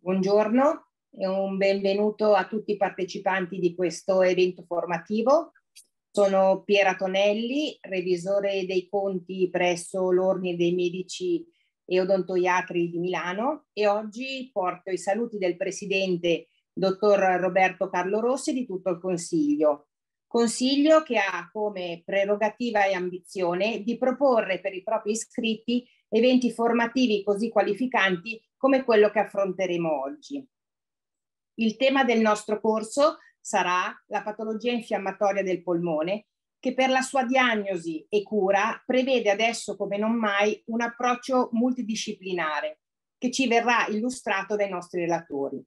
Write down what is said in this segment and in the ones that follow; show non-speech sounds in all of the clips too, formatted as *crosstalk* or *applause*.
Buongiorno e un benvenuto a tutti i partecipanti di questo evento formativo. Sono Piera Tonelli, revisore dei conti presso l'Ordine dei Medici e Odontoiatri di Milano e oggi porto i saluti del Presidente Dottor Roberto Carlo Rossi di tutto il Consiglio. Consiglio che ha come prerogativa e ambizione di proporre per i propri iscritti eventi formativi così qualificanti come quello che affronteremo oggi. Il tema del nostro corso sarà la patologia infiammatoria del polmone, che per la sua diagnosi e cura prevede adesso come non mai un approccio multidisciplinare che ci verrà illustrato dai nostri relatori.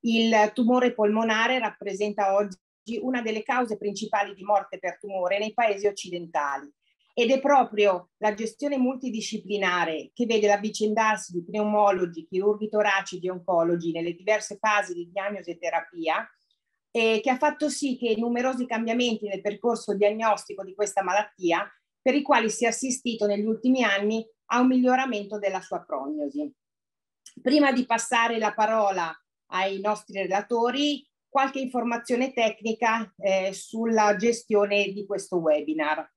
Il tumore polmonare rappresenta oggi una delle cause principali di morte per tumore nei paesi occidentali ed è proprio la gestione multidisciplinare che vede l'avvicendarsi di pneumologi, chirurghi toracici e oncologi nelle diverse fasi di diagnosi e terapia eh, che ha fatto sì che numerosi cambiamenti nel percorso diagnostico di questa malattia per i quali si è assistito negli ultimi anni a un miglioramento della sua prognosi. Prima di passare la parola ai nostri relatori, qualche informazione tecnica eh, sulla gestione di questo webinar.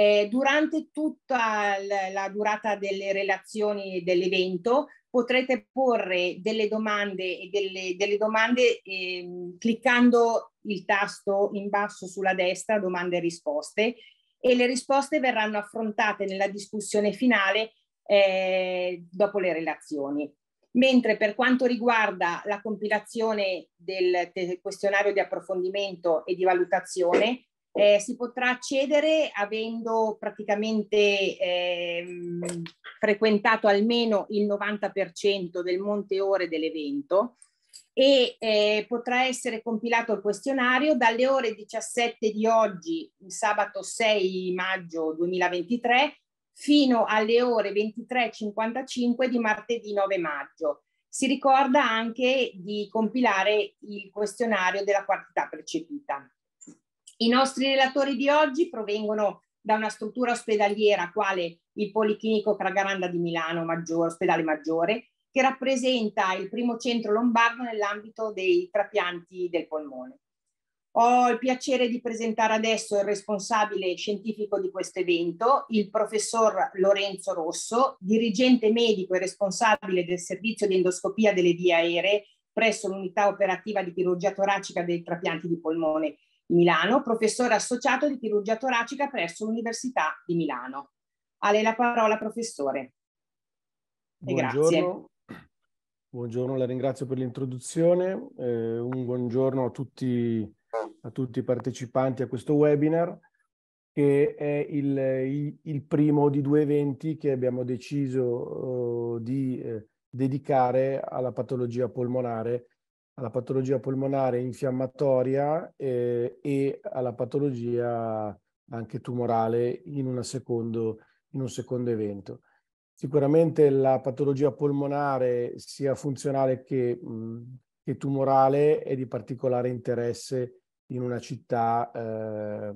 Eh, durante tutta la durata delle relazioni dell'evento potrete porre delle domande, delle, delle domande eh, cliccando il tasto in basso sulla destra, domande e risposte, e le risposte verranno affrontate nella discussione finale eh, dopo le relazioni. Mentre per quanto riguarda la compilazione del questionario di approfondimento e di valutazione, eh, si potrà accedere avendo praticamente ehm, frequentato almeno il 90% del monte ore dell'evento e eh, potrà essere compilato il questionario dalle ore 17 di oggi, sabato 6 maggio 2023, fino alle ore 23.55 di martedì 9 maggio. Si ricorda anche di compilare il questionario della quantità percepita. I nostri relatori di oggi provengono da una struttura ospedaliera quale il Policlinico Cragaranda di Milano, maggiore, ospedale maggiore, che rappresenta il primo centro lombardo nell'ambito dei trapianti del polmone. Ho il piacere di presentare adesso il responsabile scientifico di questo evento, il professor Lorenzo Rosso, dirigente medico e responsabile del servizio di endoscopia delle vie aeree presso l'unità operativa di chirurgia toracica dei trapianti di polmone di Milano, professore associato di chirurgia toracica presso l'Università di Milano. A lei la parola, professore. E Buongiorno. grazie. Buongiorno, la ringrazio per l'introduzione. Eh, un buongiorno a tutti, a tutti, i partecipanti a questo webinar, che è il, il, il primo di due eventi che abbiamo deciso uh, di eh, dedicare alla patologia polmonare alla patologia polmonare infiammatoria eh, e alla patologia anche tumorale in, secondo, in, un secondo evento. Sicuramente la patologia polmonare sia funzionale che, mh, che tumorale è di particolare interesse in una città eh,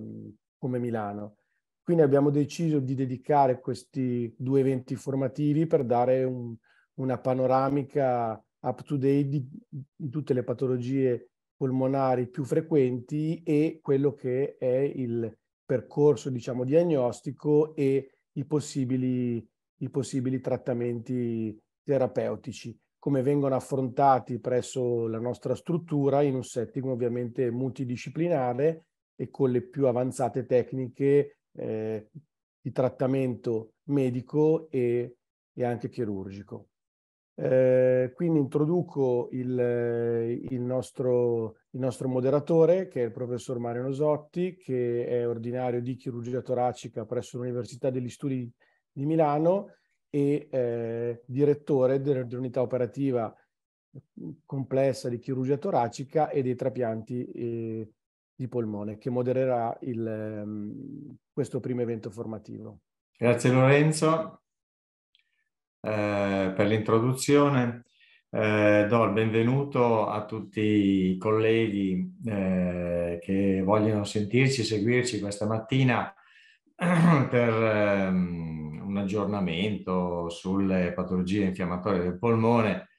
come Milano. Quindi abbiamo deciso di dedicare questi due eventi formativi per dare un, una panoramica up to date di, di tutte le patologie polmonari più frequenti e quello che è il percorso diciamo diagnostico e i possibili, i possibili trattamenti terapeutici come vengono affrontati presso la nostra struttura in un setting ovviamente multidisciplinare e con le più avanzate tecniche eh, di trattamento medico e, e anche chirurgico. Eh, quindi introduco il, eh, il, nostro, il, nostro, moderatore, che è il professor Mario Nosotti, che è ordinario di chirurgia toracica presso l'Università degli Studi di Milano e eh, direttore dell'unità operativa complessa di chirurgia toracica e dei trapianti eh, di polmone, che modererà il, ehm, questo primo evento formativo. Grazie Lorenzo. Eh, per l'introduzione. Eh, do il benvenuto a tutti i colleghi eh, che vogliono sentirci, seguirci questa mattina *clears throat* per ehm, un aggiornamento sulle patologie infiammatorie del polmone.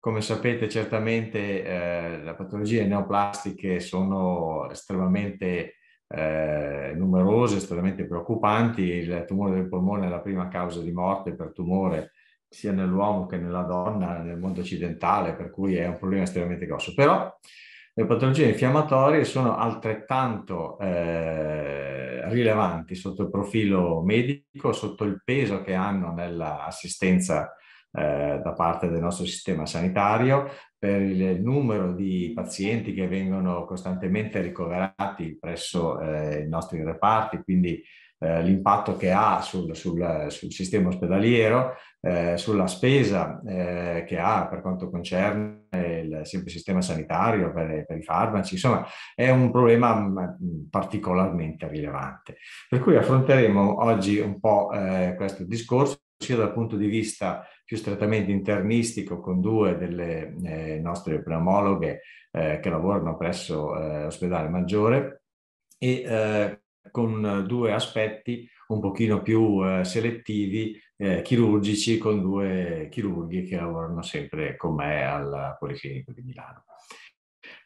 Come sapete certamente eh, le patologie neoplastiche sono estremamente eh, numerose, estremamente preoccupanti. Il tumore del polmone è la prima causa di morte per tumore sia nell'uomo che nella donna nel mondo occidentale, per cui è un problema estremamente grosso. Però le patologie infiammatorie sono altrettanto eh, rilevanti sotto il profilo medico, sotto il peso che hanno nell'assistenza eh, da parte del nostro sistema sanitario, per il numero di pazienti che vengono costantemente ricoverati presso eh, i nostri reparti, quindi eh, l'impatto che ha sul, sul, sul sistema ospedaliero, eh, sulla spesa eh, che ha per quanto concerne il semplice sistema sanitario per, per, i farmaci, insomma è un problema mm, particolarmente rilevante. Per cui affronteremo oggi un po' eh, questo discorso sia dal punto di vista più strettamente internistico con due delle eh, nostre pneumologhe eh, che lavorano presso eh, l'ospedale maggiore e eh, con eh, due aspetti un pochino più eh, selettivi, eh, chirurgici, con due chirurghi che lavorano sempre con me al Policlinico di Milano.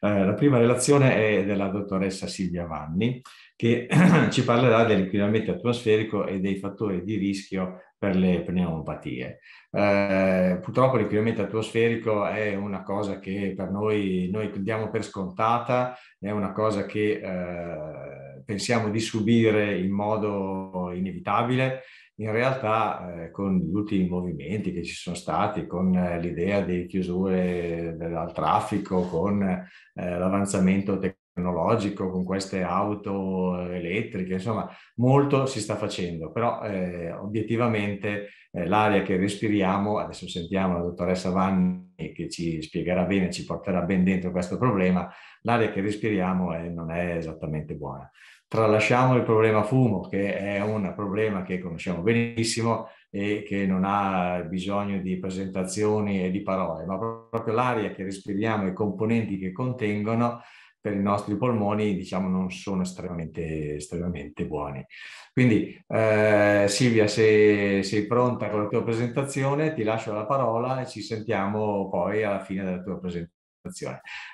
Eh, la prima relazione è della dottoressa Silvia Vanni, che *clears throat* ci parlerà dell'inquinamento atmosferico e dei fattori di rischio per le pneumopatie. Eh, purtroppo l'inquinamento atmosferico è una cosa che per noi, noi diamo per scontata, è una cosa che eh, pensiamo di subire in modo inevitabile, in realtà eh, con gli ultimi movimenti che ci sono stati, con eh, l'idea di chiusure del, al traffico, con eh, l'avanzamento tecnologico, con queste auto elettriche, insomma, molto si sta facendo, però eh, obiettivamente eh, l'aria che respiriamo, adesso sentiamo la dottoressa Vanni che ci spiegherà bene, ci porterà ben dentro questo problema, l'aria che respiriamo eh, non è esattamente buona. Tralasciamo il problema fumo, che è un problema che conosciamo benissimo e che non ha bisogno di presentazioni e di parole, ma proprio l'aria che respiriamo e i componenti che contengono per i nostri polmoni diciamo non sono estremamente, estremamente buoni. Quindi eh, Silvia se sei pronta con la tua presentazione ti lascio la parola e ci sentiamo poi alla fine della tua presentazione.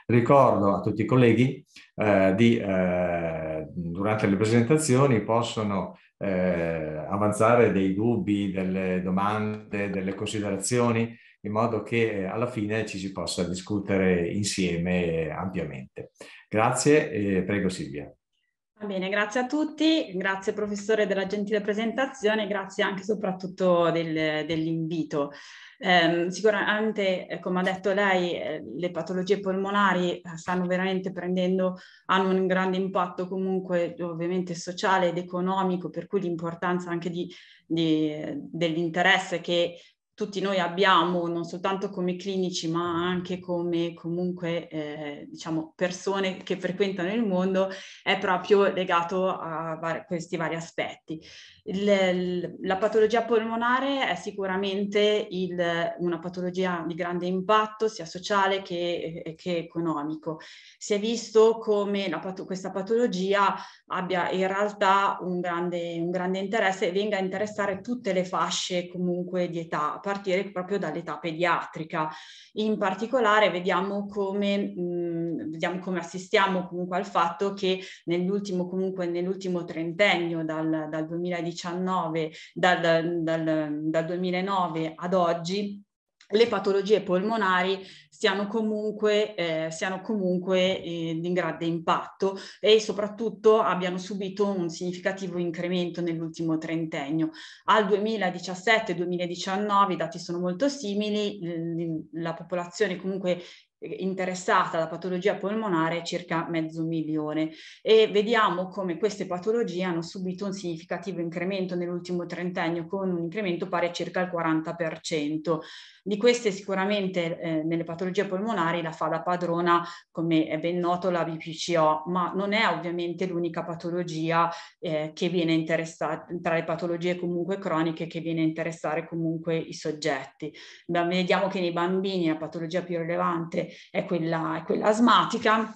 Ricordo a tutti i colleghi eh, di eh, durante le presentazioni possono eh, avanzare dei dubbi, delle domande, delle considerazioni in modo che eh, alla fine ci si possa discutere insieme ampiamente. Grazie e prego Silvia. Va bene, grazie a tutti, grazie professore della gentile presentazione, grazie anche e soprattutto del, dell'invito. Ehm, eh, sicuramente, come ha detto lei, eh, le patologie polmonari eh, stanno veramente prendendo, hanno un grande impatto comunque ovviamente sociale ed economico, per cui l'importanza anche di, di, eh, dell'interesse che tutti noi abbiamo, non soltanto come clinici, ma anche come comunque eh, diciamo persone che frequentano il mondo, è proprio legato a var- questi vari aspetti. Il, la patologia polmonare è sicuramente il, una patologia di grande impatto, sia sociale che, eh, che economico. Si è visto come pat- questa patologia abbia in realtà un grande, un grande interesse e venga a interessare tutte le fasce comunque di età partire proprio dall'età pediatrica. In particolare vediamo come, mh, mm, vediamo come assistiamo comunque al fatto che nell'ultimo, comunque nell'ultimo trentennio, dal, dal 2019, dal, dal, dal 2009 ad oggi, le patologie polmonari siano comunque, eh, siano comunque eh, in grande impatto e soprattutto abbiano subito un significativo incremento nell'ultimo trentennio. Al 2017-2019 i dati sono molto simili, la popolazione comunque eh, interessata alla patologia polmonare circa mezzo milione e vediamo come queste patologie hanno subito un significativo incremento nell'ultimo trentennio con un incremento pari a circa il 40%. Di queste sicuramente eh, nelle patologie polmonari la fa da padrona, come è ben noto, la BPCO, ma non è ovviamente l'unica patologia eh, che viene interessata, tra le patologie comunque croniche che viene a interessare comunque i soggetti. Beh, vediamo che nei bambini la patologia più rilevante è quella, è quella asmatica,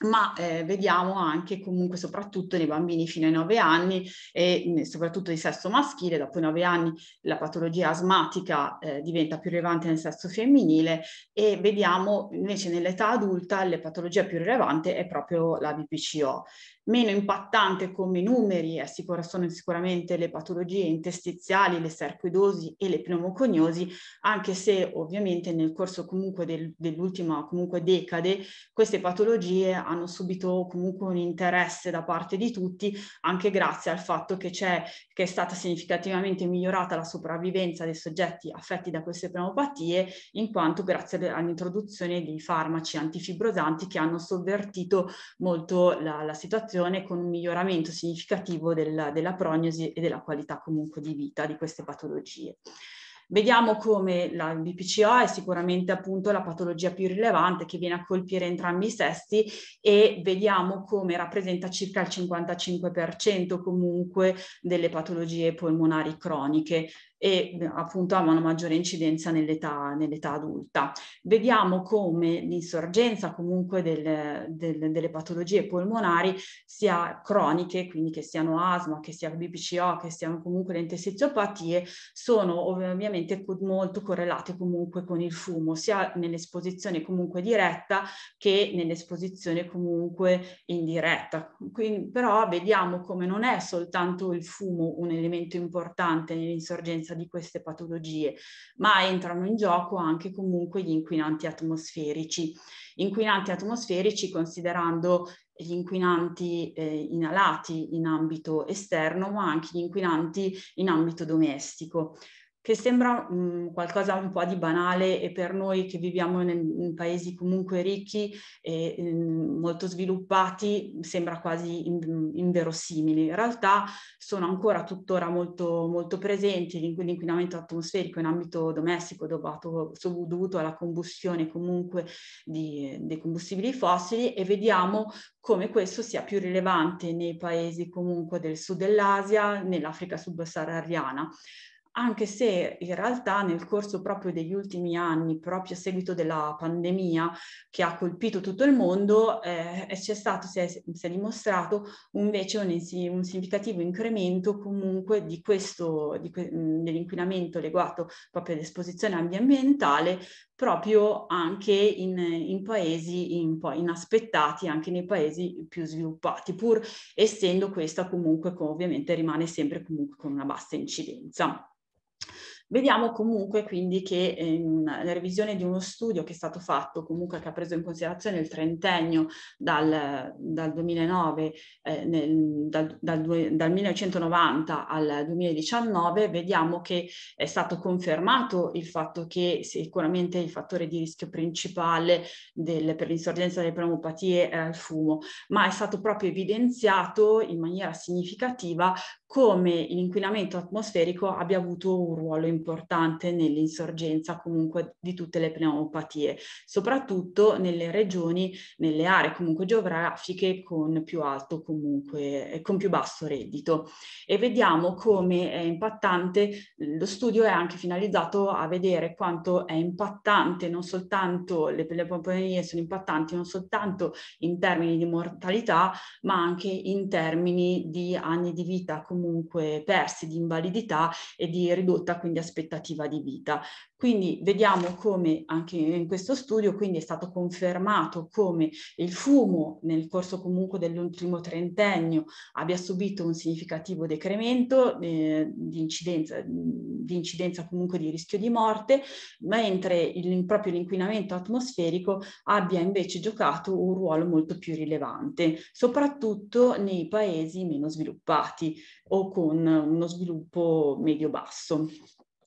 ma eh, vediamo anche comunque soprattutto nei bambini fino ai 9 anni e soprattutto di sesso maschile, dopo i 9 anni la patologia asmatica eh, diventa più rilevante nel sesso femminile e vediamo invece nell'età adulta la patologia più rilevante è proprio la BPCO meno impattante come numeri sicur- sono sicuramente le patologie interstiziali, le sarcoidosi e le pneumoconiosi, anche se ovviamente nel corso comunque del, dell'ultima comunque decade queste patologie hanno subito comunque un interesse da parte di tutti, anche grazie al fatto che, c'è, che è stata significativamente migliorata la sopravvivenza dei soggetti affetti da queste pneumopatie, in quanto grazie all'introduzione di farmaci antifibrosanti che hanno sovvertito molto la, la situazione popolazione con un miglioramento significativo della, della prognosi e della qualità comunque di vita di queste patologie. Vediamo come la BPCO è sicuramente appunto la patologia più rilevante che viene a colpire entrambi i sessi e vediamo come rappresenta circa il 55% comunque delle patologie polmonari croniche e mhmm, appunto ha una maggiore incidenza nell'età, nell'età adulta. Vediamo come l'insorgenza comunque del, del, delle patologie polmonari sia croniche, quindi che siano asma, che sia BPCO, che siano comunque le intessezopatie, sono ovviamente molto correlate comunque con il fumo, sia nell'esposizione comunque diretta che nell'esposizione comunque indiretta. Quindi, però vediamo come non è soltanto il fumo un elemento importante nell'insorgenza prevalenza di queste patologie, ma entrano in gioco anche comunque gli inquinanti atmosferici. Inquinanti atmosferici considerando gli inquinanti eh, inalati in ambito esterno, ma anche gli inquinanti in ambito domestico che sembra mh, mm, qualcosa un po' di banale e per noi che viviamo in, in paesi comunque ricchi e mh, mm, molto sviluppati sembra quasi in, inverosimile. In realtà sono ancora tuttora molto, molto presenti l'inquinamento atmosferico in ambito domestico dovuto, dovuto alla combustione comunque di, dei combustibili fossili e vediamo come questo sia più rilevante nei paesi comunque del sud dell'Asia, nell'Africa subsahariana anche se in realtà nel corso proprio degli ultimi anni, proprio a seguito della pandemia che ha colpito tutto il mondo, eh, c'è stato, si è, si è dimostrato invece un, un, significativo incremento comunque di questo, di que- mm, dell'inquinamento legato proprio all'esposizione ambientale, proprio anche in, in paesi un po' inaspettati, anche nei paesi più sviluppati, pur essendo questa comunque ovviamente rimane sempre comunque con una bassa incidenza. Vediamo comunque quindi che in, ehm, la revisione di uno studio che è stato fatto, comunque che ha preso in considerazione il trentennio dal, dal 2009, eh, nel, dal, dal, dal 1990 al 2019, vediamo che è stato confermato il fatto che sicuramente il fattore di rischio principale del, per l'insorgenza delle pneumopatie era il fumo, ma è stato proprio evidenziato in maniera significativa come l'inquinamento atmosferico abbia avuto un ruolo importante nell'insorgenza comunque di tutte le pneumopatie, soprattutto nelle regioni, nelle aree comunque geografiche con più alto comunque, eh, con più basso reddito. E vediamo come è impattante, lo studio è anche finalizzato a vedere quanto è impattante non soltanto le pneumopatie sono impattanti non soltanto in termini di mortalità, ma anche in termini di anni di vita comunque persi di invalidità e di ridotta quindi aspettativa di vita. Quindi vediamo come anche in questo studio quindi è stato confermato come il fumo nel corso comunque dell'ultimo trentennio abbia subito un significativo decremento eh, di, incidenza, di incidenza comunque di rischio di morte, mentre il, proprio l'inquinamento atmosferico abbia invece giocato un ruolo molto più rilevante, soprattutto nei paesi meno sviluppati o con uno sviluppo medio-basso.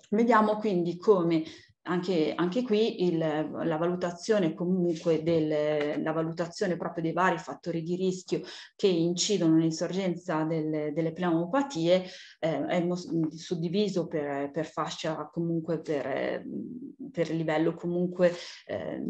Vediamo quindi come anche, anche qui il, la valutazione comunque del, la valutazione proprio dei vari fattori di rischio che incidono nell'insorgenza del, delle pneumopatie eh, è suddiviso per, per fascia comunque per, per livello comunque eh,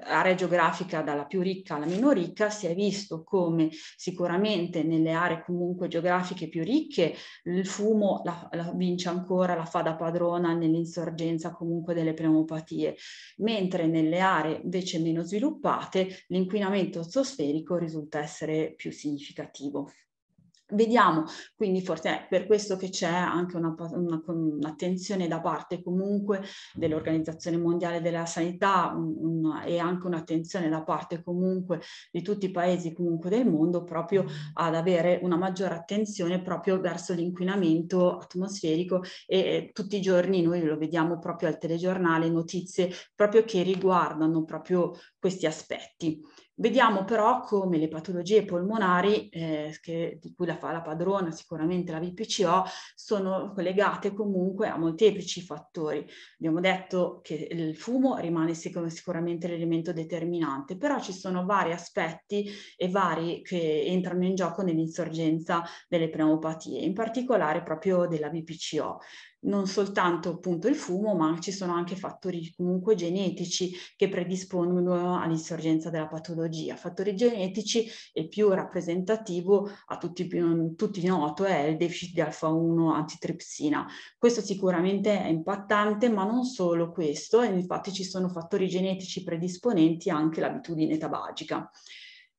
area geografica dalla più ricca alla meno ricca si è visto come sicuramente nelle aree comunque geografiche più ricche il fumo la, la vince ancora la fa da padrona nell'insorgenza comunque delle pneumopatie, mentre nelle aree invece meno sviluppate l'inquinamento atmosferico risulta essere più significativo. Vediamo, quindi forse è per questo che c'è anche una, una, un'attenzione da parte comunque mm. dell'Organizzazione Mondiale della Sanità un, un, e anche un'attenzione da parte comunque di tutti i paesi comunque del mondo proprio mm. ad avere una maggiore attenzione proprio verso l'inquinamento atmosferico e eh, tutti i giorni noi lo vediamo proprio al telegiornale notizie proprio che riguardano proprio questi aspetti. Vediamo però come le patologie polmonari, eh, che, di cui la fa la padrona sicuramente la VPCO, sono collegate comunque a molteplici fattori. Abbiamo detto che il fumo rimane sic- sicuramente l'elemento determinante, però ci sono vari aspetti e vari che entrano in gioco nell'insorgenza delle pneumopatie, in particolare proprio della VPCO non soltanto appunto il fumo, ma ci sono anche fattori comunque genetici che predispongono all'insorgenza della patologia. Fattori genetici, il più rappresentativo a tutti, tutti noto è eh, il deficit di alfa 1 antitripsina. Questo sicuramente è impattante, ma non solo questo, infatti ci sono fattori genetici predisponenti anche all'abitudine tabagica.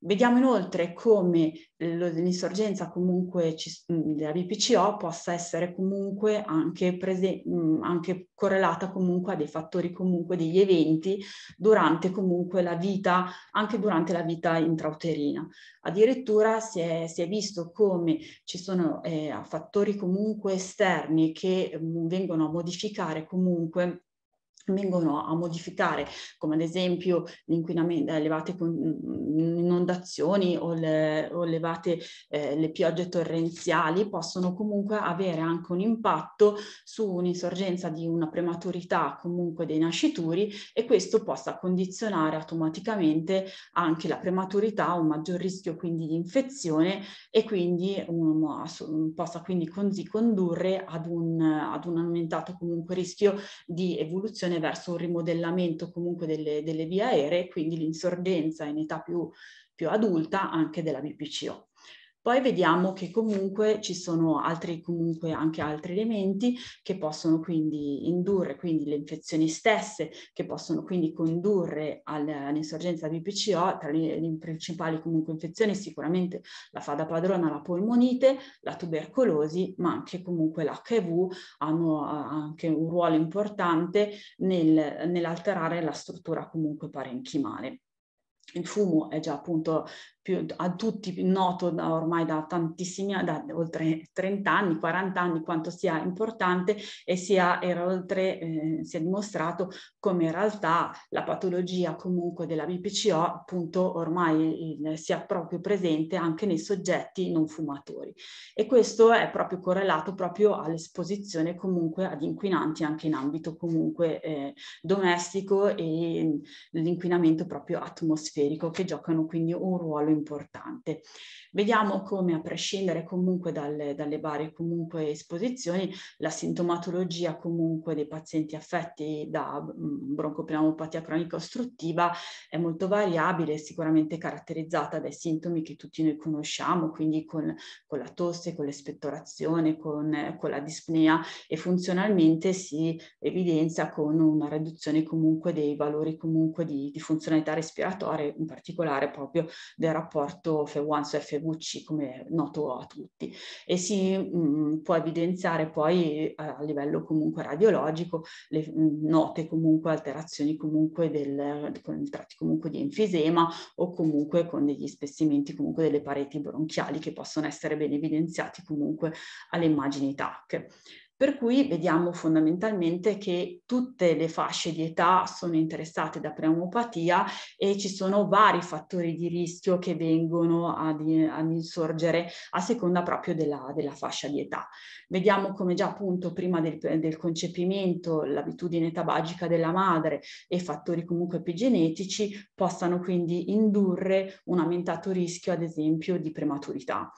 Vediamo inoltre come l'insorgenza comunque della BPCO possa essere comunque anche, prese, anche correlata comunque a dei fattori comunque degli eventi durante comunque la vita, anche durante la vita intrauterina. Addirittura si è, si è visto come ci sono eh, fattori comunque esterni che vengono a modificare comunque vengono a modificare, come ad esempio l'inquinamento, elevate eh, mm, mm, inondazioni o le, o levate, eh, le piogge torrenziali, possono comunque avere anche un impatto su un'insorgenza di una prematurità comunque dei nascituri e questo possa condizionare automaticamente anche la prematurità, un maggior rischio quindi di infezione e quindi um, possa quindi condurre ad un, ad un aumentato comunque rischio di evoluzione un'attenzione verso un rimodellamento comunque delle, delle vie aeree, quindi l'insorgenza in età più, più adulta anche della BPCO. Poi vediamo che comunque ci sono altri, comunque anche altri elementi che possono quindi indurre quindi le infezioni stesse, che possono quindi condurre all'insorgenza di PCO, tra le, le principali comunque infezioni sicuramente la fada padrona, la polmonite, la tubercolosi, ma anche comunque l'HIV hanno eh, anche un ruolo importante nel, nell'alterare la struttura comunque parenchimale. Il fumo è già appunto più, a tutti noto da, ormai da tantissimi anni, da oltre 30 anni, 40 anni, quanto sia importante e sia, era oltre, eh, si è dimostrato come in realtà la patologia comunque della BPCO appunto ormai il, eh, sia proprio presente anche nei soggetti non fumatori e questo è proprio correlato proprio all'esposizione comunque ad inquinanti anche in ambito comunque eh, domestico e mm, l'inquinamento proprio atmosferico che giocano quindi un ruolo importante. Vediamo come, a prescindere comunque dalle, dalle varie comunque esposizioni, la sintomatologia comunque dei pazienti affetti da mm, broncopneumopatia cronica ostruttiva è molto variabile, sicuramente caratterizzata dai sintomi che tutti noi conosciamo, quindi con, con la tosse, con l'espettorazione, con, con la dispnea e funzionalmente si evidenzia con una riduzione comunque dei valori comunque di, di funzionalità respiratoria, in particolare proprio del rapporto F1 su F2 Gucci, come noto a tutti, e si mh, mm, può evidenziare poi eh, a, livello comunque radiologico le mh, mm, note comunque alterazioni comunque del, con tratti comunque di enfisema o comunque con degli spessimenti comunque delle pareti bronchiali che possono essere ben evidenziati comunque alle immagini TAC. Per cui vediamo fondamentalmente che tutte le fasce di età sono interessate da pneumopatia e ci sono vari fattori di rischio che vengono ad, ad insorgere a seconda proprio della, della, fascia di età. Vediamo come già appunto prima del, del concepimento l'abitudine tabagica della madre e fattori comunque epigenetici possano quindi indurre un aumentato rischio ad esempio di prematurità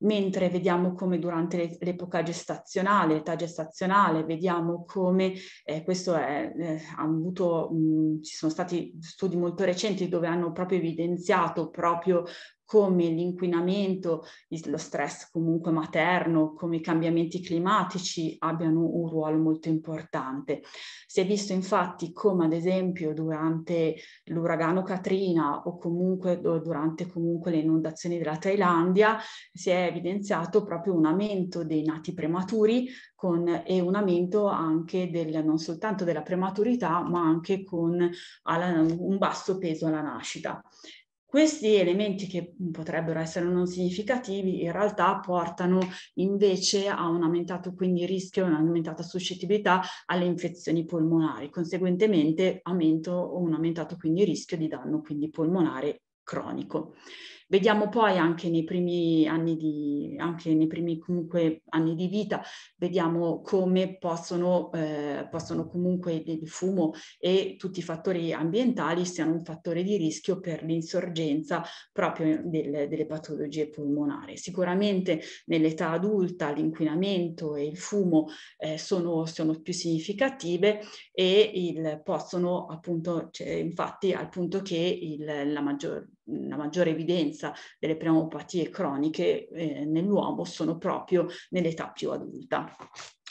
mentre vediamo come durante l'epoca gestazionale, l'età gestazionale, vediamo come eh, questo è, eh, avuto, mh, ci sono stati studi molto recenti dove hanno proprio evidenziato proprio come l'inquinamento, lo stress comunque materno, come i cambiamenti climatici abbiano un ruolo molto importante. Si è visto infatti come ad esempio durante l'uragano Katrina o comunque o durante comunque le inondazioni della Thailandia si è evidenziato proprio un aumento dei nati prematuri con, e un aumento anche del, non soltanto della prematurità ma anche con alla, un basso peso alla nascita. Questi elementi che potrebbero essere non significativi in realtà portano invece a un aumentato quindi rischio, un'aumentata suscettibilità alle infezioni polmonari, conseguentemente aumento, un aumentato quindi rischio di danno quindi, polmonare cronico. Vediamo poi anche nei primi anni di, anche nei primi comunque anni di vita, vediamo come possono, eh, possono comunque il fumo e tutti i fattori ambientali siano un fattore di rischio per l'insorgenza proprio del, delle patologie polmonari. Sicuramente nell'età adulta l'inquinamento e il fumo eh, sono, sono più significative e il, possono appunto, cioè, infatti al punto che il, la maggior la maggiore evidenza delle pneumopatie croniche eh, nell'uomo sono proprio nell'età più adulta.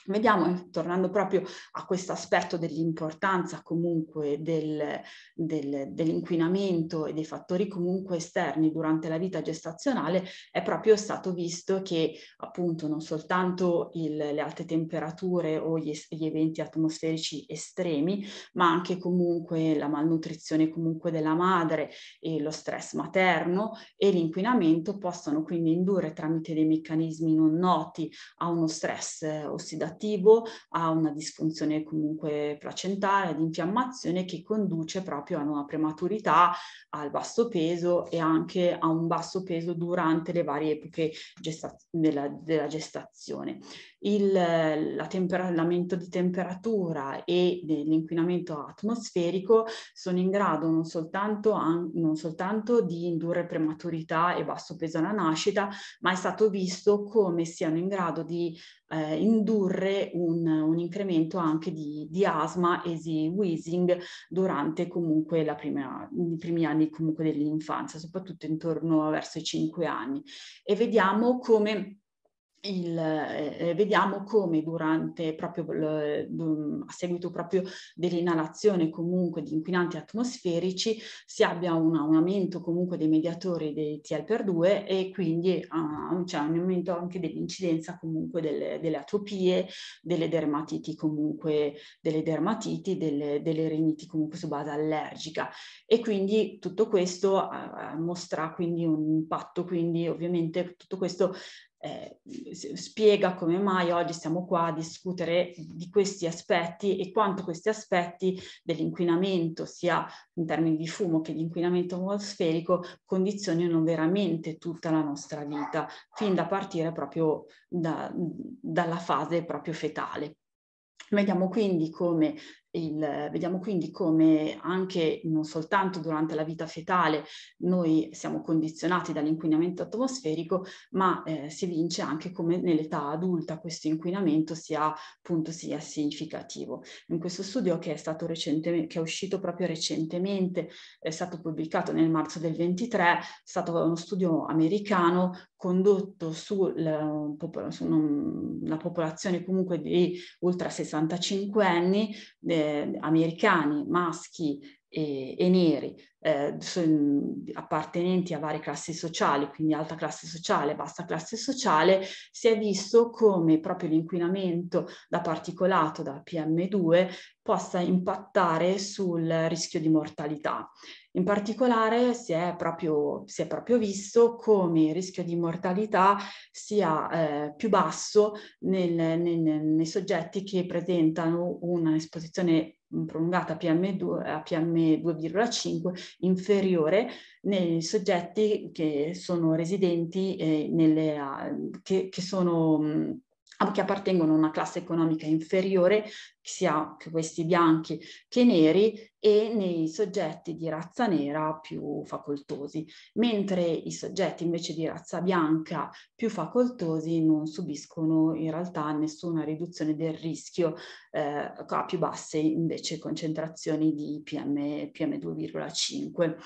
Vediamo, eh, tornando proprio a questo aspetto dell'importanza comunque del, del, dell'inquinamento e dei fattori comunque esterni durante la vita gestazionale, è proprio stato visto che appunto non soltanto il, le alte temperature o gli, gli, eventi atmosferici estremi, ma anche comunque la malnutrizione comunque della madre e lo stress materno e l'inquinamento possono quindi indurre tramite dei meccanismi non noti a uno stress eh, ossidativo disattivo a una disfunzione comunque placentare, ad infiammazione che conduce proprio a una prematurità, al basso peso e anche a un basso peso durante le varie epoche gesta- della, della, gestazione. Il la tempera- l'aumento di temperatura e l'inquinamento atmosferico sono in grado non soltanto, an- non soltanto di indurre prematurità e basso peso alla nascita, ma è stato visto come siano in grado di eh, indurre un, un, incremento anche di, di asma e di wheezing durante comunque prima, i primi anni dell'infanzia, soprattutto intorno verso i 5 anni. E vediamo come il, eh, eh, vediamo come durante proprio a seguito proprio dell'inalazione comunque di inquinanti atmosferici si abbia un, un aumento comunque dei mediatori dei TL per 2 e quindi uh, ah, c'è cioè, un aumento anche dell'incidenza comunque delle, delle, atopie, delle dermatiti comunque, delle dermatiti, delle, delle riniti comunque su base allergica e quindi tutto questo uh, mostra quindi un impatto, quindi ovviamente tutto questo eh, spiega come mai oggi siamo qua a discutere di questi aspetti e quanto questi aspetti dell'inquinamento, sia in termini di fumo che di inquinamento atmosferico, condizionino veramente tutta la nostra vita, fin da partire proprio da, dalla fase proprio fetale. Vediamo quindi come il, vediamo quindi come anche non soltanto durante la vita fetale noi siamo condizionati dall'inquinamento atmosferico, ma eh, si evince anche come nell'età adulta questo inquinamento sia appunto sia significativo. In questo studio che è stato recentemente, che è uscito proprio recentemente, è stato pubblicato nel marzo del 23, è stato uno studio americano condotto sulla su popolazione comunque di ultra 65 anni eh, americani, maschi e, e neri, eh, appartenenti a varie classi sociali, quindi alta classe sociale, bassa classe sociale, si è visto come proprio l'inquinamento da particolato, da PM2, possa impattare sul rischio di mortalità. In particolare si è proprio, si è proprio visto come il rischio di mortalità sia eh, più basso nel, nel, nei soggetti che presentano un'esposizione prolungata a, PM2, PM2,5 inferiore nei soggetti che sono residenti eh, nelle, che, che sono che appartengono a una classe economica inferiore, sia che questi bianchi che neri, e nei soggetti di razza nera più facoltosi, mentre i soggetti invece di razza bianca più facoltosi non subiscono in realtà nessuna riduzione del rischio eh, a più basse invece concentrazioni di PM, PM2,5.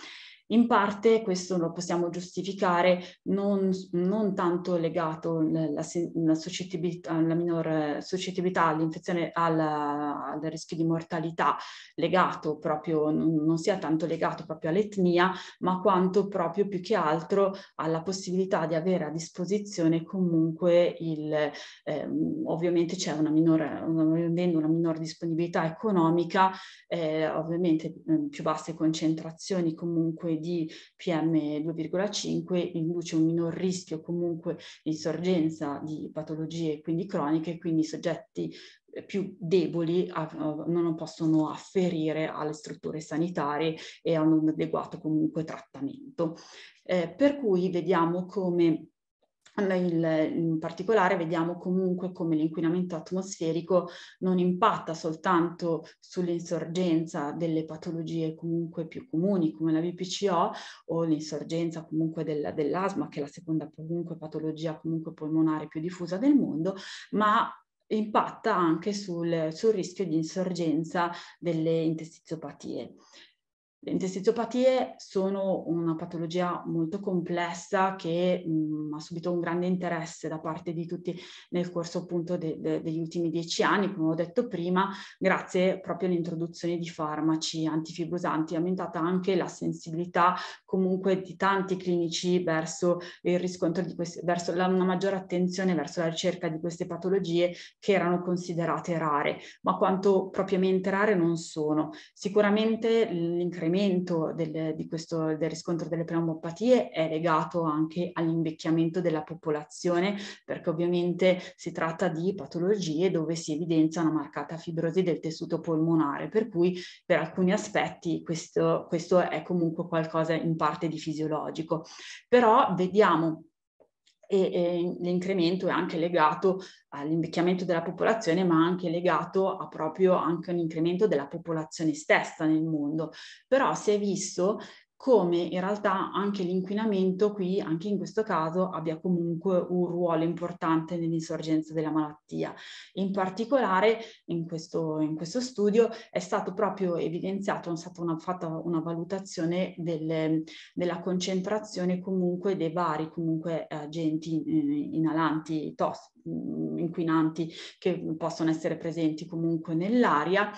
In parte questo lo possiamo giustificare non, non tanto legato alla, alla minor suscettibilità all'infezione, al, al rischio di mortalità legato proprio, non sia tanto legato proprio all'etnia, ma quanto proprio più che altro alla possibilità di avere a disposizione comunque il, ehm, ovviamente c'è una minore, avendo una minore disponibilità economica, eh, ovviamente ehm, più basse concentrazioni comunque poi di PM2,5 induce un minor rischio comunque di insorgenza di patologie quindi croniche, quindi i soggetti eh, più deboli non possono afferire alle strutture sanitarie e a un adeguato comunque trattamento. Eh, per cui vediamo come in particolare vediamo comunque come l'inquinamento atmosferico non impatta soltanto sull'insorgenza delle patologie comunque più comuni come la VPCO o l'insorgenza comunque del, dell'asma che è la seconda comunque patologia comunque polmonare più diffusa del mondo, ma impatta anche sul, sul rischio di insorgenza delle intestiziopatie. Le intestiziopatie sono una patologia molto complessa che mh, mm, ha subito un grande interesse da parte di tutti nel corso appunto de- de- degli ultimi dieci anni, come ho detto prima, grazie proprio all'introduzione di farmaci antifibrosanti, è aumentata anche la sensibilità comunque di tanti clinici verso il riscontro di queste, verso la, una maggiore attenzione verso la ricerca di queste patologie che erano considerate rare, ma quanto propriamente rare non sono. Sicuramente l'incremento incremento del, di questo, del riscontro delle pneumopatie è legato anche all'invecchiamento della popolazione, perché ovviamente si tratta di patologie dove si evidenzia una marcata fibrosi del tessuto polmonare, per cui per alcuni aspetti questo, questo è comunque qualcosa in parte di fisiologico. Però vediamo e, e l'incremento è anche legato all'invecchiamento della popolazione, ma anche legato a proprio anche un incremento della popolazione stessa nel mondo. Però si è visto come in realtà anche l'inquinamento qui, anche in questo caso, abbia comunque un ruolo importante nell'insorgenza della malattia. In particolare, in questo, in questo studio è stato proprio evidenziato, è stata una, fatta una valutazione delle, della concentrazione comunque dei vari comunque, eh, agenti eh, inalanti tossici Mm, inquinanti che possono essere presenti comunque nell'aria,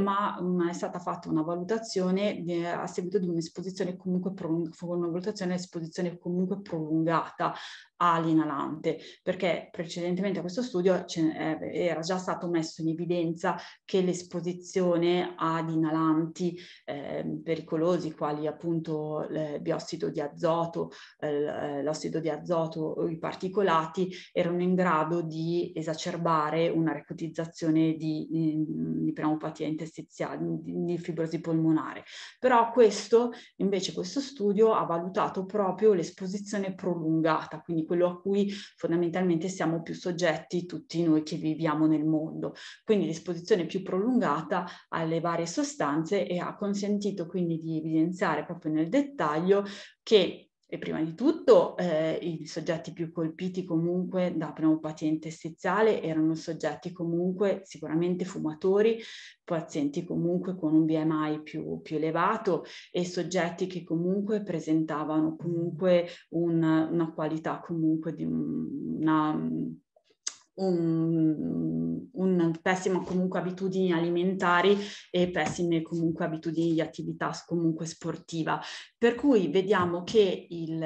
ma mh, mm, è stata fatta una valutazione eh, a seguito di un'esposizione comunque prolungata, una valutazione esposizione comunque prolungata all'inalante, perché precedentemente a questo studio eh, era già stato messo in evidenza che l'esposizione ad inalanti eh, pericolosi quali appunto il biossido di azoto, eh, eh, l'ossido di azoto i particolati erano in grado di esacerbare una recotizzazione di, mm, di pneumopatia interstiziale, di, di fibrosi polmonare. Però questo, invece questo studio ha valutato proprio l'esposizione prolungata, quindi quello a cui fondamentalmente siamo più soggetti tutti noi che viviamo nel mondo. Quindi l'esposizione più prolungata alle varie sostanze e ha consentito quindi di evidenziare proprio nel dettaglio che e prima di tutto eh, i soggetti più colpiti comunque da pneumopatia interstiziale erano soggetti comunque sicuramente fumatori, pazienti comunque con un BMI più, più elevato e soggetti che comunque presentavano comunque una, una qualità comunque di una un, un pessime comunque abitudini alimentari e pessime comunque abitudini di attività comunque sportiva. Per cui vediamo che il,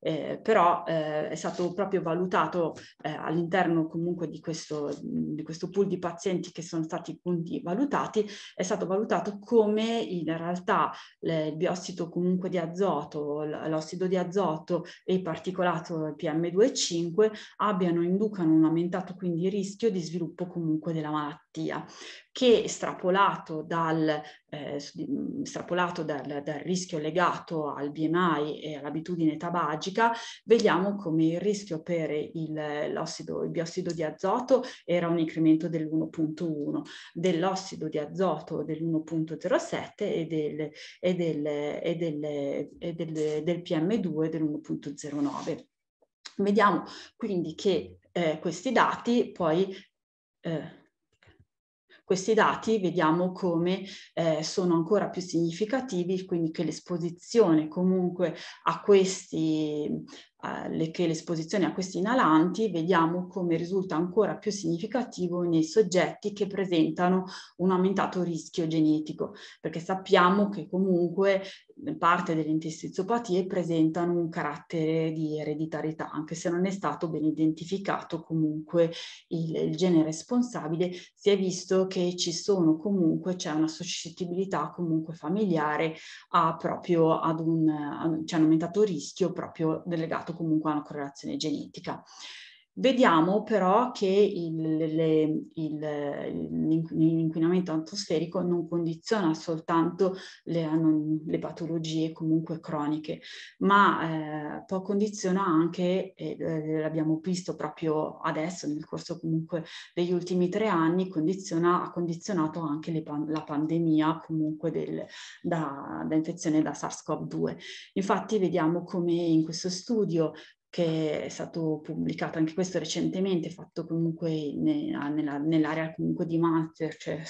eh, però eh, è stato proprio valutato eh, all'interno comunque di questo, di questo pool di pazienti che sono stati quindi valutati, è stato valutato come in realtà le, il biossido comunque di azoto, l'ossido di azoto e particolato PM2,5 abbiano, inducano un aumentato aumentato quindi il rischio di sviluppo comunque della malattia, che estrapolato dal, eh, estrapolato dal, dal rischio legato al BMI e all'abitudine tabagica, vediamo come il rischio per il, l'ossido, il biossido di azoto era un incremento dell'1.1, dell'ossido di azoto dell'1.07 e del, e del, e del, e del, del PM2 dell'1.09. Vediamo quindi che eh, questi dati poi eh, questi dati vediamo come eh, sono ancora più significativi, quindi che l'esposizione comunque a questi le, che l'esposizione a questi inalanti, vediamo come risulta ancora più significativo nei soggetti che presentano un aumentato rischio genetico, perché sappiamo che comunque parte delle intestiziopatie presentano un carattere di ereditarietà, anche se non è stato ben identificato comunque il, il gene responsabile, si è visto che ci sono comunque, c'è una suscettibilità comunque familiare a proprio ad un, c'è un aumentato rischio proprio legato comunque a una correlazione genetica. Vediamo però che l'inquinamento atmosferico non condiziona soltanto le, non, le patologie comunque croniche, ma eh, poi condiziona anche, eh, l'abbiamo visto proprio adesso nel corso comunque degli ultimi tre anni, ha condizionato anche le, la pandemia comunque del, da, da infezione da SARS-CoV-2. Infatti vediamo come in questo studio che è stato pubblicato anche questo recentemente, fatto comunque ne, nella, nell'area comunque di master, cioè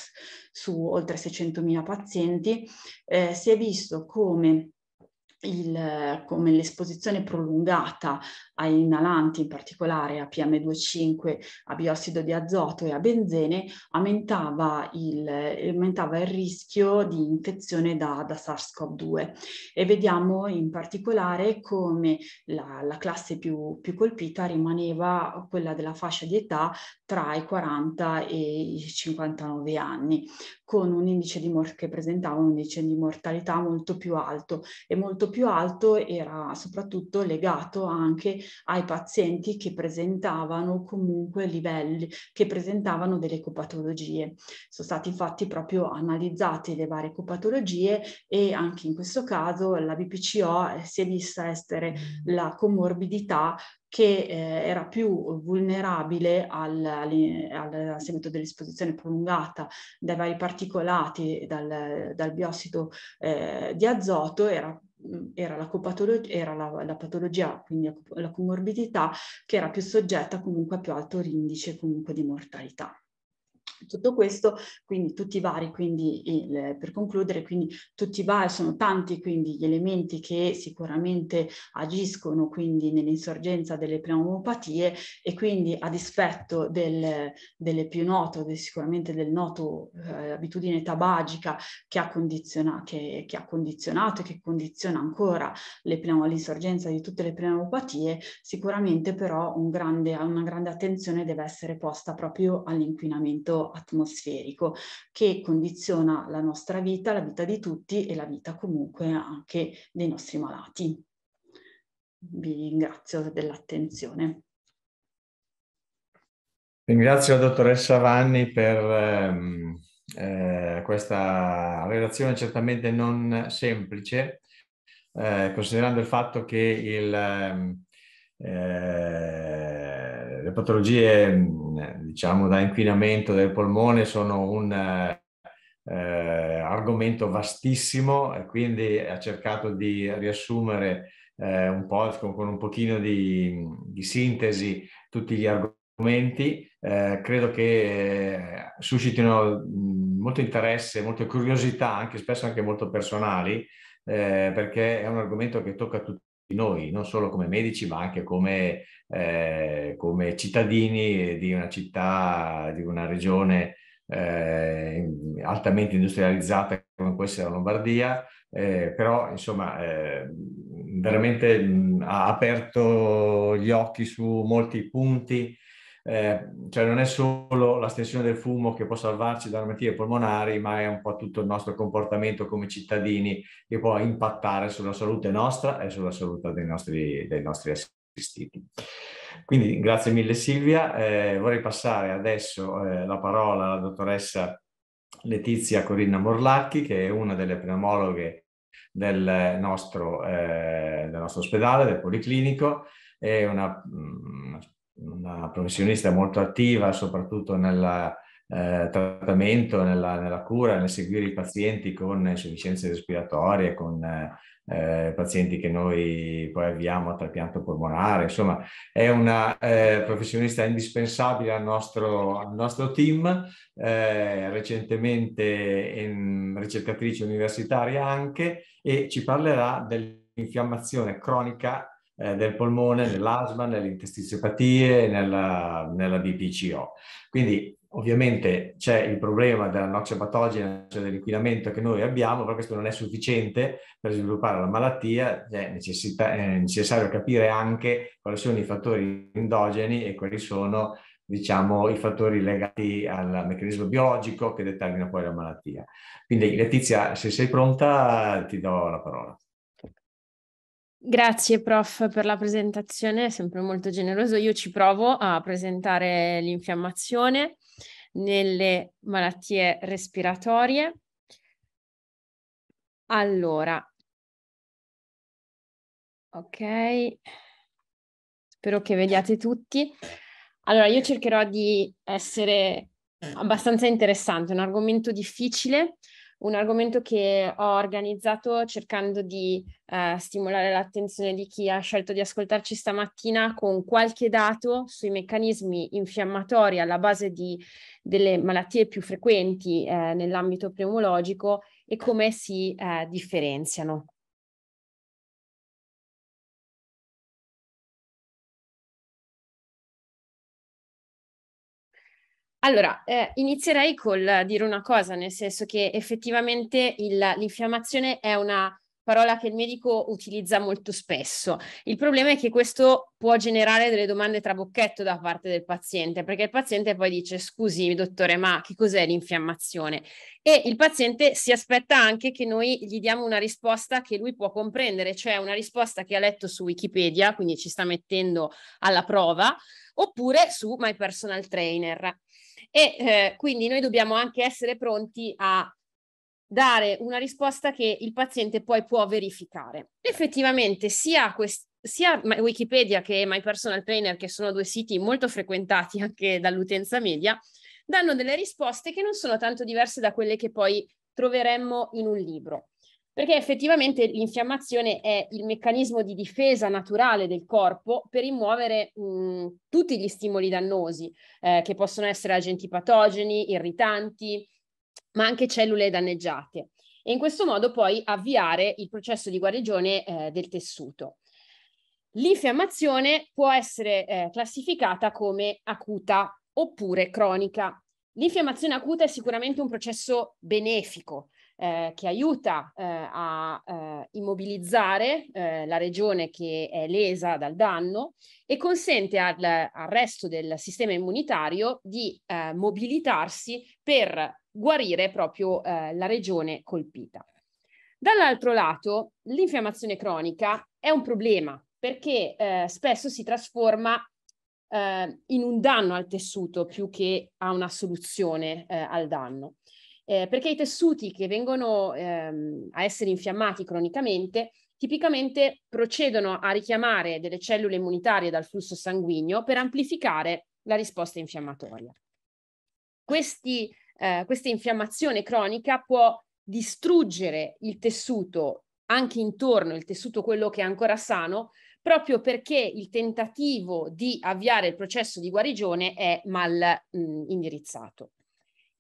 su oltre 600.000 pazienti, eh, si è visto come il, come l'esposizione prolungata a inalanti, in particolare a PM2,5, a biossido di azoto e a benzene, aumentava il, aumentava il rischio di infezione da, da SARS-CoV-2. E vediamo in particolare come la, la classe più, più colpita rimaneva quella della fascia di età tra i 40 e i 59 anni con un indice di mor- che presentava un indice di mortalità molto più alto e molto più alto era soprattutto legato anche ai pazienti che presentavano comunque livelli, che presentavano delle copatologie. Sono stati infatti proprio analizzate le varie copatologie e anche in questo caso la BPCO eh, si è vista essere la comorbidità che eh, era più vulnerabile al, al, al seguito dell'esposizione prolungata dai vari particolati e dal, dal biossido eh, di azoto, era era, la, era la, la, patologia, quindi la comorbidità, che era più soggetta comunque a più alto indice comunque di mortalità tutto questo, quindi tutti i vari, quindi il, per concludere, quindi tutti i vari, sono tanti quindi gli elementi che sicuramente agiscono quindi nell'insorgenza delle pneumopatie e quindi a dispetto del, delle più note, del, sicuramente del noto eh, abitudine tabagica che ha, che, che ha, condizionato e che condiziona ancora l'insorgenza di tutte le pneumopatie, sicuramente però un grande, una grande attenzione deve essere posta proprio all'inquinamento atmosferico che condiziona la nostra vita, la vita di tutti e la vita comunque anche dei nostri malati. Vi ringrazio dell'attenzione. Ringrazio la dottoressa Vanni per ehm, eh, questa relazione certamente non semplice, eh, considerando il fatto che il, ehm, eh, le patologie ehm, eh, diciamo da inquinamento del polmone sono un eh, eh, argomento vastissimo e quindi ha cercato di riassumere eh, un po' con un pochino di, di sintesi tutti gli argomenti. Eh, credo che eh, suscitino molto interesse, molte curiosità, anche spesso anche molto personali, perché è un argomento che tocca tutti noi, non solo come medici, ma anche come, eh, come cittadini di una città, di una regione eh, altamente industrializzata come può essere la Lombardia, eh, però insomma eh, veramente mh, ha aperto gli occhi su molti punti eh, cioè non è solo la stensione del fumo che può salvarci da malattie polmonari, ma è un po' tutto il nostro comportamento come cittadini che può impattare sulla salute nostra e sulla salute dei nostri, dei nostri assistiti. Quindi grazie mille Silvia, eh, vorrei passare adesso eh, la parola alla dottoressa Letizia Corinna Morlacchi, che è una delle pneumologhe del nostro, eh, del nostro ospedale, del Policlinico, è una, una mm, una professionista molto attiva, soprattutto nel eh, trattamento, nella, nella, cura, nel seguire i pazienti con insufficienze respiratorie, con eh, pazienti che noi poi avviamo a trapianto polmonare. Insomma, è una eh, professionista indispensabile al nostro, al nostro team, eh, recentemente in, ricercatrice universitaria anche, e ci parlerà dell'infiammazione cronica eh, del polmone, nell'asma, nelle intestiziopatie, nella, nella BPCO. Quindi ovviamente c'è il problema della noce patogena, cioè dell'inquinamento che noi abbiamo, però questo non è sufficiente per sviluppare la malattia, è, necessità, è necessario capire anche quali sono i fattori endogeni e quali sono diciamo, i fattori legati al meccanismo biologico che determina poi la malattia. Quindi Letizia, se sei pronta ti do la parola. Grazie prof per la presentazione, sempre molto generoso. Io ci provo a presentare l'infiammazione nelle malattie respiratorie. Allora, ok, spero che vediate tutti. Allora, io cercherò di essere abbastanza interessante, un argomento difficile, un argomento che ho organizzato cercando di eh, stimolare l'attenzione di chi ha scelto di ascoltarci stamattina con qualche dato sui meccanismi infiammatori alla base di, delle malattie più frequenti eh, nell'ambito pneumologico e come si eh, differenziano. Allora, eh, inizierei col dire una cosa, nel senso che effettivamente il, l'infiammazione è una parola che il medico utilizza molto spesso. Il problema è che questo può generare delle domande trabocchetto da parte del paziente, perché il paziente poi dice scusi dottore, ma che cos'è l'infiammazione? E il paziente si aspetta anche che noi gli diamo una risposta che lui può comprendere, cioè una risposta che ha letto su Wikipedia, quindi ci sta mettendo alla prova, oppure su My Personal Trainer. E eh, quindi noi dobbiamo anche essere pronti a dare una risposta che il paziente poi può verificare. Effettivamente sia, quest- sia Wikipedia che My Personal Trainer, che sono due siti molto frequentati anche dall'utenza media, danno delle risposte che non sono tanto diverse da quelle che poi troveremmo in un libro perché effettivamente l'infiammazione è il meccanismo di difesa naturale del corpo per rimuovere mh, tutti gli stimoli dannosi, eh, che possono essere agenti patogeni, irritanti, ma anche cellule danneggiate. E in questo modo poi avviare il processo di guarigione eh, del tessuto. L'infiammazione può essere eh, classificata come acuta oppure cronica. L'infiammazione acuta è sicuramente un processo benefico, eh, che aiuta eh, a eh, immobilizzare eh, la regione che è lesa dal danno e consente al, al resto del sistema immunitario di eh, mobilitarsi per guarire proprio eh, la regione colpita. Dall'altro lato, l'infiammazione cronica è un problema perché spesso si trasforma in un danno al tessuto più che a una soluzione al danno eh, perché i tessuti che vengono ehm, a essere infiammati cronicamente tipicamente procedono a richiamare delle cellule immunitarie dal flusso sanguigno per amplificare la risposta infiammatoria. Questi, eh, questa infiammazione cronica può distruggere il tessuto anche intorno, il tessuto quello che è ancora sano, proprio perché il tentativo di avviare il processo di guarigione è mal mh, indirizzato.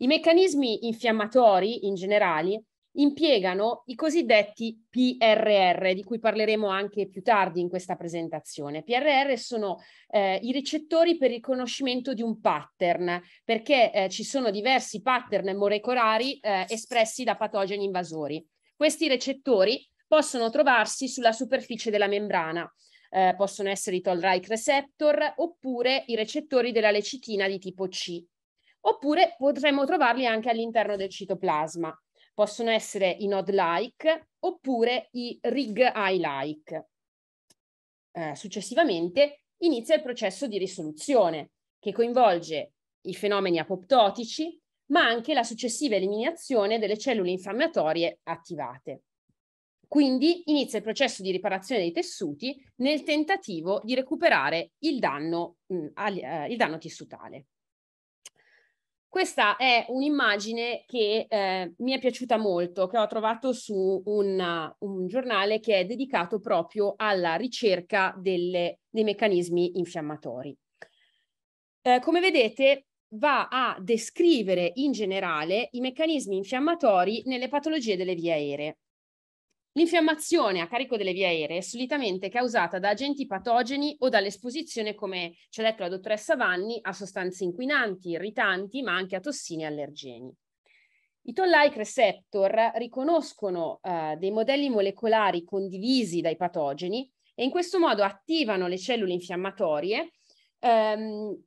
I meccanismi infiammatori in generale impiegano i cosiddetti PRR, di cui parleremo anche più tardi in questa presentazione. PRR sono eh, i recettori per il riconoscimento di un pattern, perché eh, ci sono diversi pattern molecolari eh, espressi da patogeni invasori. Questi recettori possono trovarsi sulla superficie della membrana, eh, possono essere i toll-like receptor oppure i recettori della lecitina di tipo C, oppure potremmo trovarli anche all'interno del citoplasma. Possono essere i node-like oppure i rig eye like Eh, successivamente inizia il processo di risoluzione che coinvolge i fenomeni apoptotici, ma anche la successiva eliminazione delle cellule infiammatorie attivate. Quindi inizia il processo di riparazione dei tessuti nel tentativo di recuperare il danno, mm, eh, il danno, tissutale. Questa è un'immagine che eh, mi è piaciuta molto, che ho trovato su una, un giornale che è dedicato proprio alla ricerca delle, dei meccanismi infiammatori. Eh, come vedete, va a descrivere in generale i meccanismi infiammatori nelle patologie delle vie aeree. L'infiammazione a carico delle vie aeree è solitamente causata da agenti patogeni o dall'esposizione, come ci ha detto la dottoressa Vanni, a sostanze inquinanti, irritanti, ma anche a tossine e allergeni. I toll like receptor riconoscono eh, dei modelli molecolari condivisi dai patogeni e in questo modo attivano le cellule infiammatorie ehm,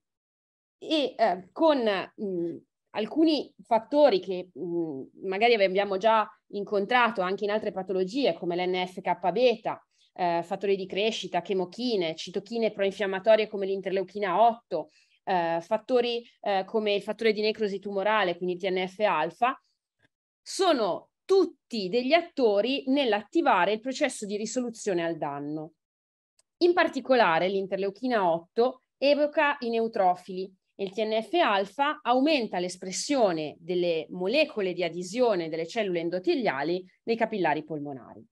e eh, con mh, mm, alcuni fattori che mh, mm, magari abbiamo già incontrato anche in altre patologie come l'NFK-beta, eh, fattori di crescita, chemochine, citochine proinfiammatorie come l'interleuchina 8, eh, fattori eh, come il fattore di necrosi tumorale, quindi TNF-alfa, sono tutti degli attori nell'attivare il processo di risoluzione al danno. In particolare l'interleuchina 8 evoca i neutrofili, e Il TNF-alfa aumenta l'espressione delle molecole di adesione delle cellule endoteliali nei capillari polmonari.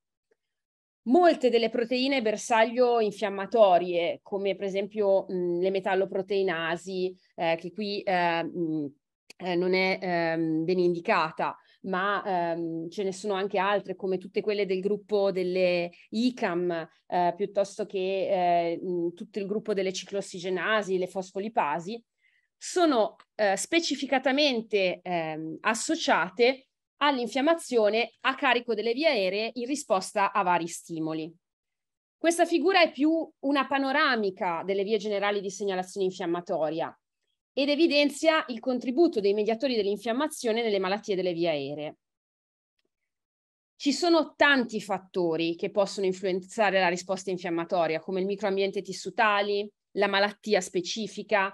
Molte delle proteine bersaglio infiammatorie, come per esempio mh, le metalloproteinasi, eh, che qui eh, mh, eh, non è ehm, ben indicata, ma ehm, ce ne sono anche altre come tutte quelle del gruppo delle ICAM, eh, piuttosto che eh, mh, tutto il gruppo delle ciclossigenasi, le fosfolipasi, sono eh, specificatamente ehm, associate all'infiammazione a carico delle vie aeree in risposta a vari stimoli. Questa figura è più una panoramica delle vie generali di segnalazione infiammatoria ed evidenzia il contributo dei mediatori dell'infiammazione nelle malattie delle vie aeree. Ci sono tanti fattori che possono influenzare la risposta infiammatoria, come il microambiente tissutali, la malattia specifica,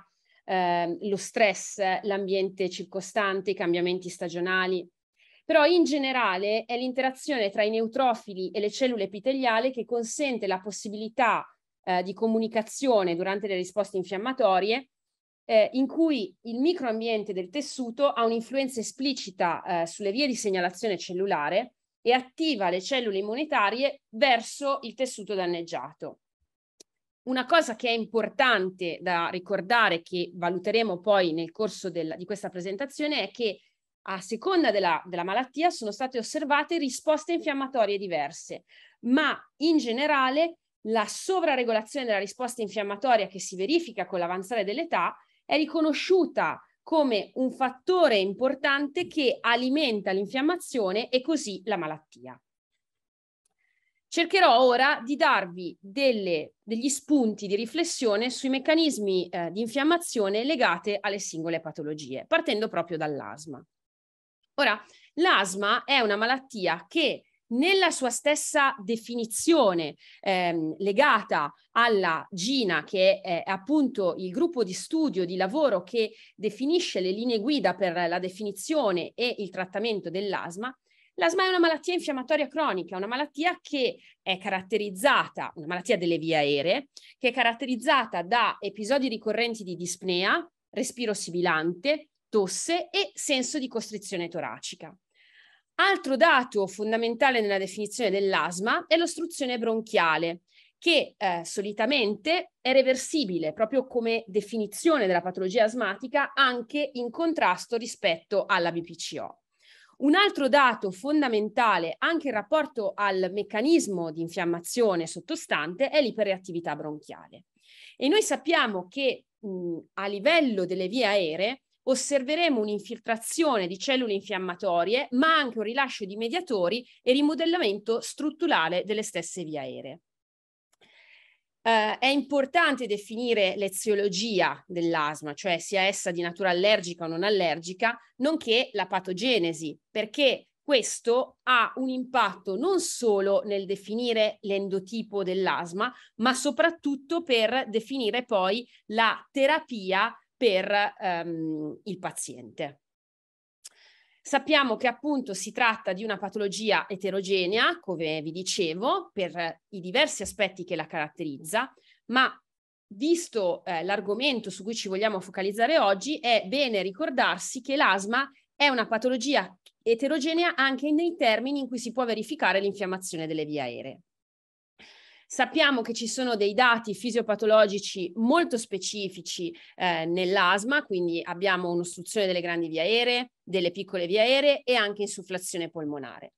eh, lo stress, l'ambiente circostante, i cambiamenti stagionali. Però in generale è l'interazione tra i neutrofili e le cellule epiteliali che consente la possibilità eh, di comunicazione durante le risposte infiammatorie eh, in cui il microambiente del tessuto ha un'influenza esplicita eh, sulle vie di segnalazione cellulare e attiva le cellule immunitarie verso il tessuto danneggiato. Una cosa che è importante da ricordare, che valuteremo poi nel corso del, di questa presentazione, è che a seconda della, della, malattia sono state osservate risposte infiammatorie diverse, ma in generale la sovraregolazione della risposta infiammatoria che si verifica con l'avanzare dell'età è riconosciuta come un fattore importante che alimenta l'infiammazione e così la malattia. Cercherò ora di darvi delle, degli spunti di riflessione sui meccanismi eh, di infiammazione legate alle singole patologie, partendo proprio dall'asma. Ora, l'asma è una malattia che nella sua stessa definizione ehm, legata alla GINA, che è, è appunto il gruppo di studio di lavoro che definisce le linee guida per la definizione e il trattamento dell'asma, L'asma è una malattia infiammatoria cronica, una malattia che è caratterizzata, una malattia delle vie aeree, che è caratterizzata da episodi ricorrenti di dispnea, respiro sibilante, tosse e senso di costrizione toracica. Altro dato fondamentale nella definizione dell'asma è l'ostruzione bronchiale, che eh, solitamente è reversibile proprio come definizione della patologia asmatica anche in contrasto rispetto alla BPCO. Un altro dato fondamentale anche in rapporto al meccanismo di infiammazione sottostante è l'iperreattività bronchiale. E noi sappiamo che mh, a livello delle vie aeree osserveremo un'infiltrazione di cellule infiammatorie, ma anche un rilascio di mediatori e rimodellamento strutturale delle stesse vie aeree eh, è importante definire l'eziologia dell'asma, cioè sia essa di natura allergica o non allergica, nonché la patogenesi, perché questo ha un impatto non solo nel definire l'endotipo dell'asma, ma soprattutto per definire poi la terapia per ehm, il paziente. Sappiamo che appunto si tratta di una patologia eterogenea, come vi dicevo, per i diversi aspetti che la caratterizza, ma visto eh, l'argomento su cui ci vogliamo focalizzare oggi, è bene ricordarsi che l'asma è una patologia eterogenea anche nei termini in cui si può verificare l'infiammazione delle vie aeree. Sappiamo che ci sono dei dati fisiopatologici molto specifici eh, nell'asma, quindi abbiamo un'ostruzione delle grandi vie aeree, delle piccole vie aeree e anche insufflazione polmonare.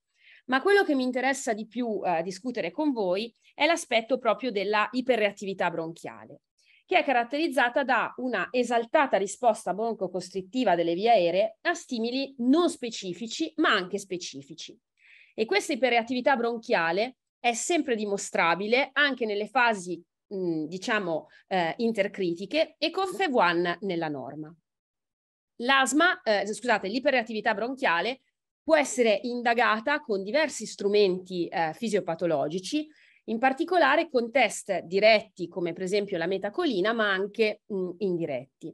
Ma quello che mi interessa di più eh, discutere con voi è l'aspetto proprio della iperreattività bronchiale, che è caratterizzata da una esaltata risposta broncocostrittiva delle vie aeree a stimoli non specifici ma anche specifici. E questa iperreattività bronchiale è sempre dimostrabile anche nelle fasi, mh, mhmm, diciamo, eh, intercritiche e con FEV1 nella norma. L'asma, eh, scusate, l'iperreattività bronchiale può essere indagata con diversi strumenti eh, fisiopatologici, in particolare con test diretti come per esempio la metacolina, ma anche mh, mhmm, indiretti.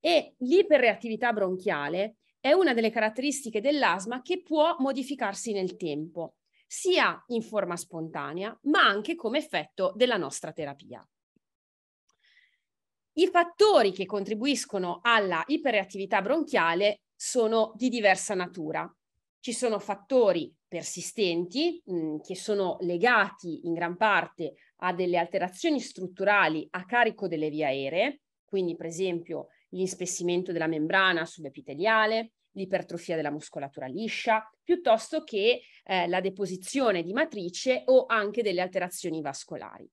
E l'iperreattività bronchiale è una delle caratteristiche dell'asma che può modificarsi nel tempo sia in forma spontanea, ma anche come effetto della nostra terapia. I fattori che contribuiscono alla iperreattività bronchiale sono di diversa natura. Ci sono fattori persistenti mh, mm, che sono legati in gran parte a delle alterazioni strutturali a carico delle vie aeree, quindi per esempio l'inspessimento della membrana subepiteliale, l'ipertrofia della muscolatura liscia, piuttosto che eh, la deposizione di matrice o anche delle alterazioni vascolari.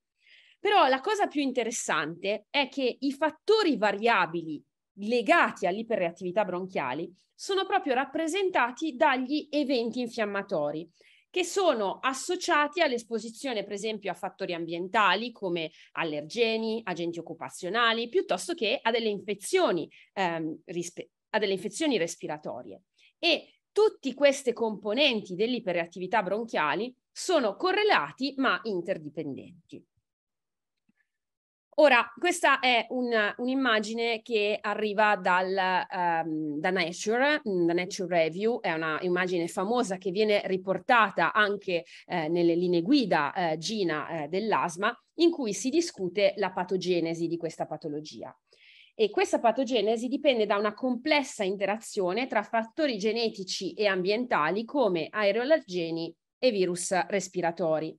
Però la cosa più interessante è che i fattori variabili legati all'iperreattività bronchiali sono proprio rappresentati dagli eventi infiammatori che sono associati all'esposizione, per esempio, a fattori ambientali come allergeni, agenti occupazionali, piuttosto che a delle infezioni ehm, rispe- a delle infezioni respiratorie e tutte queste componenti dell'iperattività bronchiali sono correlati ma interdipendenti. Ora, questa è un'immagine un che arriva dal, um, da, Nature, mm, da Nature Review, è un'immagine famosa che viene riportata anche eh, nelle linee guida eh, Gina eh, dell'asma, in cui si discute la patogenesi di questa patologia e questa patogenesi dipende da una complessa interazione tra fattori genetici e ambientali come aerolageni e virus respiratori.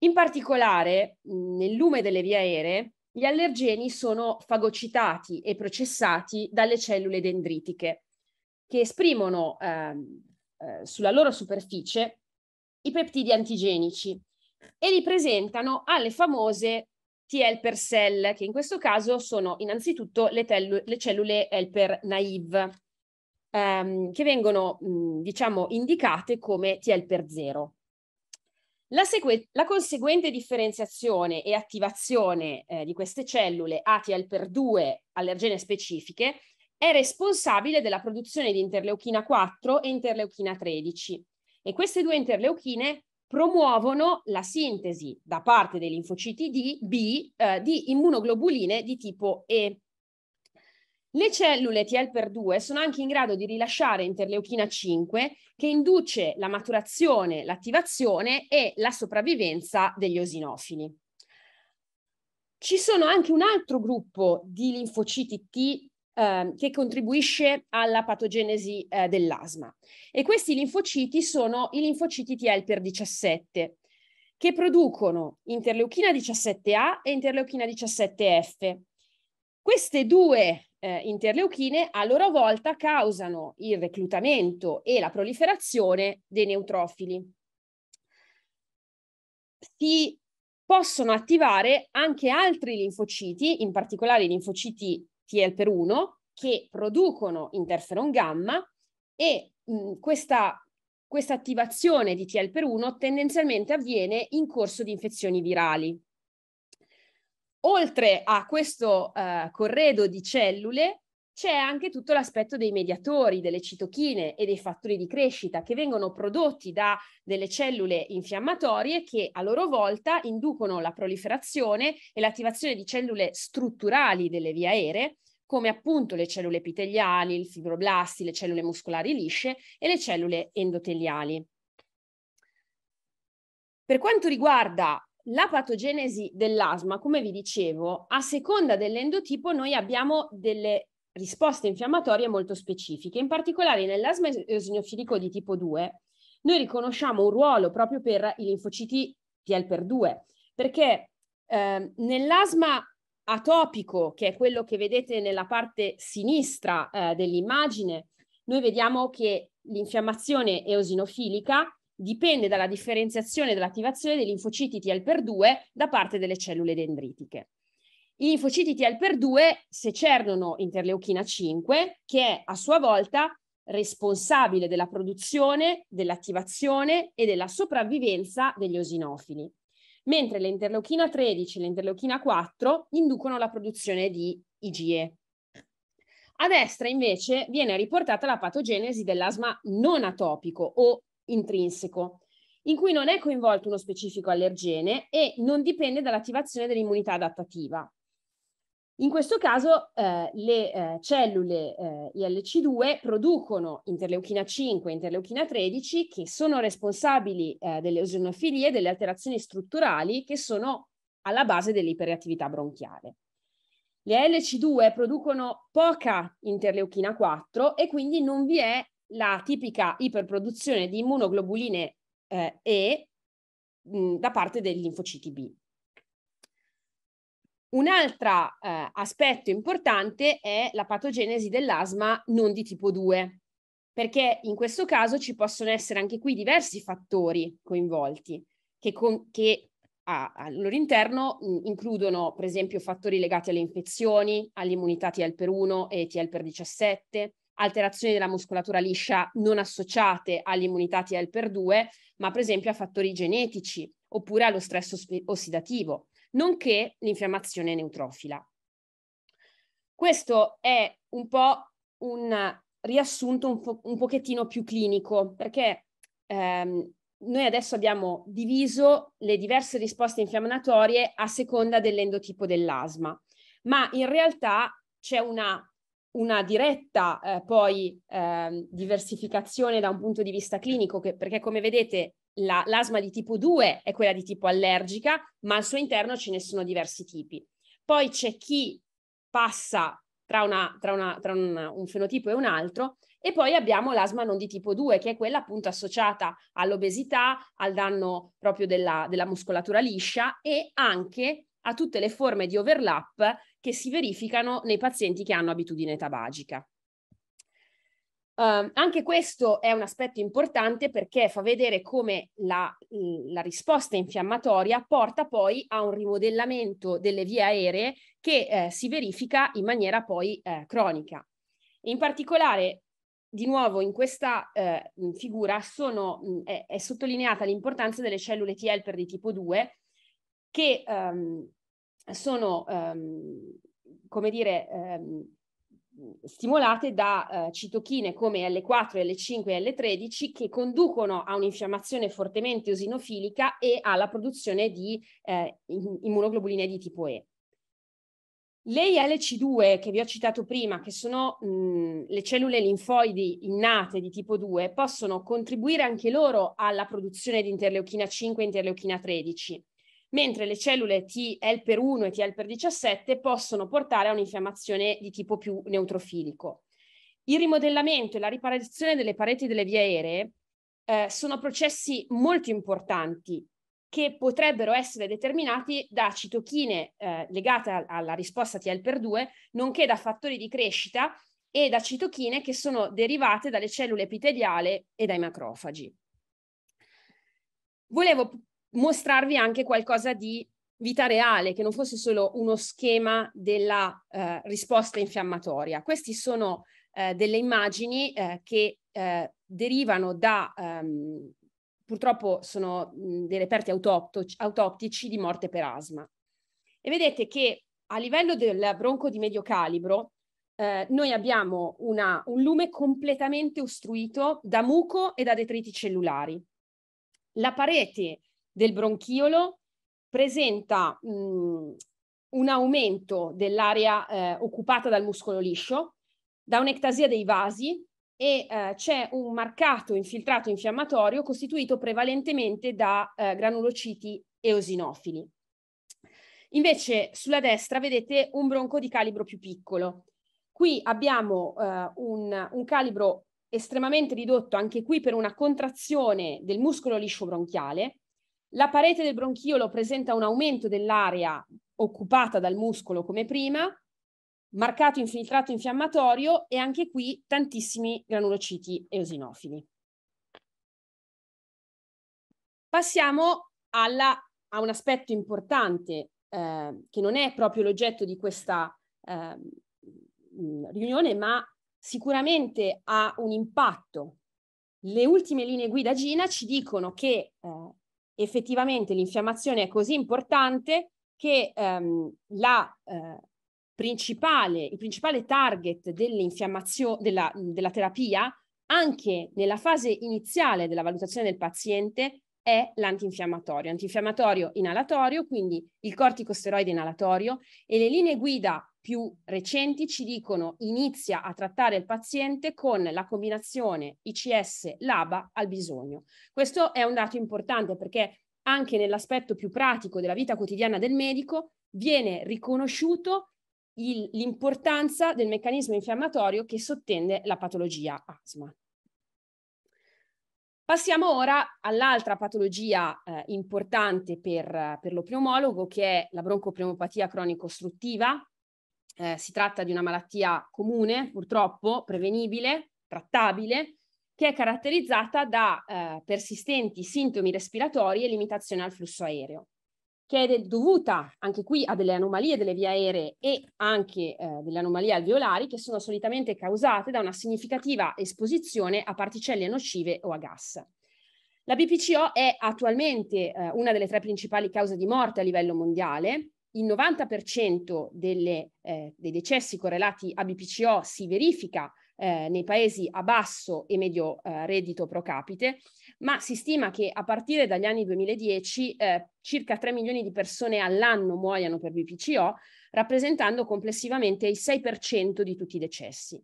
In particolare, nel lume delle vie aeree, gli allergeni sono fagocitati e processati dalle cellule dendritiche, che esprimono ehm, eh, sulla loro superficie i peptidi antigenici e li presentano alle famose TL per cell, che in questo caso sono innanzitutto le, tell- le cellule helper naive, ehm, che vengono mh, diciamo indicate come TL per 0. La, segue- la, conseguente differenziazione e attivazione eh, di queste cellule ATL 2 allergene specifiche è responsabile della produzione di interleuchina 4 e interleuchina 13 e queste due interleuchine promuovono la sintesi da parte dei linfociti D, B eh, di immunoglobuline di tipo E. Le cellule TLPR2 sono anche in grado di rilasciare interleuchina 5 che induce la maturazione, l'attivazione e la sopravvivenza degli osinofili. Ci sono anche un altro gruppo di linfociti T Ehm, che contribuisce alla patogenesi eh, dell'asma. E questi linfociti sono i linfociti TL17 che producono interleuchina 17A e interleuchina 17F. Queste due eh, interleuchine a loro volta causano il reclutamento e la proliferazione dei neutrofili. Si possono attivare anche altri linfociti, in particolare i linfociti TL1 per che producono interferon gamma e mh, questa, questa attivazione di TL1 per tendenzialmente avviene in corso di infezioni virali. Oltre a questo eh, corredo di cellule, c'è anche tutto l'aspetto dei mediatori, delle citochine e dei fattori di crescita che vengono prodotti da delle cellule infiammatorie che a loro volta inducono la proliferazione e l'attivazione di cellule strutturali delle vie aeree, come appunto le cellule epiteliali, il fibroblasti, le cellule muscolari lisce e le cellule endoteliali. Per quanto riguarda la patogenesi dell'asma, come vi dicevo, a seconda dell'endotipo noi abbiamo delle risposte infiammatorie molto specifiche. In particolare nell'asma eosinofilico di tipo 2 noi riconosciamo un ruolo proprio per i linfociti PLPR2, perché eh, nell'asma atopico, che è quello che vedete nella parte sinistra eh, dell'immagine, noi vediamo che l'infiammazione eosinofilica dipende dalla differenziazione e dall'attivazione dei linfociti TLPR2 da parte delle cellule dendritiche. I linfociti TL2 per secernono interleuchina 5, che è a sua volta responsabile della produzione, dell'attivazione e della sopravvivenza degli osinofili, mentre l'interleuchina 13 e l'interleuchina 4 inducono la produzione di IgE. A destra invece viene riportata la patogenesi dell'asma non atopico o intrinseco, in cui non è coinvolto uno specifico allergene e non dipende dall'attivazione dell'immunità adattativa, in questo caso eh, le eh, cellule eh, ILC2 producono interleuchina 5 e interleuchina 13 che sono responsabili eh, delle eosinofilie e delle alterazioni strutturali che sono alla base dell'iperattività bronchiale. Le ilc 2 producono poca interleuchina 4 e quindi non vi è la tipica iperproduzione di immunoglobuline eh, E mh, mm, da parte degli linfociti B. Un altro eh, aspetto importante è la patogenesi dell'asma non di tipo 2, perché in questo caso ci possono essere anche qui diversi fattori coinvolti che, con, che a, al loro interno mh, mm, includono per esempio fattori legati alle infezioni, all'immunità TL per 1 e TL per 17 alterazioni della muscolatura liscia non associate all'immunità TL per 2 ma per esempio a fattori genetici oppure allo stress ossidativo nonché l'infiammazione neutrofila. Questo è un po' un riassunto un, po un pochettino più clinico, perché ehm, noi adesso abbiamo diviso le diverse risposte infiammatorie a seconda dell'endotipo dell'asma, ma in realtà c'è una, una, diretta eh, poi eh, diversificazione da un punto di vista clinico, che, perché come vedete la, l'asma di tipo 2 è quella di tipo allergica, ma al suo interno ce ne sono diversi tipi. Poi c'è chi passa tra, una, tra, una, tra un, un, fenotipo e un altro e poi abbiamo l'asma non di tipo 2, che è quella appunto associata all'obesità, al danno proprio della, della muscolatura liscia e anche a tutte le forme di overlap che si verificano nei pazienti che hanno abitudine tabagica. Ehm, anche questo è un aspetto importante perché fa vedere come la, la, risposta infiammatoria porta poi a un rimodellamento delle vie aeree che eh, si verifica in maniera poi eh, cronica. In particolare, di nuovo, in questa eh, figura sono, è, è, sottolineata l'importanza delle cellule T helper di tipo 2 che ehm, sono, ehm, come dire, ehm, stimolate da eh, citochine come L4, L5 e L13 che conducono a un'infiammazione fortemente osinofilica e alla produzione di eh, immunoglobuline di tipo E. Le ILC2 che vi ho citato prima, che sono mh, mhmm, le cellule linfoidi innate di tipo 2, possono contribuire anche loro alla produzione di interleuchina 5 e interleuchina 13 mentre le cellule T helper 1 e T helper 17 possono portare a un'infiammazione di tipo più neutrofilico. Il rimodellamento e la riparazione delle pareti delle vie aeree eh, sono processi molto importanti che potrebbero essere determinati da citochine eh, legate alla risposta TL2, nonché da fattori di crescita e da citochine che sono derivate dalle cellule epiteliali e dai macrofagi. Volevo mostrarvi anche qualcosa di vita reale, che non fosse solo uno schema della eh, risposta infiammatoria. Queste sono eh, delle immagini eh, che eh, derivano da, ehm, purtroppo sono mm, dei reperti autoptici, di morte per asma. E vedete che a livello del bronco di medio calibro, eh, noi abbiamo una, un lume completamente ostruito da muco e da detriti cellulari. La parete del bronchiolo presenta mh, un aumento dell'area eh, occupata dal muscolo liscio, da un'ectasia dei vasi e eh, c'è un marcato infiltrato infiammatorio costituito prevalentemente da eh, granulociti eosinofili. Invece sulla destra vedete un bronco di calibro più piccolo. Qui abbiamo eh, un, un calibro estremamente ridotto anche qui per una contrazione del muscolo liscio bronchiale la parete del bronchiolo presenta un aumento dell'area occupata dal muscolo come prima, marcato infiltrato infiammatorio e anche qui tantissimi granulociti eosinofili. Passiamo alla, a un aspetto importante eh, che non è proprio l'oggetto di questa eh, riunione, ma sicuramente ha un impatto. Le ultime linee guida Gina ci dicono che eh, effettivamente l'infiammazione è così importante che ehm, la, eh, principale, il principale target dell'infiammazione, della, della terapia, anche nella fase iniziale della valutazione del paziente, è l'antinfiammatorio, antinfiammatorio inalatorio, quindi il corticosteroide inalatorio e le linee guida più recenti ci dicono inizia a trattare il paziente con la combinazione ICS-LABA al bisogno. Questo è un dato importante perché anche nell'aspetto più pratico della vita quotidiana del medico viene riconosciuto il, l'importanza del meccanismo infiammatorio che sottende la patologia asma. Passiamo ora all'altra patologia eh, importante per, per lo pneumologo che è la broncopreumopatia cronico-ostruttiva, eh, si tratta di una malattia comune, purtroppo prevenibile, trattabile, che è caratterizzata da eh, persistenti sintomi respiratori e limitazione al flusso aereo, che è dovuta anche qui a delle anomalie delle vie aeree e anche eh, delle anomalie alveolari che sono solitamente causate da una significativa esposizione a particelle nocive o a gas. La BPCO è attualmente eh, una delle tre principali cause di morte a livello mondiale il 90% delle, eh, dei decessi correlati a BPCO si verifica eh, nei paesi a basso e medio eh, reddito pro capite, ma si stima che a partire dagli anni 2010 eh, circa 3 milioni di persone all'anno muoiano per BPCO, rappresentando complessivamente il 6% di tutti i decessi.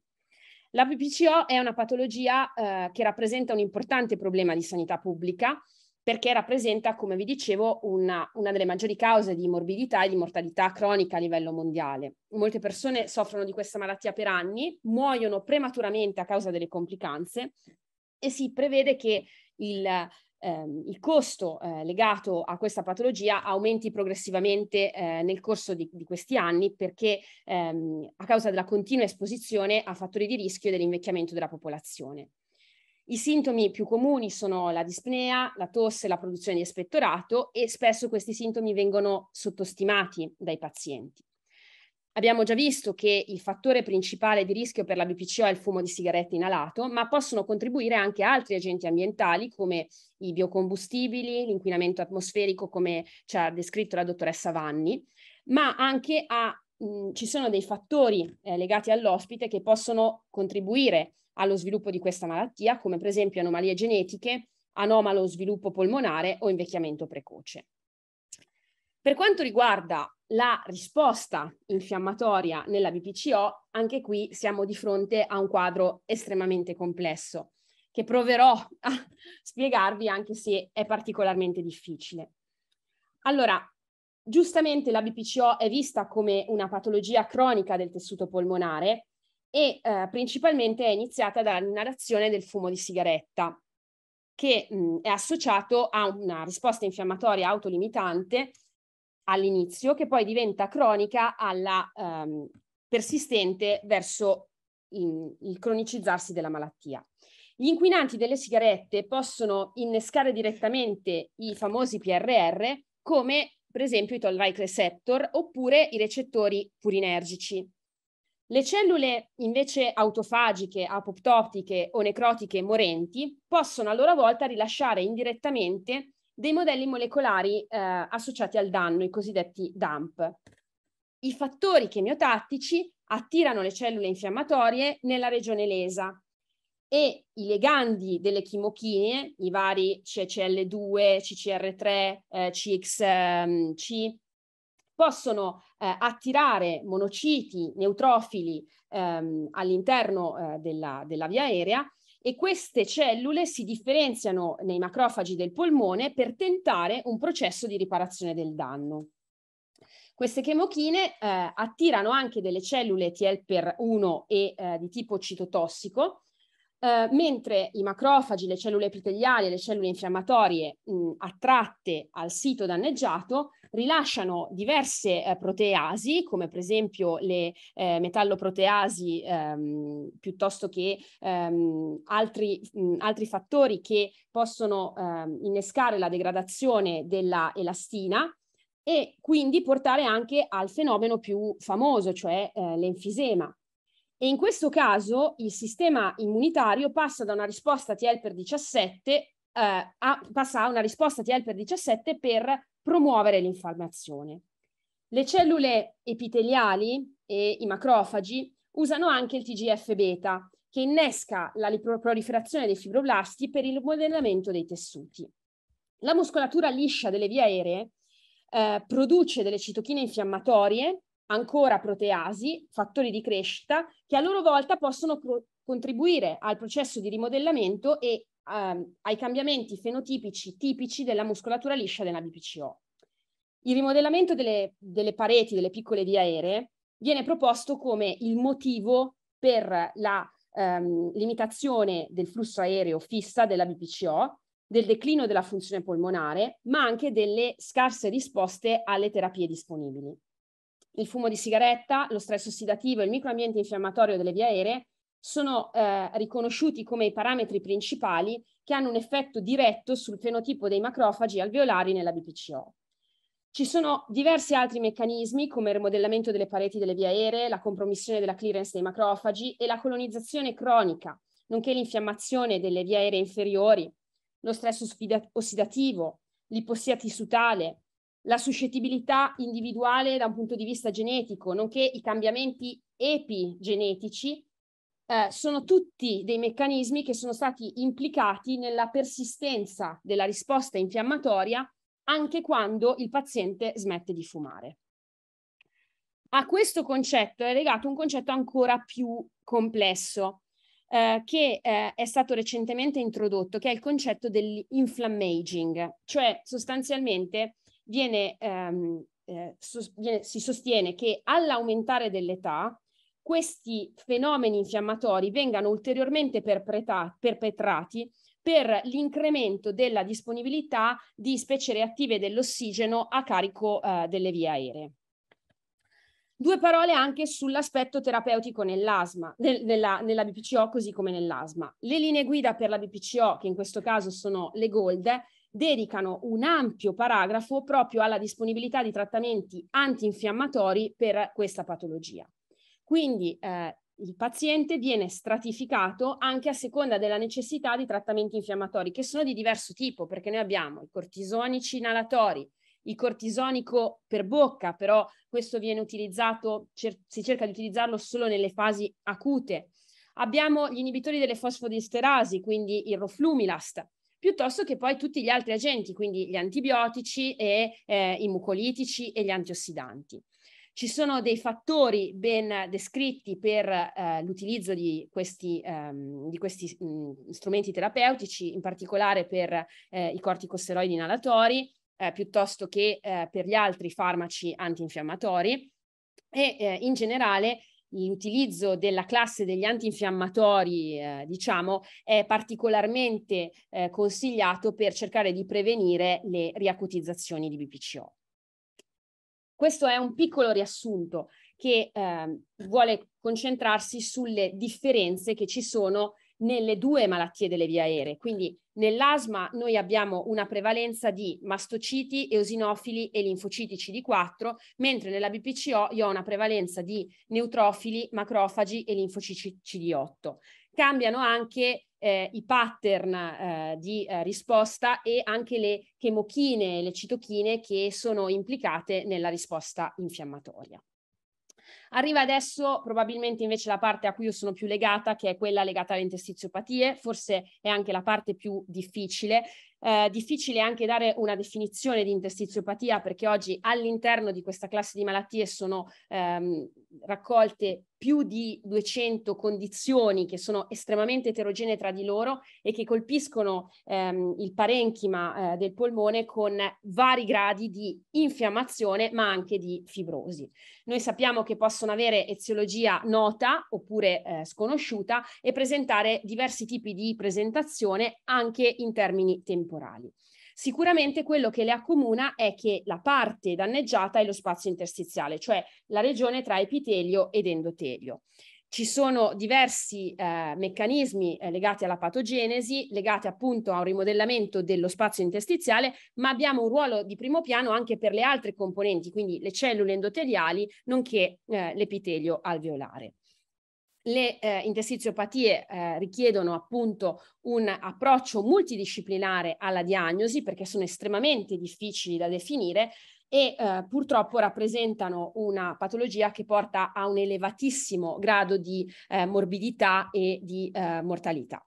La BPCO è una patologia eh, che rappresenta un importante problema di sanità pubblica perché rappresenta, come vi dicevo, una, una, delle maggiori cause di morbidità e di mortalità cronica a livello mondiale. Molte persone soffrono di questa malattia per anni, muoiono prematuramente a causa delle complicanze e si prevede che il, ehm, il costo eh, legato a questa patologia aumenti progressivamente eh, nel corso di, di, questi anni perché ehm, a causa della continua esposizione a fattori di rischio e dell'invecchiamento della popolazione. I sintomi più comuni sono la dispnea, la tosse, la produzione di espettorato e spesso questi sintomi vengono sottostimati dai pazienti. Abbiamo già visto che il fattore principale di rischio per la BPCO è il fumo di sigarette inalato, ma possono contribuire anche altri agenti ambientali come i biocombustibili, l'inquinamento atmosferico come ci ha descritto la dottoressa Vanni, ma anche a, mh, ci sono dei fattori eh, legati all'ospite che possono contribuire allo sviluppo di questa malattia, come per esempio anomalie genetiche, anomalo sviluppo polmonare o invecchiamento precoce. Per quanto riguarda la risposta infiammatoria nella BPCO, anche qui siamo di fronte a un quadro estremamente complesso, che proverò a *laughs* spiegarvi anche se è particolarmente difficile. Allora, giustamente la BPCO è vista come una patologia cronica del tessuto polmonare, e eh, principalmente è iniziata dall'inalazione del fumo di sigaretta che mh, è associato a una risposta infiammatoria autolimitante all'inizio che poi diventa cronica alla ehm, persistente verso in, il cronicizzarsi della malattia. Gli inquinanti delle sigarette possono innescare direttamente i famosi PRR come per esempio i toll receptor oppure i recettori purinergici le cellule invece autofagiche, apoptotiche o necrotiche morenti possono a loro volta rilasciare indirettamente dei modelli molecolari eh, associati al danno, i cosiddetti DAMP. I fattori chemiotattici attirano le cellule infiammatorie nella regione lesa e i legandi delle chimochine, i vari CCL2, CCR3, eh, CXC, possono eh, attirare monociti, neutrofili ehm, all'interno eh, della, della via aerea e queste cellule si differenziano nei macrofagi del polmone per tentare un processo di riparazione del danno. Queste chemochine eh, attirano anche delle cellule TLPR1 e eh, di tipo citotossico, eh, mentre i macrofagi, le cellule epiteliali e le cellule infiammatorie mh, attratte al sito danneggiato rilasciano diverse eh, proteasi, come per esempio le eh, metalloproteasi ehm, piuttosto che ehm, altri, mh, mm, altri, fattori che possono ehm, innescare la degradazione della elastina e quindi portare anche al fenomeno più famoso, cioè eh, l'enfisema. E in questo caso il sistema immunitario passa da una risposta TL per 17 eh, a, passa a una risposta TL per 17 per promuovere l'informazione. Le cellule epiteliali e i macrofagi usano anche il TGF-beta, che innesca la proliferazione dei fibroblasti per il modellamento dei tessuti. La muscolatura liscia delle vie aeree eh, produce delle citochine infiammatorie, ancora proteasi, fattori di crescita, che a loro volta possono pro- contribuire al processo di rimodellamento e um, ai cambiamenti fenotipici tipici della muscolatura liscia della BPCO. Il rimodellamento delle, delle pareti, delle piccole vie aeree, viene proposto come il motivo per la um, limitazione del flusso aereo fissa della BPCO, del declino della funzione polmonare, ma anche delle scarse risposte alle terapie disponibili. Il fumo di sigaretta, lo stress ossidativo e il microambiente infiammatorio delle vie aeree sono eh, riconosciuti come i parametri principali che hanno un effetto diretto sul fenotipo dei macrofagi alveolari nella BPCO. Ci sono diversi altri meccanismi come il rimodellamento delle pareti delle vie aeree, la compromissione della clearance dei macrofagi e la colonizzazione cronica, nonché l'infiammazione delle vie aeree inferiori, lo stress ossidativo, l'ipossia tissutale, la suscettibilità individuale da un punto di vista genetico, nonché i cambiamenti epigenetici eh, sono tutti dei meccanismi che sono stati implicati nella persistenza della risposta infiammatoria anche quando il paziente smette di fumare. A questo concetto è legato un concetto ancora più complesso eh, che eh, è stato recentemente introdotto, che è il concetto dell'inflammaging, cioè sostanzialmente viene, ehm, eh, so, viene, si sostiene che all'aumentare dell'età questi fenomeni infiammatori vengano ulteriormente perpetrati per l'incremento della disponibilità di specie reattive dell'ossigeno a carico eh, delle vie aeree. Due parole anche sull'aspetto terapeutico nell'asma, nel, nella, nella, BPCO così come nell'asma. Le linee guida per la BPCO, che in questo caso sono le GOLD, dedicano un ampio paragrafo proprio alla disponibilità di trattamenti antinfiammatori per questa patologia. Quindi eh, il paziente viene stratificato anche a seconda della necessità di trattamenti infiammatori, che sono di diverso tipo, perché noi abbiamo i cortisonici inalatori, il cortisonico per bocca, però questo viene utilizzato, cer- si cerca di utilizzarlo solo nelle fasi acute. Abbiamo gli inibitori delle fosfodiesterasi, quindi il roflumilast, piuttosto che poi tutti gli altri agenti, quindi gli antibiotici e eh, i mucolitici e gli antiossidanti. Ci sono dei fattori ben descritti per eh, l'utilizzo di questi, um, di questi mh, mm, strumenti terapeutici, in particolare per eh, i corticosteroidi inalatori, eh, piuttosto che eh, per gli altri farmaci antinfiammatori e eh, in generale l'utilizzo della classe degli antinfiammatori, eh, diciamo, è particolarmente eh, consigliato per cercare di prevenire le riacutizzazioni di BPCO. Questo è un piccolo riassunto che eh, vuole concentrarsi sulle differenze che ci sono nelle due malattie delle vie aeree. Quindi nell'asma noi abbiamo una prevalenza di mastociti, eosinofili e linfociti CD4, mentre nella BPCO io ho una prevalenza di neutrofili, macrofagi e linfociti CD8. Cambiano anche eh, i pattern eh, di eh, risposta e anche le chemochine, le citochine che sono implicate nella risposta infiammatoria. Arriva adesso probabilmente invece la parte a cui io sono più legata, che è quella legata alle intestiziopatie, forse è anche la parte più difficile. Eh, difficile anche dare una definizione di intestiziopatia perché oggi all'interno di questa classe di malattie sono ehm, raccolte più di 200 condizioni che sono estremamente eterogenee tra di loro e che colpiscono ehm, il parenchima eh, del polmone con vari gradi di infiammazione ma anche di fibrosi. Noi sappiamo che possono avere eziologia nota oppure eh, sconosciuta e presentare diversi tipi di presentazione anche in termini temporali. Sicuramente quello che le accomuna è che la parte danneggiata è lo spazio interstiziale, cioè la regione tra epitelio ed endotelio. Ci sono diversi eh, meccanismi eh, legati alla patogenesi, legati appunto a un rimodellamento dello spazio interstiziale, ma abbiamo un ruolo di primo piano anche per le altre componenti, quindi le cellule endoteliali, nonché eh, l'epitelio alveolare le eh, interstiziopatie eh, richiedono appunto un approccio multidisciplinare alla diagnosi perché sono estremamente difficili da definire e eh, purtroppo rappresentano una patologia che porta a un elevatissimo grado di eh, morbidità e di eh, mortalità.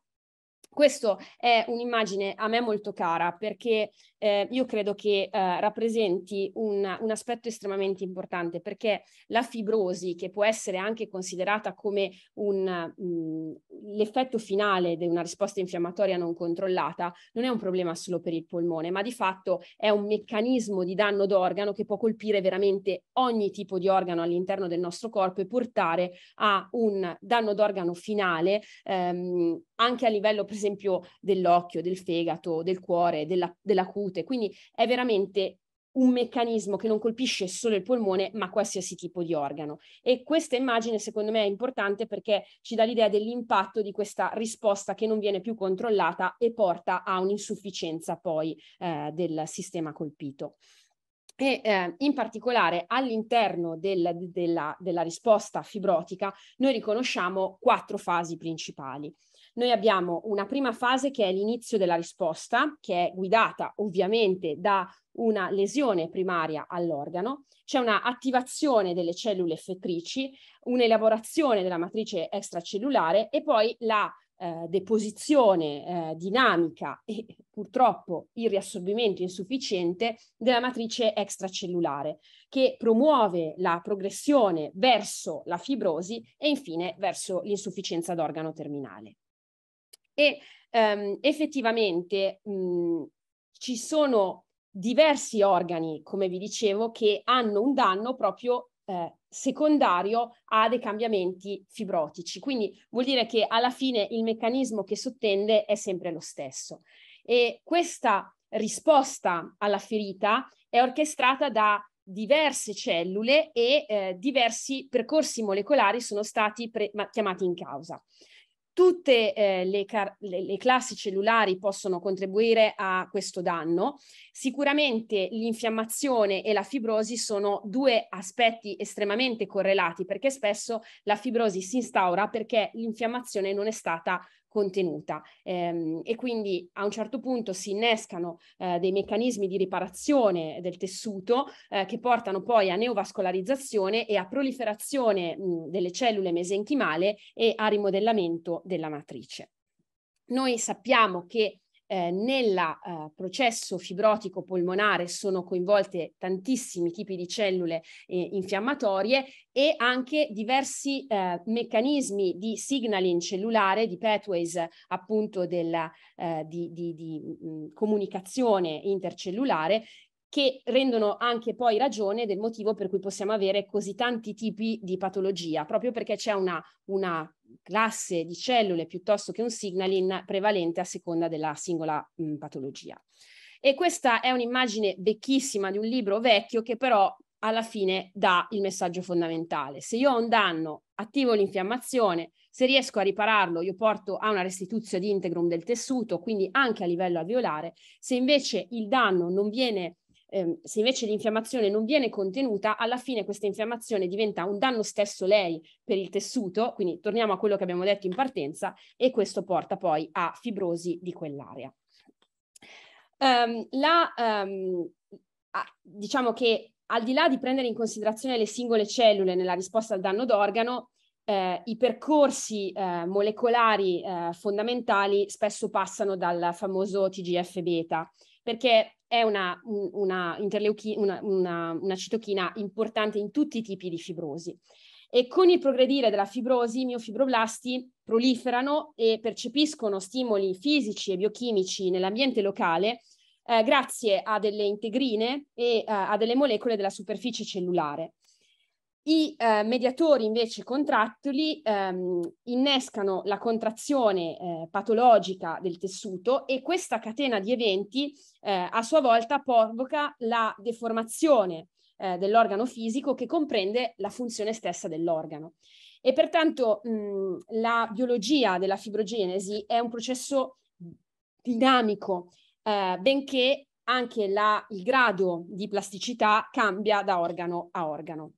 Questa è un'immagine a me molto cara perché eh, io credo che eh, rappresenti un, un, aspetto estremamente importante perché la fibrosi, che può essere anche considerata come un, mh, mm, l'effetto finale di una risposta infiammatoria non controllata, non è un problema solo per il polmone, ma di fatto è un meccanismo di danno d'organo che può colpire veramente ogni tipo di organo all'interno del nostro corpo e portare a un danno d'organo finale ehm, anche a livello per esempio dell'occhio, del fegato, del cuore, della, della cura salute. Quindi è veramente un meccanismo che non colpisce solo il polmone, ma qualsiasi tipo di organo. E questa immagine, secondo me, è importante perché ci dà l'idea dell'impatto di questa risposta che non viene più controllata e porta a un'insufficienza poi eh, del sistema colpito. E eh, in particolare all'interno del, della, della risposta fibrotica noi riconosciamo quattro fasi principali. Noi abbiamo una prima fase che è l'inizio della risposta, che è guidata ovviamente da una lesione primaria all'organo, c'è una attivazione delle cellule effettrici, un'elaborazione della matrice extracellulare e poi la eh, deposizione eh, dinamica e purtroppo il riassorbimento insufficiente della matrice extracellulare che promuove la progressione verso la fibrosi e infine verso l'insufficienza d'organo terminale. E ehm, effettivamente mh, mhmm, ci sono diversi organi, come vi dicevo, che hanno un danno proprio eh, secondario a dei cambiamenti fibrotici. Quindi vuol dire che alla fine il meccanismo che sottende è sempre lo stesso. E questa risposta alla ferita è orchestrata da diverse cellule e eh, diversi percorsi molecolari sono stati pre- chiamati in causa. Tutte eh, le, car- le, le, classi cellulari possono contribuire a questo danno. Sicuramente l'infiammazione e la fibrosi sono due aspetti estremamente correlati perché spesso la fibrosi si instaura perché l'infiammazione non è stata contenuta ehm, e quindi a un certo punto si innescano eh, dei meccanismi di riparazione del tessuto eh, che portano poi a neovascolarizzazione e a proliferazione mh, delle cellule mesenchimale e a rimodellamento della matrice. Noi sappiamo che eh, nel eh, processo fibrotico polmonare sono coinvolte tantissimi tipi di cellule eh, infiammatorie e anche diversi eh, meccanismi di signaling cellulare, di pathways appunto della, eh, di, di, di mh, mm, comunicazione intercellulare che rendono anche poi ragione del motivo per cui possiamo avere così tanti tipi di patologia, proprio perché c'è una, una classe di cellule piuttosto che un signaling prevalente a seconda della singola mh, patologia. E questa è un'immagine vecchissima di un libro vecchio che però alla fine dà il messaggio fondamentale. Se io ho un danno, attivo l'infiammazione, se riesco a ripararlo, io porto a una restituzione di integrum del tessuto, quindi anche a livello alveolare. Se invece il danno non viene eh, se invece l'infiammazione non viene contenuta, alla fine questa infiammazione diventa un danno stesso lei per il tessuto, quindi torniamo a quello che abbiamo detto in partenza, e questo porta poi a fibrosi di quell'area. Um, la, um, diciamo che al di là di prendere in considerazione le singole cellule nella risposta al danno d'organo, eh, i percorsi eh, molecolari eh, fondamentali spesso passano dal famoso TGF beta, perché è una, una, una, una, citochina importante in tutti i tipi di fibrosi. E con il progredire della fibrosi, i miofibroblasti proliferano e percepiscono stimoli fisici e biochimici nell'ambiente locale eh, grazie a delle integrine e eh, a delle molecole della superficie cellulare. I eh, mediatori invece contrattili ehm, innescano la contrazione eh, patologica del tessuto e questa catena di eventi eh, a sua volta provoca la deformazione eh, dell'organo fisico che comprende la funzione stessa dell'organo. E pertanto mh, la biologia della fibrogenesi è un processo dinamico, eh, benché anche la, il grado di plasticità cambia da organo a organo.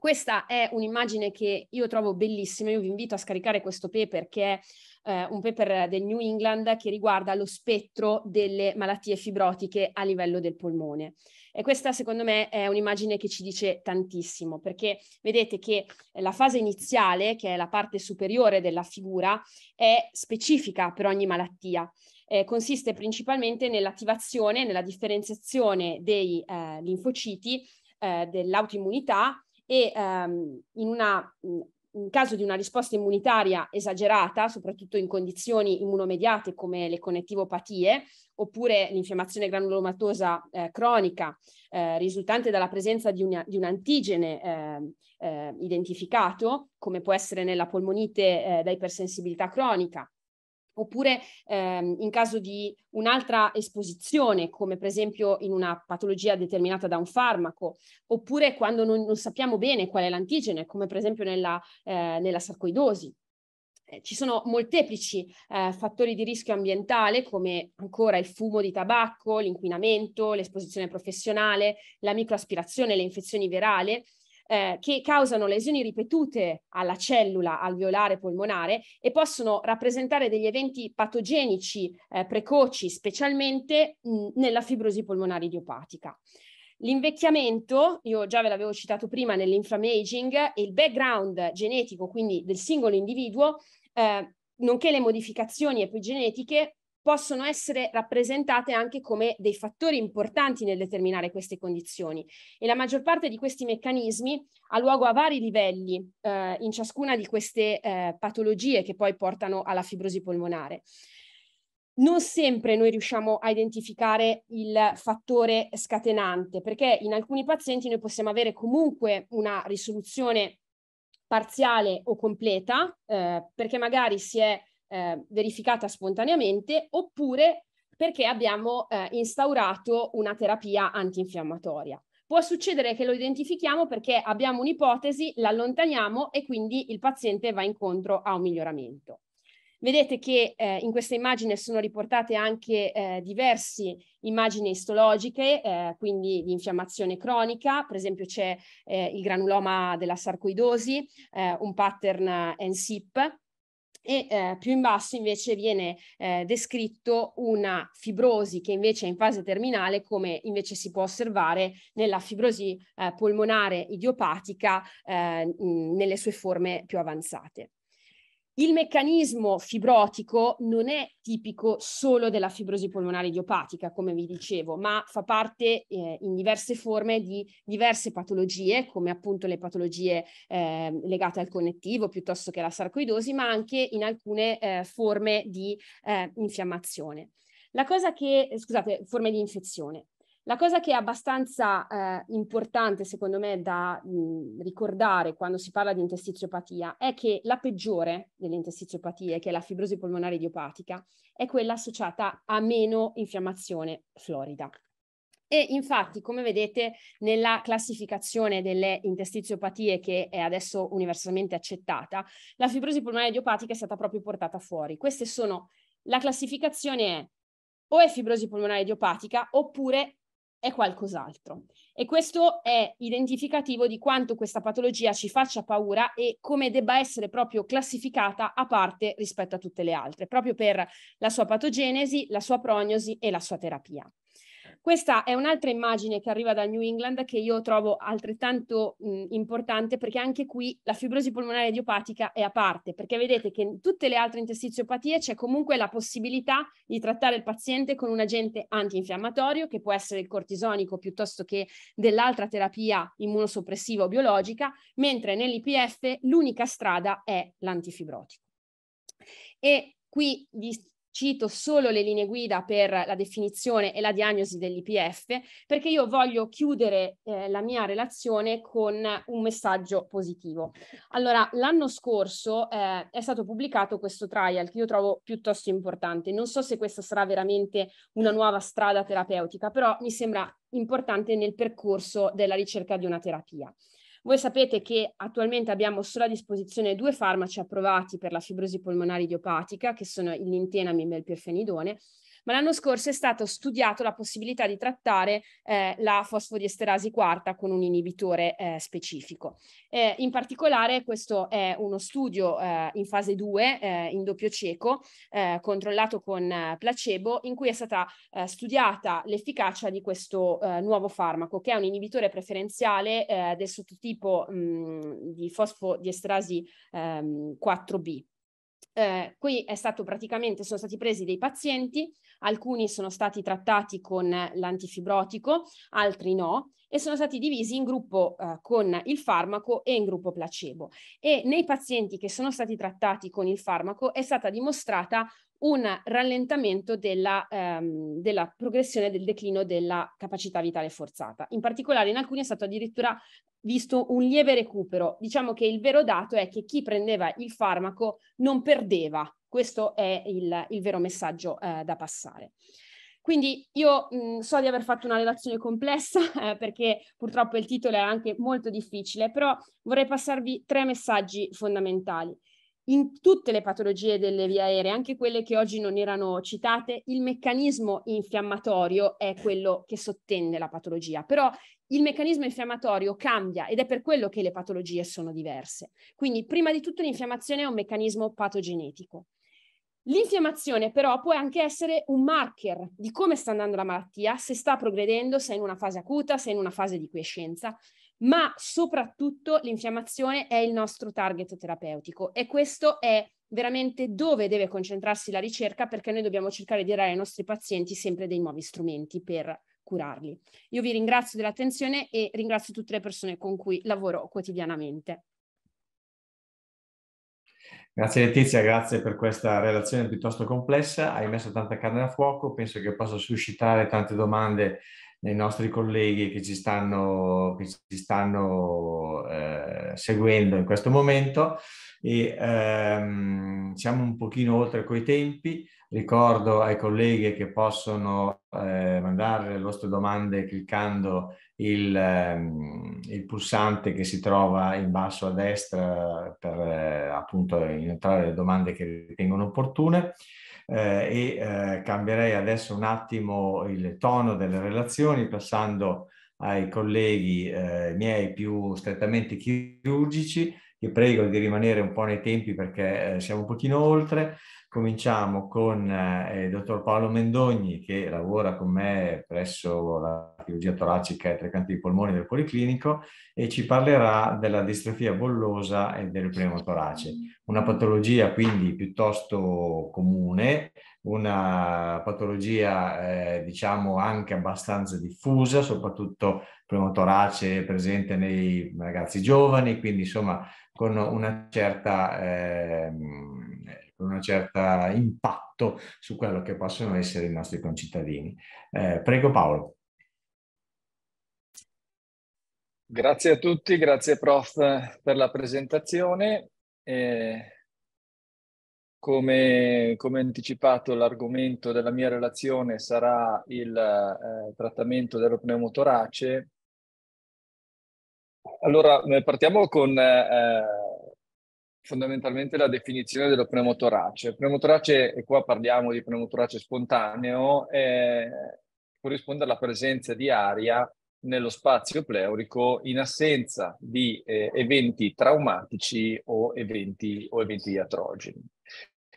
Questa è un'immagine che io trovo bellissima, io vi invito a scaricare questo paper che è eh, un paper del New England che riguarda lo spettro delle malattie fibrotiche a livello del polmone. E questa secondo me è un'immagine che ci dice tantissimo perché vedete che la fase iniziale, che è la parte superiore della figura, è specifica per ogni malattia. Eh, consiste principalmente nell'attivazione, nella differenziazione dei eh, linfociti eh, dell'autoimmunità e ehm, in, una, in caso di una risposta immunitaria esagerata, soprattutto in condizioni immunomediate come le connettivopatie, oppure l'infiammazione granulomatosa eh, cronica eh, risultante dalla presenza di, una, di un antigene ehm, eh, identificato, come può essere nella polmonite eh, da ipersensibilità cronica oppure ehm, in caso di un'altra esposizione, come per esempio in una patologia determinata da un farmaco, oppure quando non, non sappiamo bene qual è l'antigene, come per esempio nella, eh, nella sarcoidosi. Eh, ci sono molteplici eh, fattori di rischio ambientale come ancora il fumo di tabacco, l'inquinamento, l'esposizione professionale, la microaspirazione, le infezioni virali, eh, che causano lesioni ripetute alla cellula alveolare polmonare e possono rappresentare degli eventi patogenici eh, precoci, specialmente mh, mm, nella fibrosi polmonare idiopatica. L'invecchiamento, io già ve l'avevo citato prima nell'inframaging, e il background genetico, quindi del singolo individuo, eh, nonché le modificazioni epigenetiche, possono essere rappresentate anche come dei fattori importanti nel determinare queste condizioni e la maggior parte di questi meccanismi ha luogo a vari livelli eh, in ciascuna di queste eh, patologie che poi portano alla fibrosi polmonare. Non sempre noi riusciamo a identificare il fattore scatenante, perché in alcuni pazienti noi possiamo avere comunque una risoluzione parziale o completa, eh, perché magari si è eh, verificata spontaneamente oppure perché abbiamo eh, instaurato una terapia antinfiammatoria. Può succedere che lo identifichiamo perché abbiamo un'ipotesi, l'allontaniamo e quindi il paziente va incontro a un miglioramento. Vedete che eh, in questa immagine sono riportate anche eh, diverse immagini istologiche, eh, quindi di infiammazione cronica, per esempio c'è eh, il granuloma della sarcoidosi, eh, un pattern eh, NSIP, e eh, più in basso invece viene eh, descritto una fibrosi che invece è in fase terminale come invece si può osservare nella fibrosi eh, polmonare idiopatica mh, eh, nelle sue forme più avanzate. Il meccanismo fibrotico non è tipico solo della fibrosi polmonare idiopatica, come vi dicevo, ma fa parte eh, in diverse forme di diverse patologie, come appunto le patologie eh, legate al connettivo piuttosto che alla sarcoidosi, ma anche in alcune eh, forme di eh, infiammazione. La cosa che, scusate, forme di infezione. La cosa che è abbastanza eh, importante, secondo me, da mh, ricordare quando si parla di intestiziopatia è che la peggiore delle intestiziopatie, che è la fibrosi polmonare idiopatica, è quella associata a meno infiammazione florida. E infatti, come vedete, nella classificazione delle intestiziopatie che è adesso universalmente accettata, la fibrosi polmonare idiopatica è stata proprio portata fuori. Queste sono, la classificazione è o è fibrosi polmonare idiopatica oppure è qualcos'altro. E questo è identificativo di quanto questa patologia ci faccia paura e come debba essere proprio classificata a parte rispetto a tutte le altre, proprio per la sua patogenesi, la sua prognosi e la sua terapia. Questa è un'altra immagine che arriva dal New England che io trovo altrettanto mh, importante perché anche qui la fibrosi polmonare idiopatica è a parte, perché vedete che in tutte le altre interstiziopatie c'è comunque la possibilità di trattare il paziente con un agente antinfiammatorio che può essere il cortisonico piuttosto che dell'altra terapia immunosoppressiva o biologica, mentre nell'IPF l'unica strada è l'antifibrotico. E qui cito solo le linee guida per la definizione e la diagnosi dell'IPF, perché io voglio chiudere eh, la mia relazione con un messaggio positivo. Allora, l'anno scorso eh, è stato pubblicato questo trial che io trovo piuttosto importante. Non so se questa sarà veramente una nuova strada terapeutica, però mi sembra importante nel percorso della ricerca di una terapia. Voi sapete che attualmente abbiamo solo a disposizione due farmaci approvati per la fibrosi polmonare idiopatica, che sono il nintenamib e il pirfenidone, ma l'anno scorso è stato studiato la possibilità di trattare eh, la fosfodiesterasi quarta con un inibitore eh, specifico. Eh, in particolare questo è uno studio eh, in fase 2, eh, in doppio cieco, eh, controllato con placebo, in cui è stata studiata l'efficacia di questo nuovo farmaco, che è un inibitore preferenziale del sottotipo mh, mm, di fosfodiesterasi ehm, 4B. Eh, qui è stato praticamente, sono stati presi dei pazienti Alcuni sono stati trattati con l'antifibrotico, altri no e sono stati divisi in gruppo eh, con il farmaco e in gruppo placebo. E nei pazienti che sono stati trattati con il farmaco è stata dimostrata un rallentamento della, ehm, della progressione del declino della capacità vitale forzata. In particolare in alcuni è stato addirittura visto un lieve recupero. Diciamo che il vero dato è che chi prendeva il farmaco non perdeva. Questo è il, il vero messaggio eh, da passare. Quindi io mh, mm, so di aver fatto una relazione complessa *laughs* eh, perché purtroppo il titolo è anche molto difficile, però vorrei passarvi tre messaggi fondamentali. In tutte le patologie delle vie aeree, anche quelle che oggi non erano citate, il meccanismo infiammatorio è quello che sottende la patologia, però il meccanismo infiammatorio cambia ed è per quello che le patologie sono diverse. Quindi, prima di tutto, l'infiammazione è un meccanismo patogenetico. L'infiammazione però può anche essere un marker di come sta andando la malattia, se sta progredendo, se è in una fase acuta, se è in una fase di quiescenza, ma soprattutto l'infiammazione è il nostro target terapeutico e questo è veramente dove deve concentrarsi la ricerca perché noi dobbiamo cercare di dare ai nostri pazienti sempre dei nuovi strumenti per curarli. Io vi ringrazio dell'attenzione e ringrazio tutte le persone con cui lavoro quotidianamente. Grazie Letizia, grazie per questa relazione piuttosto complessa, hai messo tanta carne a fuoco, penso che possa suscitare tante domande nei nostri colleghi che ci stanno, che ci stanno eh, seguendo in questo momento e ehm, siamo un pochino oltre coi tempi, Ricordo ai colleghi che possono eh, mandare le vostre domande cliccando il, ehm, il, pulsante che si trova in basso a destra per eh, appunto inoltrare le domande che ritengono opportune eh, e eh, cambierei adesso un attimo il tono delle relazioni passando ai colleghi eh, miei più strettamente chirurgici che prego di rimanere un po' nei tempi perché eh, siamo un pochino oltre Cominciamo con eh, il dottor Paolo Mendogni che lavora con me presso la chirurgia toracica e tre canti di polmone del Policlinico e ci parlerà della distrofia bollosa e del primo torace, una patologia quindi piuttosto comune, una patologia eh, diciamo anche abbastanza diffusa, soprattutto primo torace presente nei ragazzi giovani, quindi insomma con una certa... Eh, con un certo impatto su quello che possono essere i nostri concittadini. Eh, prego Paolo. Grazie a tutti, grazie Prof per la presentazione. Eh, come, come, anticipato l'argomento della mia relazione sarà il eh, trattamento dello pneumotorace. Allora, partiamo con eh, fondamentalmente la definizione dello pneumotorace. Pneumotorace, e qua parliamo di pneumotorace spontaneo, eh, corrisponde alla presenza di aria nello spazio pleurico in assenza di eh, eventi traumatici o eventi, o eventi iatrogeni.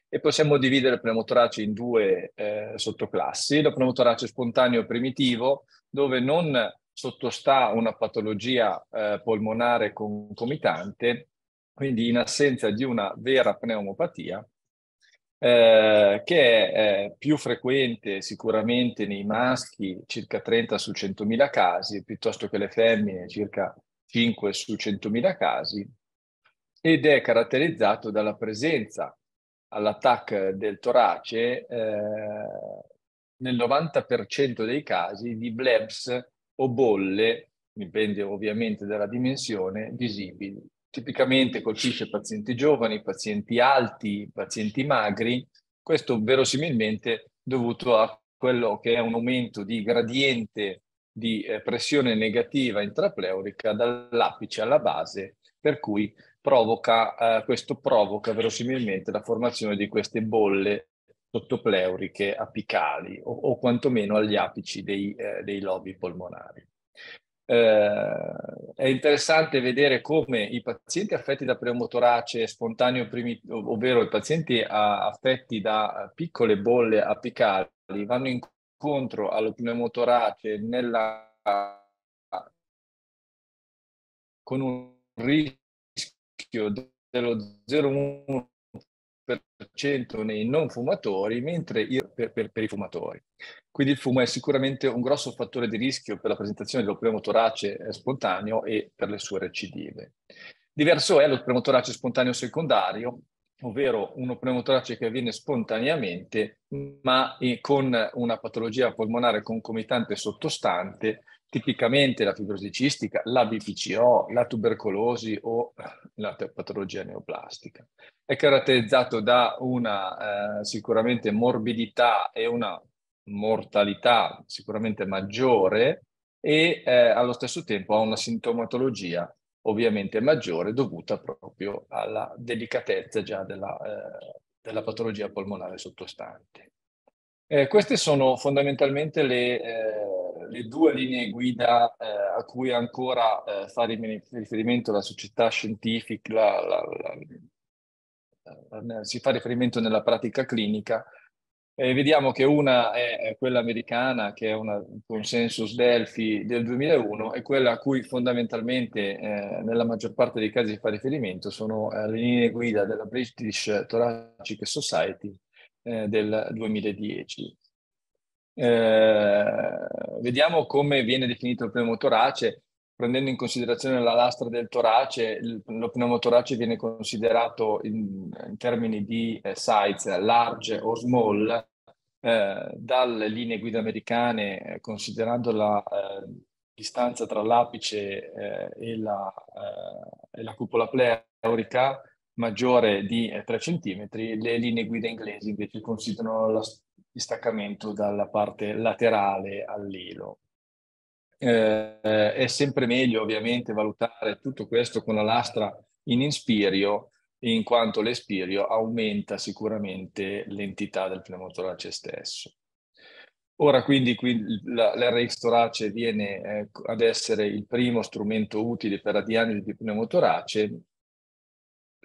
E possiamo dividere il pneumotorace in due eh, sottoclassi, lo pneumotorace spontaneo primitivo, dove non sottostà una patologia eh, polmonare concomitante quindi in assenza di una vera pneumopatia, eh, che è eh, più frequente sicuramente nei maschi, circa 30 su 100.000 casi, piuttosto che le femmine, circa 5 su 100.000 casi, ed è caratterizzato dalla presenza all'attacco del torace eh, nel 90% dei casi di blebs o bolle, dipende ovviamente dalla dimensione, visibili tipicamente colpisce pazienti giovani, pazienti alti, pazienti magri, questo verosimilmente dovuto a quello che è un aumento di gradiente di eh, pressione negativa intrapleurica dall'apice alla base, per cui provoca, eh, questo provoca verosimilmente la formazione di queste bolle sottopleuriche apicali o, o quantomeno agli apici dei, eh, dei lobi polmonari. Eh, è interessante vedere come i pazienti affetti da pneumotorace spontaneo, primitivo, ovvero i pazienti affetti da eh, piccole bolle apicali, vanno incontro allo pneumotorace nella, con un rischio dello 0,1 nei non fumatori, mentre per, per, per, i fumatori. Quindi il fumo è sicuramente un grosso fattore di rischio per la presentazione dell'opremotorace eh, spontaneo e per le sue recidive. Diverso è l'opremotorace spontaneo secondario, ovvero un opremotorace che avviene spontaneamente, ma eh, con una patologia polmonare concomitante sottostante tipicamente la fibrosi cistica, la BPCO, la tubercolosi o eh, la patologia neoplastica. È caratterizzato da una eh, sicuramente morbidità e una mortalità sicuramente maggiore e eh, allo stesso tempo ha una sintomatologia ovviamente maggiore dovuta proprio alla delicatezza già della, eh, della patologia polmonare sottostante. Eh, queste sono fondamentalmente le eh, le due linee guida eh, a cui ancora eh, fa riferimento la società scientifica, la, la, la, si fa riferimento nella pratica clinica, eh, vediamo che una è quella americana, che è una consensus Delphi del 2001, e quella a cui fondamentalmente eh, nella maggior parte dei casi fa riferimento sono eh, le linee guida della British Thoracic Society eh, del 2010. Eh, vediamo come viene definito il pneumotorace. Prendendo in considerazione la lastra del torace, il, lo pneumotorace viene considerato in, in termini di eh, size large o small eh, dalle linee guida americane, eh, considerando la eh, distanza tra l'apice e la, e, la, cupola pleurica maggiore di 3 cm, le linee guida inglesi invece considerano la, distaccamento dalla parte laterale all'elo. Eh, è sempre meglio ovviamente valutare tutto questo con la lastra in inspirio, in quanto l'espirio aumenta sicuramente l'entità del pneumotorace stesso. Ora quindi qui l'RX torace viene eh, ad essere il primo strumento utile per la diagnosi di pneumotorace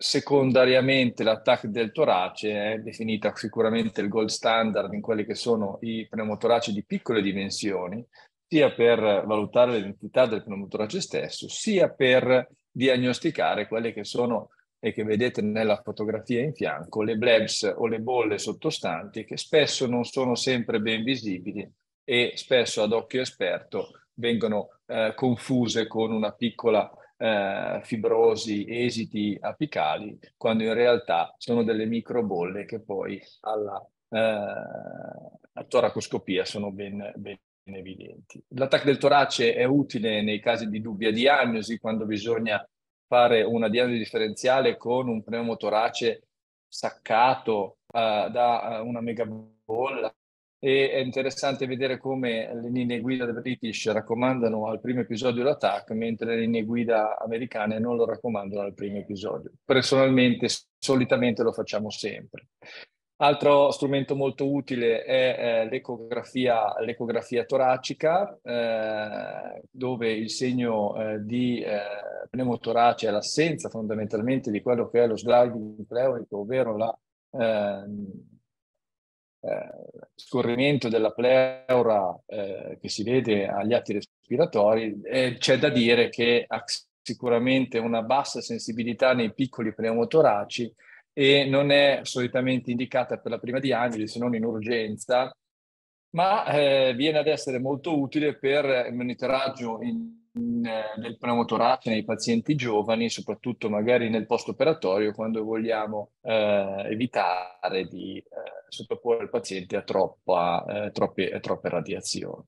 Secondariamente l'attacco del torace eh, è definita sicuramente il gold standard in quelli che sono i pneumotoraci di piccole dimensioni, sia per valutare l'identità del pneumotorace stesso, sia per diagnosticare quelle che sono e che vedete nella fotografia in fianco, le blebs o le bolle sottostanti che spesso non sono sempre ben visibili e spesso ad occhio esperto vengono eh, confuse con una piccola eh, fibrosi, esiti apicali, quando in realtà sono delle microbolle che poi alla eh, toracoscopia sono ben, ben evidenti. L'attacco del torace è utile nei casi di dubbia diagnosi, quando bisogna fare una diagnosi differenziale con un pneumotorace saccato eh, da eh, una megabolla e è interessante vedere come le linee guida British raccomandano al primo episodio l'attacco, mentre le linee guida americane non lo raccomandano al primo episodio. Personalmente, solitamente lo facciamo sempre. Altro strumento molto utile è eh, l'ecografia, l'ecografia, toracica, eh, dove il segno eh, di eh, pneumotorace è l'assenza fondamentalmente di quello che è lo sliding pleurico, ovvero la ehm, eh, scorrimento della pleura eh, che si vede agli atti respiratori, eh, c'è da dire che ha sicuramente una bassa sensibilità nei piccoli pneumotoraci e non è solitamente indicata per la prima diagnosi se non in urgenza ma eh, viene ad essere molto utile per il monitoraggio in, in, eh, del pneumotorace nei pazienti giovani, soprattutto magari nel post-operatorio, quando vogliamo eh, evitare di eh, sottoporre il paziente a, troppa, eh, troppe, troppe, radiazioni.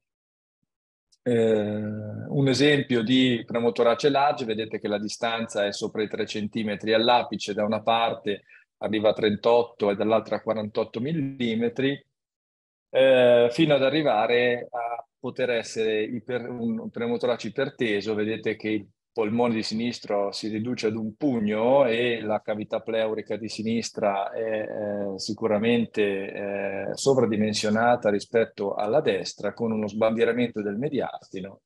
Eh, un esempio di pneumotorace large, vedete che la distanza è sopra i 3 cm all'apice da una parte, arriva a 38 e dall'altra a 48 mm, eh, fino ad arrivare a poter essere iper, un premotorace iperteso. Vedete che il polmone di sinistro si riduce ad un pugno e la cavità pleurica di sinistra è eh, sicuramente eh, sovradimensionata rispetto alla destra con uno sbandieramento del mediastino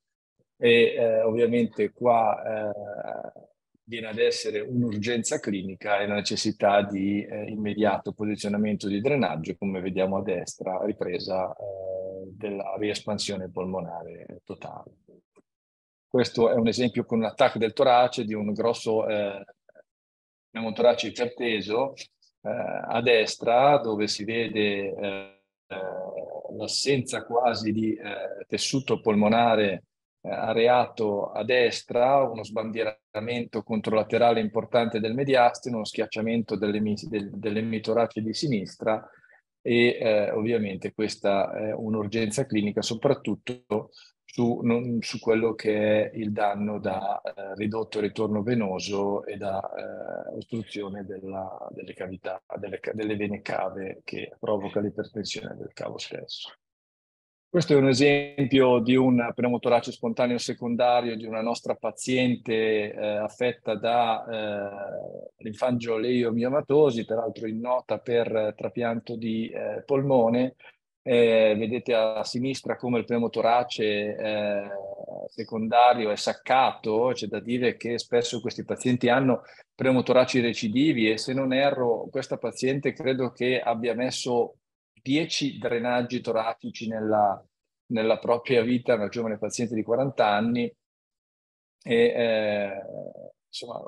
e eh, ovviamente qua eh, viene ad essere un'urgenza clinica e la necessità di eh, immediato posizionamento di drenaggio, come vediamo a destra, ripresa eh, della riespansione polmonare totale. Questo è un esempio con un attacco del torace di un grosso eh, pneumotorace iperteso eh, a destra, dove si vede eh, eh, l'assenza quasi di eh, tessuto polmonare areato a destra, uno sbandieramento controlaterale importante del mediastino, uno schiacciamento dell'emitorace del, di sinistra e eh, ovviamente questa è eh, un'urgenza clinica soprattutto su, non, su, quello che è il danno da eh, ridotto ritorno venoso e da eh, ostruzione della, delle cavità, delle, delle vene cave che provoca l'ipertensione del cavo stesso. Questo è un esempio di un pneumotorace spontaneo secondario di una nostra paziente eh, affetta da eh, linfangioleiomiomatosi, peraltro in nota per trapianto di eh, polmone. Eh, vedete a sinistra come il pneumotorace eh, secondario è saccato, c'è da dire che spesso questi pazienti hanno pneumotoraci recidivi e se non erro questa paziente credo che abbia messo 10 drenaggi toratici nella, nella propria vita, una giovane paziente di 40 anni, e eh, insomma,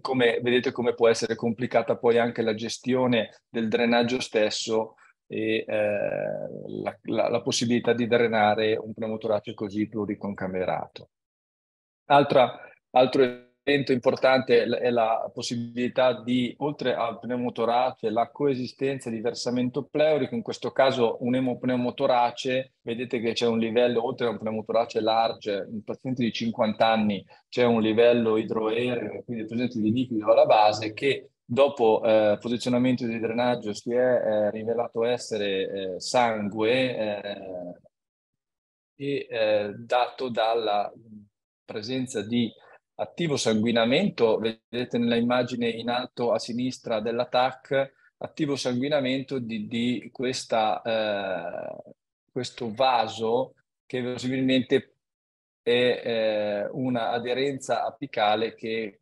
come, vedete come può essere complicata poi anche la gestione del drenaggio stesso e eh, la, la, la, possibilità di drenare un pneumotorace così pluriconcamerato. Altra, altro elemento importante è la possibilità di, oltre al pneumotorace, la coesistenza di versamento pleurico, in questo caso un emopneumotorace, vedete che c'è un livello, oltre a un pneumotorace large, in paziente di 50 anni c'è un livello idroereo, quindi presente di liquido alla base, che dopo eh, posizionamento di drenaggio si è eh, rivelato essere eh, sangue eh, e eh, dato dalla presenza di attivo sanguinamento, vedete nella immagine in alto a sinistra della TAC, attivo sanguinamento di, di questa, eh, questo vaso che possibilmente è eh, una aderenza apicale che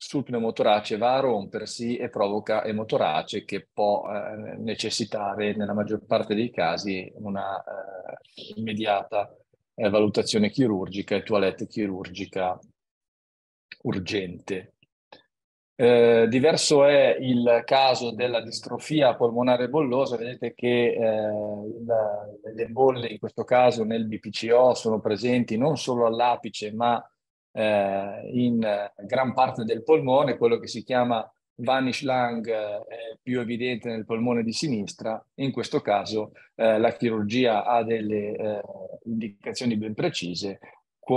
sul pneumotorace va a rompersi e provoca emotorace che può eh, necessitare nella maggior parte dei casi una eh, immediata eh, valutazione chirurgica e toilette chirurgica urgente. Eh, diverso è il caso della distrofia polmonare bollosa, vedete che eh, la, le bolle in questo caso nel BPCO sono presenti non solo all'apice ma eh, in gran parte del polmone, quello che si chiama Vanish lung eh, è più evidente nel polmone di sinistra, in questo caso eh, la chirurgia ha delle eh, indicazioni ben precise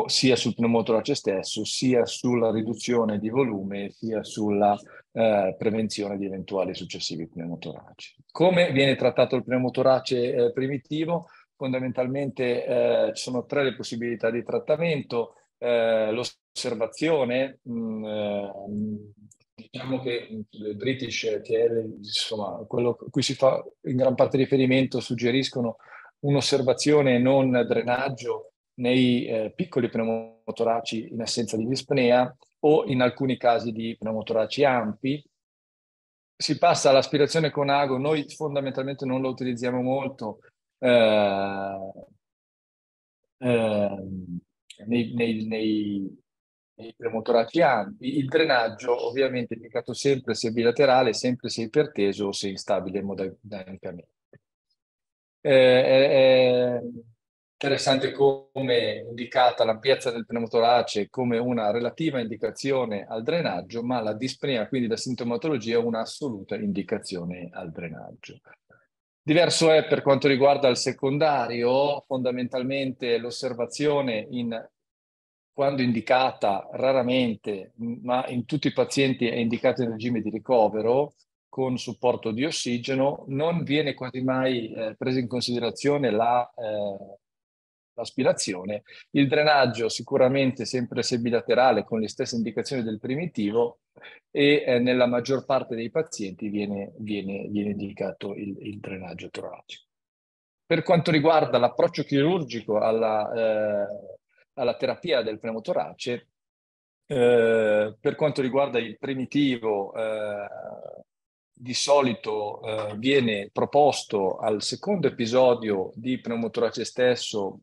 sia sul pneumotorace stesso, sia sulla riduzione di volume, sia sulla eh, prevenzione di eventuali successivi pneumotoraci. Come viene trattato il pneumotorace eh, primitivo? Fondamentalmente eh, ci sono tre le possibilità di trattamento, eh, l'osservazione, mh, mm, eh, diciamo che il British, che insomma, quello a cui si fa in gran parte riferimento, suggeriscono un'osservazione non drenaggio nei eh, piccoli pneumotoraci in assenza di dispnea o in alcuni casi di pneumotoraci ampi. Si passa all'aspirazione con ago, noi fondamentalmente non lo utilizziamo molto eh, eh, nei, nei, nei, nei pneumotoraci ampi. Il drenaggio ovviamente è indicato sempre se bilaterale, sempre se iperteso o se instabile emodinamicamente. Eh, eh, Interessante come indicata l'ampiezza del pneumotorace come una relativa indicazione al drenaggio, ma la dispnea, quindi la sintomatologia, è un'assoluta indicazione al drenaggio. Diverso è per quanto riguarda il secondario, fondamentalmente l'osservazione in, quando indicata raramente, ma in tutti i pazienti è indicata in regime di ricovero con supporto di ossigeno, non viene quasi mai eh, presa in considerazione la eh, aspirazione. Il drenaggio sicuramente sempre se bilaterale con le stesse indicazioni del primitivo e eh, nella maggior parte dei pazienti viene, viene, viene indicato il, il drenaggio toracico. Per quanto riguarda l'approccio chirurgico alla, eh, alla terapia del pneumotorace, eh, per quanto riguarda il primitivo, eh, di solito eh, viene proposto al secondo episodio di pneumotorace stesso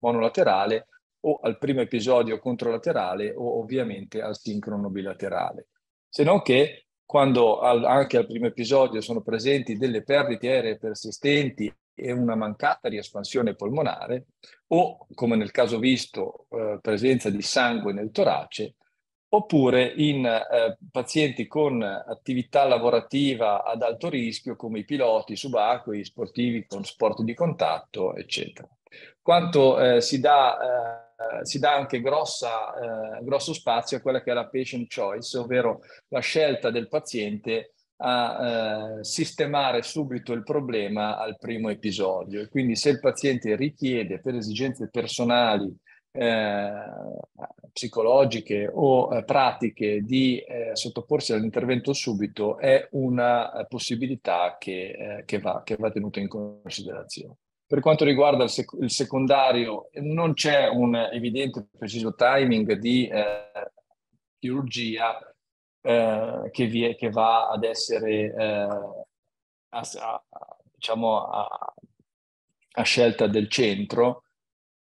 monolaterale o al primo episodio controlaterale o ovviamente al sincrono bilaterale. Se non che quando al, anche al primo episodio sono presenti delle perdite aeree persistenti e una mancata riespansione polmonare o, come nel caso visto, eh, presenza di sangue nel torace, oppure in eh, pazienti con attività lavorativa ad alto rischio come i piloti, subacquei, sportivi con sport di contatto, eccetera quanto eh, si, dà, eh, si, dà, anche grossa, eh, grosso spazio a quella che è la patient choice, ovvero la scelta del paziente a eh, sistemare subito il problema al primo episodio. E quindi se il paziente richiede per esigenze personali, eh, psicologiche o eh, pratiche di sottoporsi all'intervento subito, è una possibilità che, che, va, che va tenuta in considerazione. Per quanto riguarda il, sec- il secondario, non c'è un evidente preciso timing di eh, chirurgia eh, che, è, che, va ad essere eh, a, a, diciamo a, a, scelta del centro.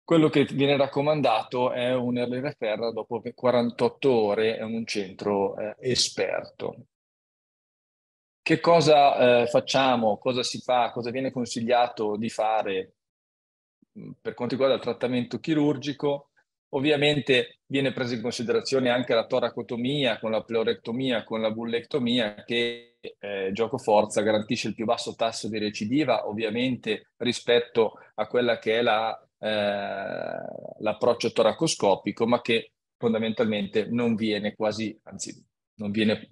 Quello che viene raccomandato è un RFR dopo 48 ore e un centro eh, esperto. Che cosa eh, facciamo, cosa si fa, cosa viene consigliato di fare mm, per quanto riguarda il trattamento chirurgico? Ovviamente viene presa in considerazione anche la toracotomia con la pleurectomia, con la bullectomia che eh, gioco forza garantisce il più basso tasso di recidiva ovviamente rispetto a quella che è la, eh, l'approccio toracoscopico ma che fondamentalmente non viene quasi, anzi non viene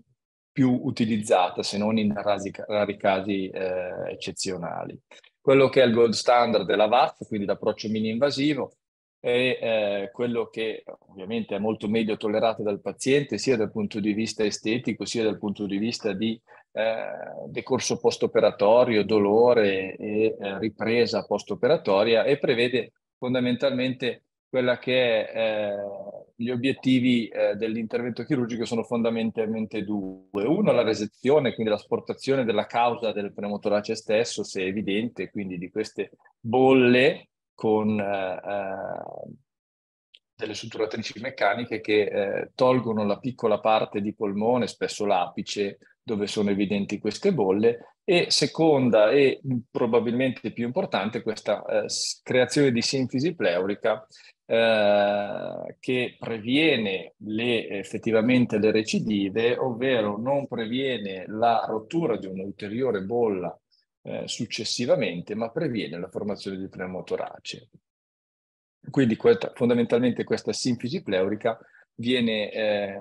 più utilizzata, se non in rasi, rari casi eh, eccezionali. Quello che è il gold standard della VAF, quindi l'approccio mini-invasivo, è eh, quello che ovviamente è molto meglio tollerato dal paziente, sia dal punto di vista estetico, sia dal punto di vista di eh, decorso post-operatorio, dolore e eh, ripresa post-operatoria, e prevede fondamentalmente quella che è eh, gli obiettivi eh, dell'intervento chirurgico sono fondamentalmente due. Uno, la resezione, quindi l'asportazione della causa del pneumotorace stesso, se evidente, quindi di queste bolle con eh, eh, delle strutturatrici meccaniche che eh, tolgono la piccola parte di polmone, spesso l'apice, dove sono evidenti queste bolle e seconda e probabilmente più importante questa eh, creazione di sinfisi pleurica eh, che previene le, effettivamente le recidive, ovvero non previene la rottura di un'ulteriore bolla eh, successivamente, ma previene la formazione di pneumotorace. Quindi questa, fondamentalmente questa sinfisi pleurica viene eh,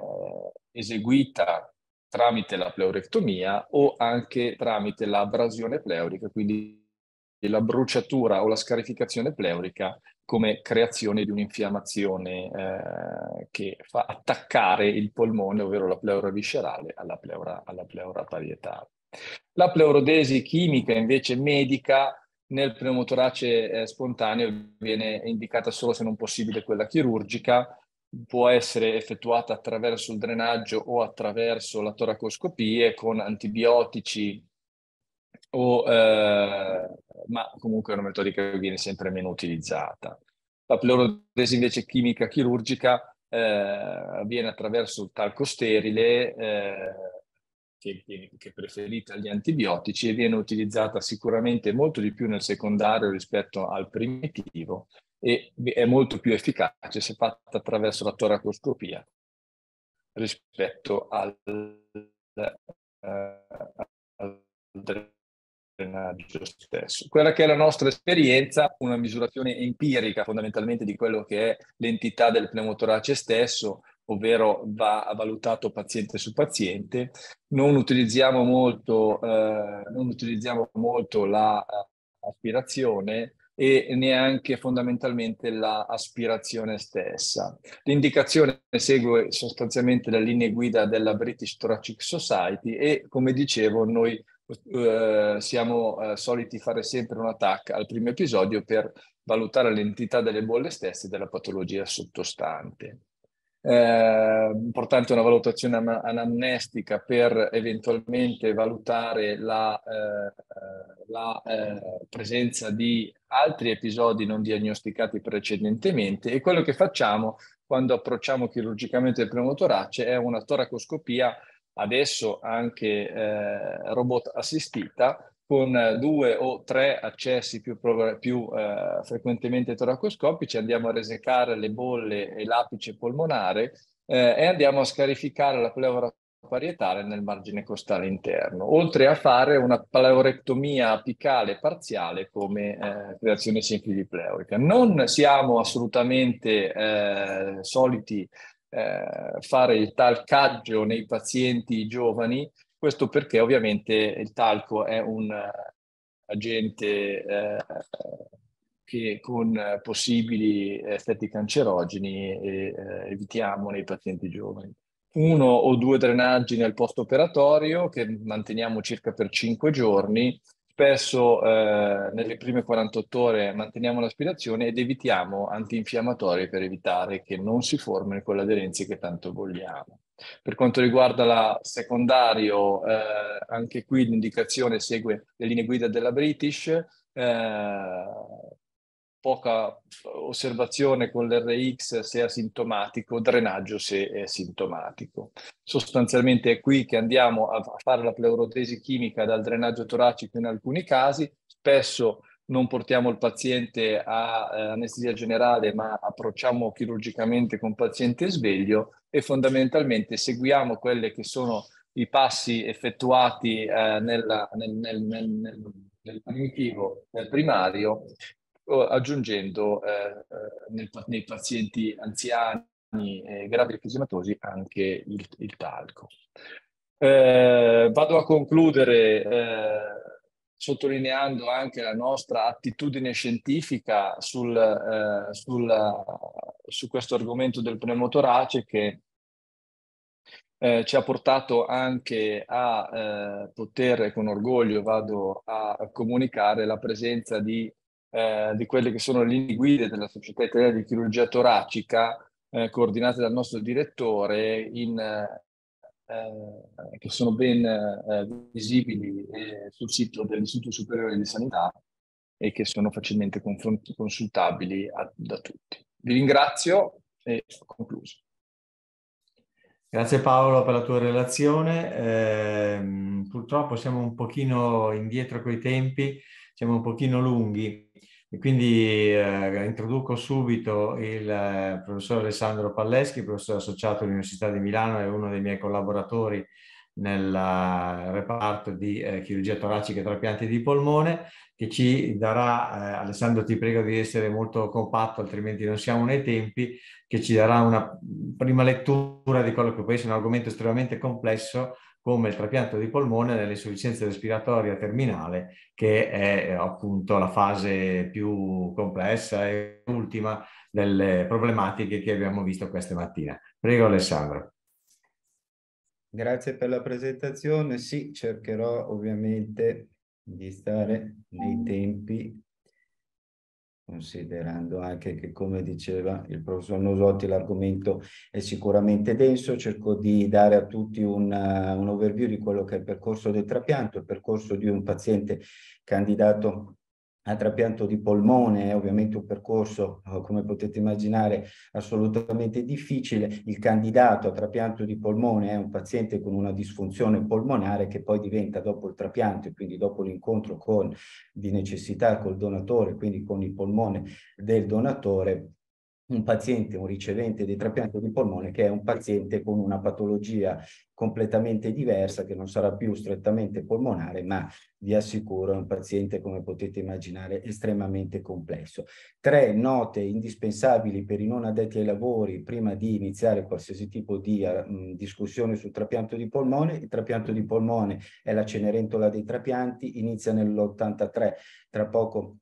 eseguita tramite la pleurectomia o anche tramite l'abrasione pleurica, quindi la bruciatura o la scarificazione pleurica come creazione di un'infiammazione eh, che fa attaccare il polmone, ovvero la pleura viscerale, alla pleura, alla pleura parietale. La pleurodesi chimica invece medica nel pneumotorace eh, spontaneo viene indicata solo se non possibile quella chirurgica, può essere effettuata attraverso il drenaggio o attraverso la toracoscopia con antibiotici o, eh, ma comunque è una metodica che viene sempre meno utilizzata. La pleurodesi invece chimica chirurgica eh, avviene attraverso il talco sterile eh, che, che è preferita agli antibiotici e viene utilizzata sicuramente molto di più nel secondario rispetto al primitivo e è molto più efficace se fatta attraverso la toracoscopia rispetto al, eh, al drenaggio stesso. Quella che è la nostra esperienza, una misurazione empirica fondamentalmente di quello che è l'entità del pneumotorace stesso, ovvero va valutato paziente su paziente. Non utilizziamo molto, eh, non utilizziamo molto la eh, aspirazione e neanche fondamentalmente l'aspirazione la stessa. L'indicazione segue sostanzialmente le linee guida della British Thoracic Society e come dicevo noi eh, siamo eh, soliti fare sempre un attacco al primo episodio per valutare l'entità delle bolle stesse e della patologia sottostante eh, importante una valutazione anamnestica per eventualmente valutare la, eh, la eh, presenza di altri episodi non diagnosticati precedentemente e quello che facciamo quando approcciamo chirurgicamente il pneumotorace è una toracoscopia adesso anche eh, robot assistita con due o tre accessi più, più eh, frequentemente toracoscopici andiamo a resecare le bolle e l'apice polmonare eh, e andiamo a scarificare la pleura parietale nel margine costale interno, oltre a fare una pleurectomia apicale parziale come eh, creazione pleurica. Non siamo assolutamente eh, soliti eh, fare il talcaggio nei pazienti giovani questo perché ovviamente il talco è un eh, agente eh, che con possibili effetti cancerogeni eh, eh, evitiamo nei pazienti giovani. Uno o due drenaggi nel post operatorio che manteniamo circa per cinque giorni spesso eh, nelle prime 48 ore manteniamo l'aspirazione ed evitiamo antinfiammatori per evitare che non si formino quelle aderenze che tanto vogliamo. Per quanto riguarda la secondario, eh, anche qui l'indicazione segue le linee guida della British, eh, poca osservazione con l'RX se è asintomatico, drenaggio se è sintomatico. Sostanzialmente è qui che andiamo a fare la pleurotesi chimica dal drenaggio toracico in alcuni casi, spesso non portiamo il paziente a eh, anestesia generale, ma approcciamo chirurgicamente con paziente sveglio e fondamentalmente seguiamo quelli che sono i passi effettuati eh, nella, nel, nel, nel, nel primitivo, nel primario, aggiungendo eh, eh nel, nei pazienti anziani e gravi fisimatosi anche il, il talco. Eh, vado a concludere eh, sottolineando anche la nostra attitudine scientifica sul, eh, sul, su questo argomento del pneumotorace che eh, ci ha portato anche a eh, poter con orgoglio vado a comunicare la presenza di eh, di quelle che sono le linee guida della Società Italiana di Chirurgia Toracica, eh, coordinate dal nostro direttore, in, eh, che sono ben eh, visibili eh, sul sito dell'Istituto Superiore di Sanità e che sono facilmente consultabili a, da tutti. Vi ringrazio e ho concluso. Grazie Paolo per la tua relazione. Eh, purtroppo siamo un pochino indietro coi tempi siamo un pochino lunghi e quindi eh, introduco subito il eh, professor Alessandro Palleschi, professore associato all'Università di Milano e uno dei miei collaboratori nel eh, reparto di eh, chirurgia toracica e trapianti di polmone che ci darà, eh, Alessandro ti prego di essere molto compatto altrimenti non siamo nei tempi, che ci darà una prima lettura di quello che può essere un argomento estremamente complesso come il trapianto di polmone nell'insufficienza respiratoria terminale, che è eh, appunto la fase più complessa e ultima delle problematiche che abbiamo visto questa mattina. Prego Alessandro. Grazie per la presentazione. Sì, cercherò ovviamente di stare nei tempi considerando anche che, come diceva il professor Nosotti, l'argomento è sicuramente denso, cerco di dare a tutti una, un overview di quello che è il percorso del trapianto, il percorso di un paziente candidato al trapianto di polmone, è ovviamente un percorso, eh, come potete immaginare, assolutamente difficile. Il candidato a trapianto di polmone è un paziente con una disfunzione polmonare che poi diventa dopo il trapianto e quindi dopo l'incontro con, di necessità col donatore, quindi con il polmone del donatore, un paziente, un ricevente di trapianto di polmone che è un paziente con una patologia completamente diversa che non sarà più strettamente polmonare, ma vi assicuro è un paziente, come potete immaginare, estremamente complesso. Tre note indispensabili per i non addetti ai lavori prima di iniziare qualsiasi tipo di eh, mh, discussione sul trapianto di polmone. Il trapianto di polmone è la cenerentola dei trapianti, inizia nell'83, tra poco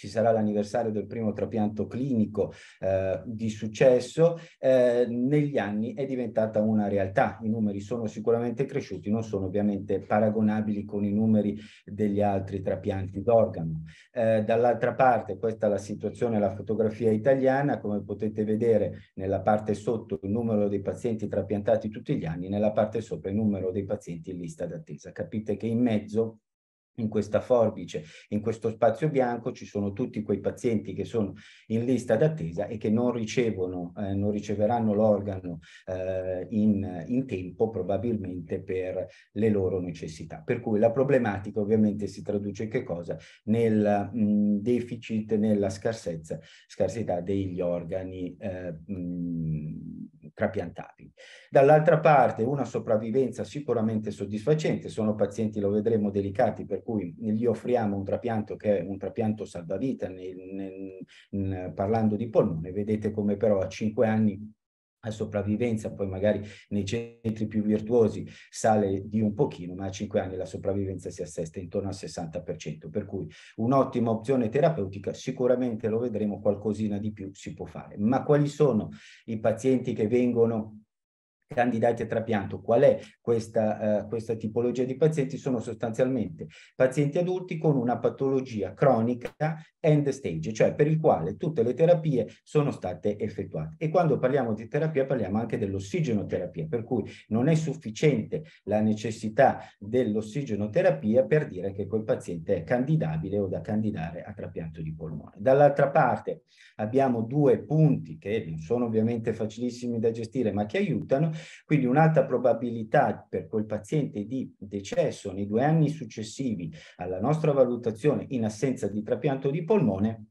ci sarà l'anniversario del primo trapianto clinico eh, di successo, eh, negli anni è diventata una realtà. I numeri sono sicuramente cresciuti, non sono ovviamente paragonabili con i numeri degli altri trapianti d'organo. Eh, dall'altra parte, questa è la situazione, la fotografia italiana, come potete vedere nella parte sotto il numero dei pazienti trapiantati tutti gli anni, nella parte sopra il numero dei pazienti in lista d'attesa. Capite che in mezzo in questa forbice, in questo spazio bianco ci sono tutti quei pazienti che sono in lista d'attesa e che non ricevono, eh, non riceveranno l'organo eh, in, in, tempo probabilmente per le loro necessità. Per cui la problematica ovviamente si traduce in che cosa? Nel mh, mm, deficit, nella scarsezza, scarsità degli organi eh, mh, mm, trapiantabili. Dall'altra parte una sopravvivenza sicuramente soddisfacente, sono pazienti, lo vedremo, delicati, per cui gli offriamo un trapianto che è un trapianto salvavita, nel, nel, parlando di polmone, vedete come però a 5 anni a sopravvivenza, poi magari nei centri più virtuosi sale di un pochino, ma a 5 anni la sopravvivenza si assesta intorno al 60%, per cui un'ottima opzione terapeutica, sicuramente lo vedremo qualcosina di più si può fare. Ma quali sono i pazienti che vengono candidati a trapianto. Qual è questa, eh, questa tipologia di pazienti? Sono sostanzialmente pazienti adulti con una patologia cronica end stage, cioè per il quale tutte le terapie sono state effettuate. E quando parliamo di terapia parliamo anche dell'ossigenoterapia, per cui non è sufficiente la necessità dell'ossigenoterapia per dire che quel paziente è candidabile o da candidare a trapianto di polmone. Dall'altra parte abbiamo due punti che non sono ovviamente facilissimi da gestire ma che aiutano, quindi un'alta probabilità per quel paziente di decesso nei due anni successivi alla nostra valutazione in assenza di trapianto di polmone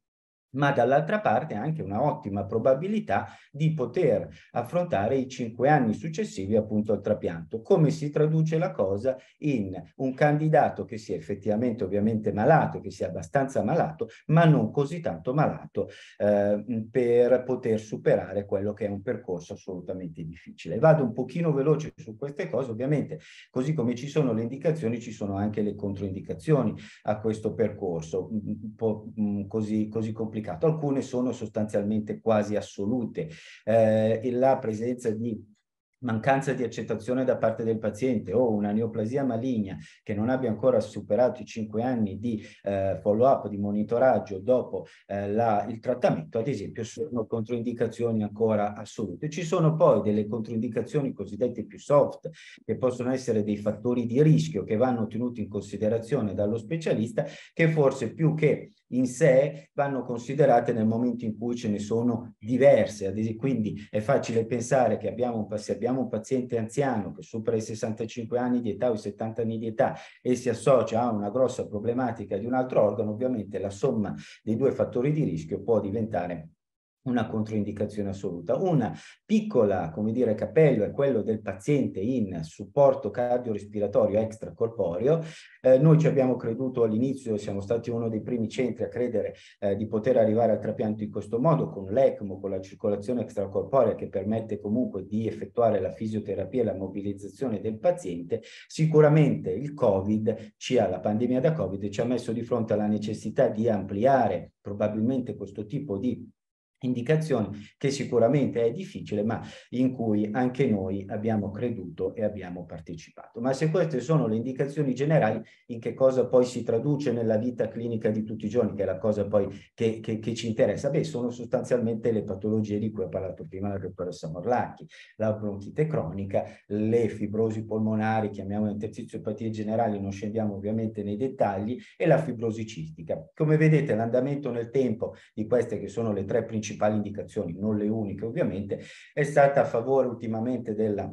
ma dall'altra parte anche una ottima probabilità di poter affrontare i cinque anni successivi appunto al trapianto. Come si traduce la cosa in un candidato che sia effettivamente ovviamente malato, che sia abbastanza malato, ma non così tanto malato eh, per poter superare quello che è un percorso assolutamente difficile. Vado un pochino veloce su queste cose, ovviamente così come ci sono le indicazioni ci sono anche le controindicazioni a questo percorso, un mm, mm, po' mm, così, così complicato complicato, alcune sono sostanzialmente quasi assolute. Eh, la presenza di mancanza di accettazione da parte del paziente o una neoplasia maligna che non abbia ancora superato i 5 anni di eh, follow-up, di monitoraggio dopo eh, la, il trattamento, ad esempio, sono controindicazioni ancora assolute. Ci sono poi delle controindicazioni cosiddette più soft, che possono essere dei fattori di rischio che vanno tenuti in considerazione dallo specialista, che forse più che in sé vanno considerate nel momento in cui ce ne sono diverse. Quindi è facile pensare che abbiamo un, se abbiamo un paziente anziano che supera i 65 anni di età o i 70 anni di età e si associa a una grossa problematica di un altro organo, ovviamente la somma dei due fattori di rischio può diventare una controindicazione assoluta. Una piccola, come dire, capello è quello del paziente in supporto cardiorespiratorio extracorporeo. Eh, noi ci abbiamo creduto all'inizio, siamo stati uno dei primi centri a credere eh, di poter arrivare al trapianto in questo modo, con l'ECMO, con la circolazione extracorporea che permette comunque di effettuare la fisioterapia e la mobilizzazione del paziente. Sicuramente il Covid, ci ha, la pandemia da Covid, ci ha messo di fronte alla necessità di ampliare probabilmente questo tipo di indicazioni che sicuramente è difficile, ma in cui anche noi abbiamo creduto e abbiamo partecipato. Ma se queste sono le indicazioni generali, in che cosa poi si traduce nella vita clinica di tutti i giorni, che è la cosa poi che, che, che ci interessa? Beh, sono sostanzialmente le patologie di cui ha parlato prima la dottoressa Morlacchi, la bronchite cronica, le fibrosi polmonari, chiamiamole interziziopatie generali, non scendiamo ovviamente nei dettagli, e la fibrosi cistica. Come vedete, l'andamento nel tempo di queste che sono le tre principali principali indicazioni, non le uniche ovviamente, è stata a favore ultimamente della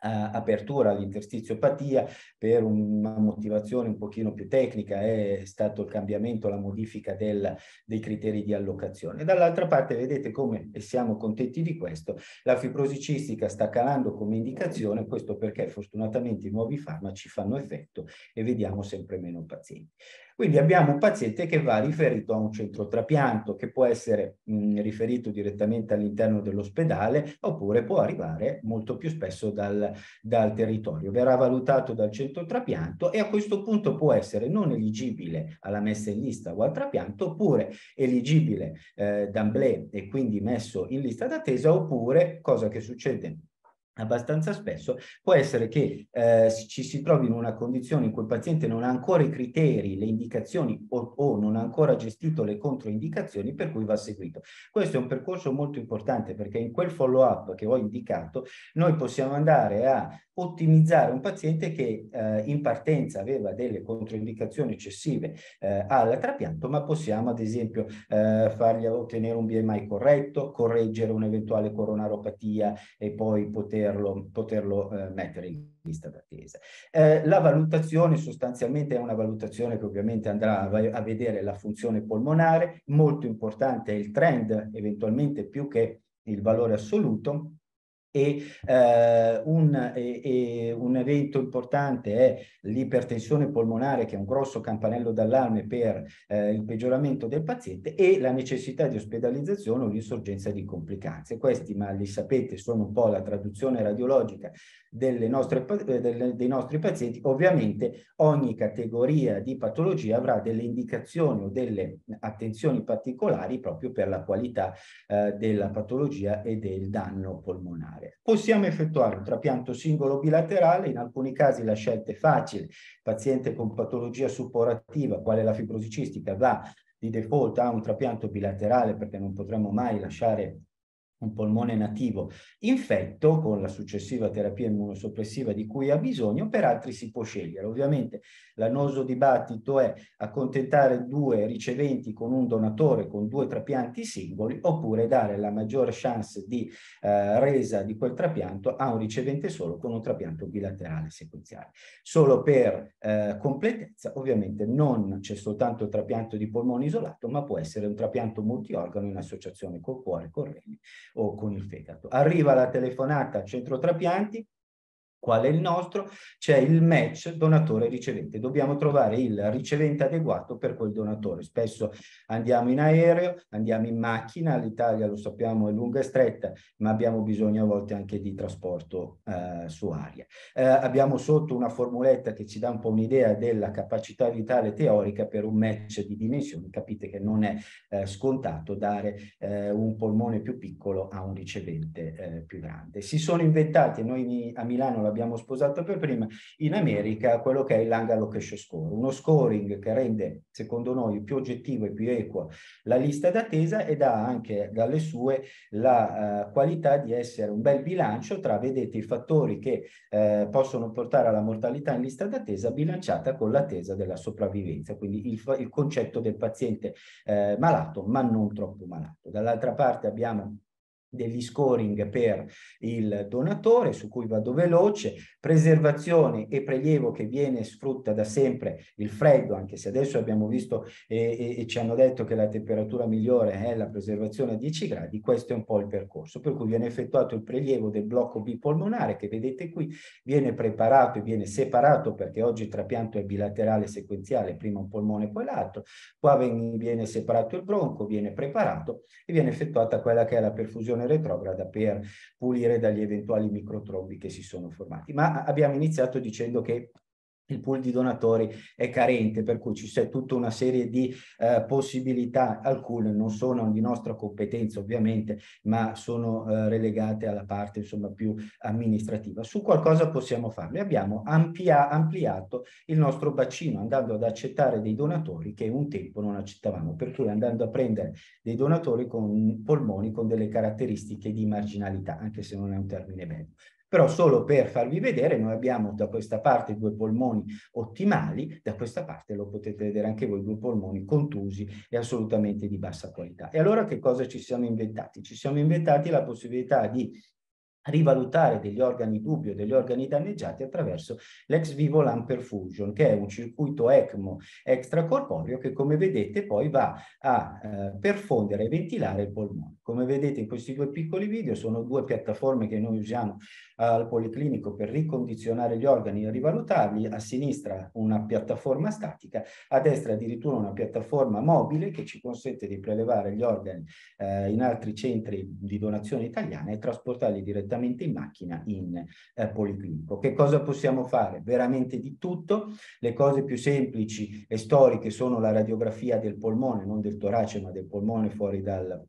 eh, apertura all'interstiziopatia per una motivazione un pochino più tecnica è stato il cambiamento, la modifica del, dei criteri di allocazione. Dall'altra parte vedete come, e siamo contenti di questo, la fibrosicistica sta calando come indicazione, questo perché fortunatamente i nuovi farmaci fanno effetto e vediamo sempre meno pazienti. Quindi abbiamo un paziente che va riferito a un centro trapianto, che può essere mh, mm, riferito direttamente all'interno dell'ospedale oppure può arrivare molto più spesso dal, dal territorio. Verrà valutato dal centro trapianto e a questo punto può essere non eligibile alla messa in lista o al trapianto oppure eligibile eh, d'amblè e quindi messo in lista d'attesa oppure, cosa che succede abbastanza spesso, può essere che eh, ci si trovi in una condizione in cui il paziente non ha ancora i criteri, le indicazioni o, o, non ha ancora gestito le controindicazioni per cui va seguito. Questo è un percorso molto importante perché in quel follow up che ho indicato noi possiamo andare a ottimizzare un paziente che eh, in partenza aveva delle controindicazioni eccessive eh, al trapianto, ma possiamo ad esempio eh, fargli ottenere un BMI corretto, correggere un'eventuale coronaropatia e poi poterlo, poterlo eh, mettere in lista d'attesa. Eh, la valutazione sostanzialmente è una valutazione che ovviamente andrà a, a vedere la funzione polmonare, molto importante è il trend, eventualmente più che il valore assoluto, e, eh, un, e, e un, evento importante è l'ipertensione polmonare che è un grosso campanello d'allarme per eh, il peggioramento del paziente e la necessità di ospedalizzazione o l'insorgenza di complicanze. Questi, ma li sapete, sono un po' la traduzione radiologica nostre, eh, delle, dei nostri pazienti. Ovviamente ogni categoria di patologia avrà delle indicazioni o delle attenzioni particolari proprio per la qualità eh, della patologia e del danno polmonare. Possiamo effettuare un trapianto singolo bilaterale, in alcuni casi la scelta è facile, il paziente con patologia supporativa, quale la fibrosicistica, va di default a un trapianto bilaterale perché non potremmo mai lasciare un polmone nativo infetto con la successiva terapia immunosoppressiva di cui ha bisogno, per altri si può scegliere. Ovviamente l'annoso dibattito è accontentare due riceventi con un donatore con due trapianti singoli oppure dare la maggior chance di eh, resa di quel trapianto a un ricevente solo con un trapianto bilaterale sequenziale. Solo per eh, completezza, ovviamente non c'è soltanto il trapianto di polmone isolato, ma può essere un trapianto multiorgano in associazione col cuore, col rene o con il fegato. Arriva la telefonata al centro trapianti, qual è il nostro, c'è il match donatore-ricevente. Dobbiamo trovare il ricevente adeguato per quel donatore. Spesso andiamo in aereo, andiamo in macchina, l'Italia lo sappiamo è lunga e stretta, ma abbiamo bisogno a volte anche di trasporto eh, su aria. Eh, abbiamo sotto una formuletta che ci dà un po' un'idea della capacità vitale teorica per un match di dimensioni. Capite che non è eh, scontato dare eh, un polmone più piccolo a un ricevente eh, più grande. Si sono inventati, noi a Milano l'abbiamo sposato per prima, in America quello che è il Lang Allocation Score, uno scoring che rende, secondo noi, più oggettivo e più equo la lista d'attesa e dà anche dalle sue la uh, qualità di essere un bel bilancio tra, vedete, i fattori che uh, possono portare alla mortalità in lista d'attesa bilanciata con l'attesa della sopravvivenza, quindi il, il concetto del paziente uh, malato ma non troppo malato. Dall'altra parte abbiamo degli scoring per il donatore, su cui vado veloce, preservazione e prelievo che viene sfrutta da sempre il freddo, anche se adesso abbiamo visto e, e, e ci hanno detto che la temperatura migliore è la preservazione a 10 gradi, questo è un po' il percorso, per cui viene effettuato il prelievo del blocco bipolmonare che vedete qui, viene preparato e viene separato perché oggi il trapianto è bilaterale sequenziale, prima un polmone e poi l'altro, qua viene separato il bronco, viene preparato e viene effettuata quella che è la perfusione azione retrograda per pulire dagli eventuali microtrombi che si sono formati. Ma abbiamo iniziato dicendo che il pool di donatori è carente, per cui ci c'è tutta una serie di eh, possibilità, alcune non sono di nostra competenza ovviamente, ma sono eh, relegate alla parte insomma, più amministrativa. Su qualcosa possiamo farlo. Abbiamo amplia, ampliato il nostro bacino andando ad accettare dei donatori che un tempo non accettavamo, per cui andando a prendere dei donatori con polmoni con delle caratteristiche di marginalità, anche se non è un termine bello. Però solo per farvi vedere, noi abbiamo da questa parte due polmoni ottimali, da questa parte lo potete vedere anche voi, due polmoni contusi e assolutamente di bassa qualità. E allora che cosa ci siamo inventati? Ci siamo inventati la possibilità di rivalutare degli organi dubbi o degli organi danneggiati attraverso l'ex vivo lung perfusion, che è un circuito ECMO extracorporeo che come vedete poi va a eh, perfondere e ventilare il polmone. Come vedete in questi due piccoli video sono due piattaforme che noi usiamo eh, al Policlinico per ricondizionare gli organi e rivalutarli. A sinistra una piattaforma statica, a destra addirittura una piattaforma mobile che ci consente di prelevare gli organi eh, in altri centri di donazione italiana e trasportarli direttamente in macchina in eh, Policlinico. Che cosa possiamo fare? Veramente di tutto. Le cose più semplici e storiche sono la radiografia del polmone, non del torace ma del polmone fuori dal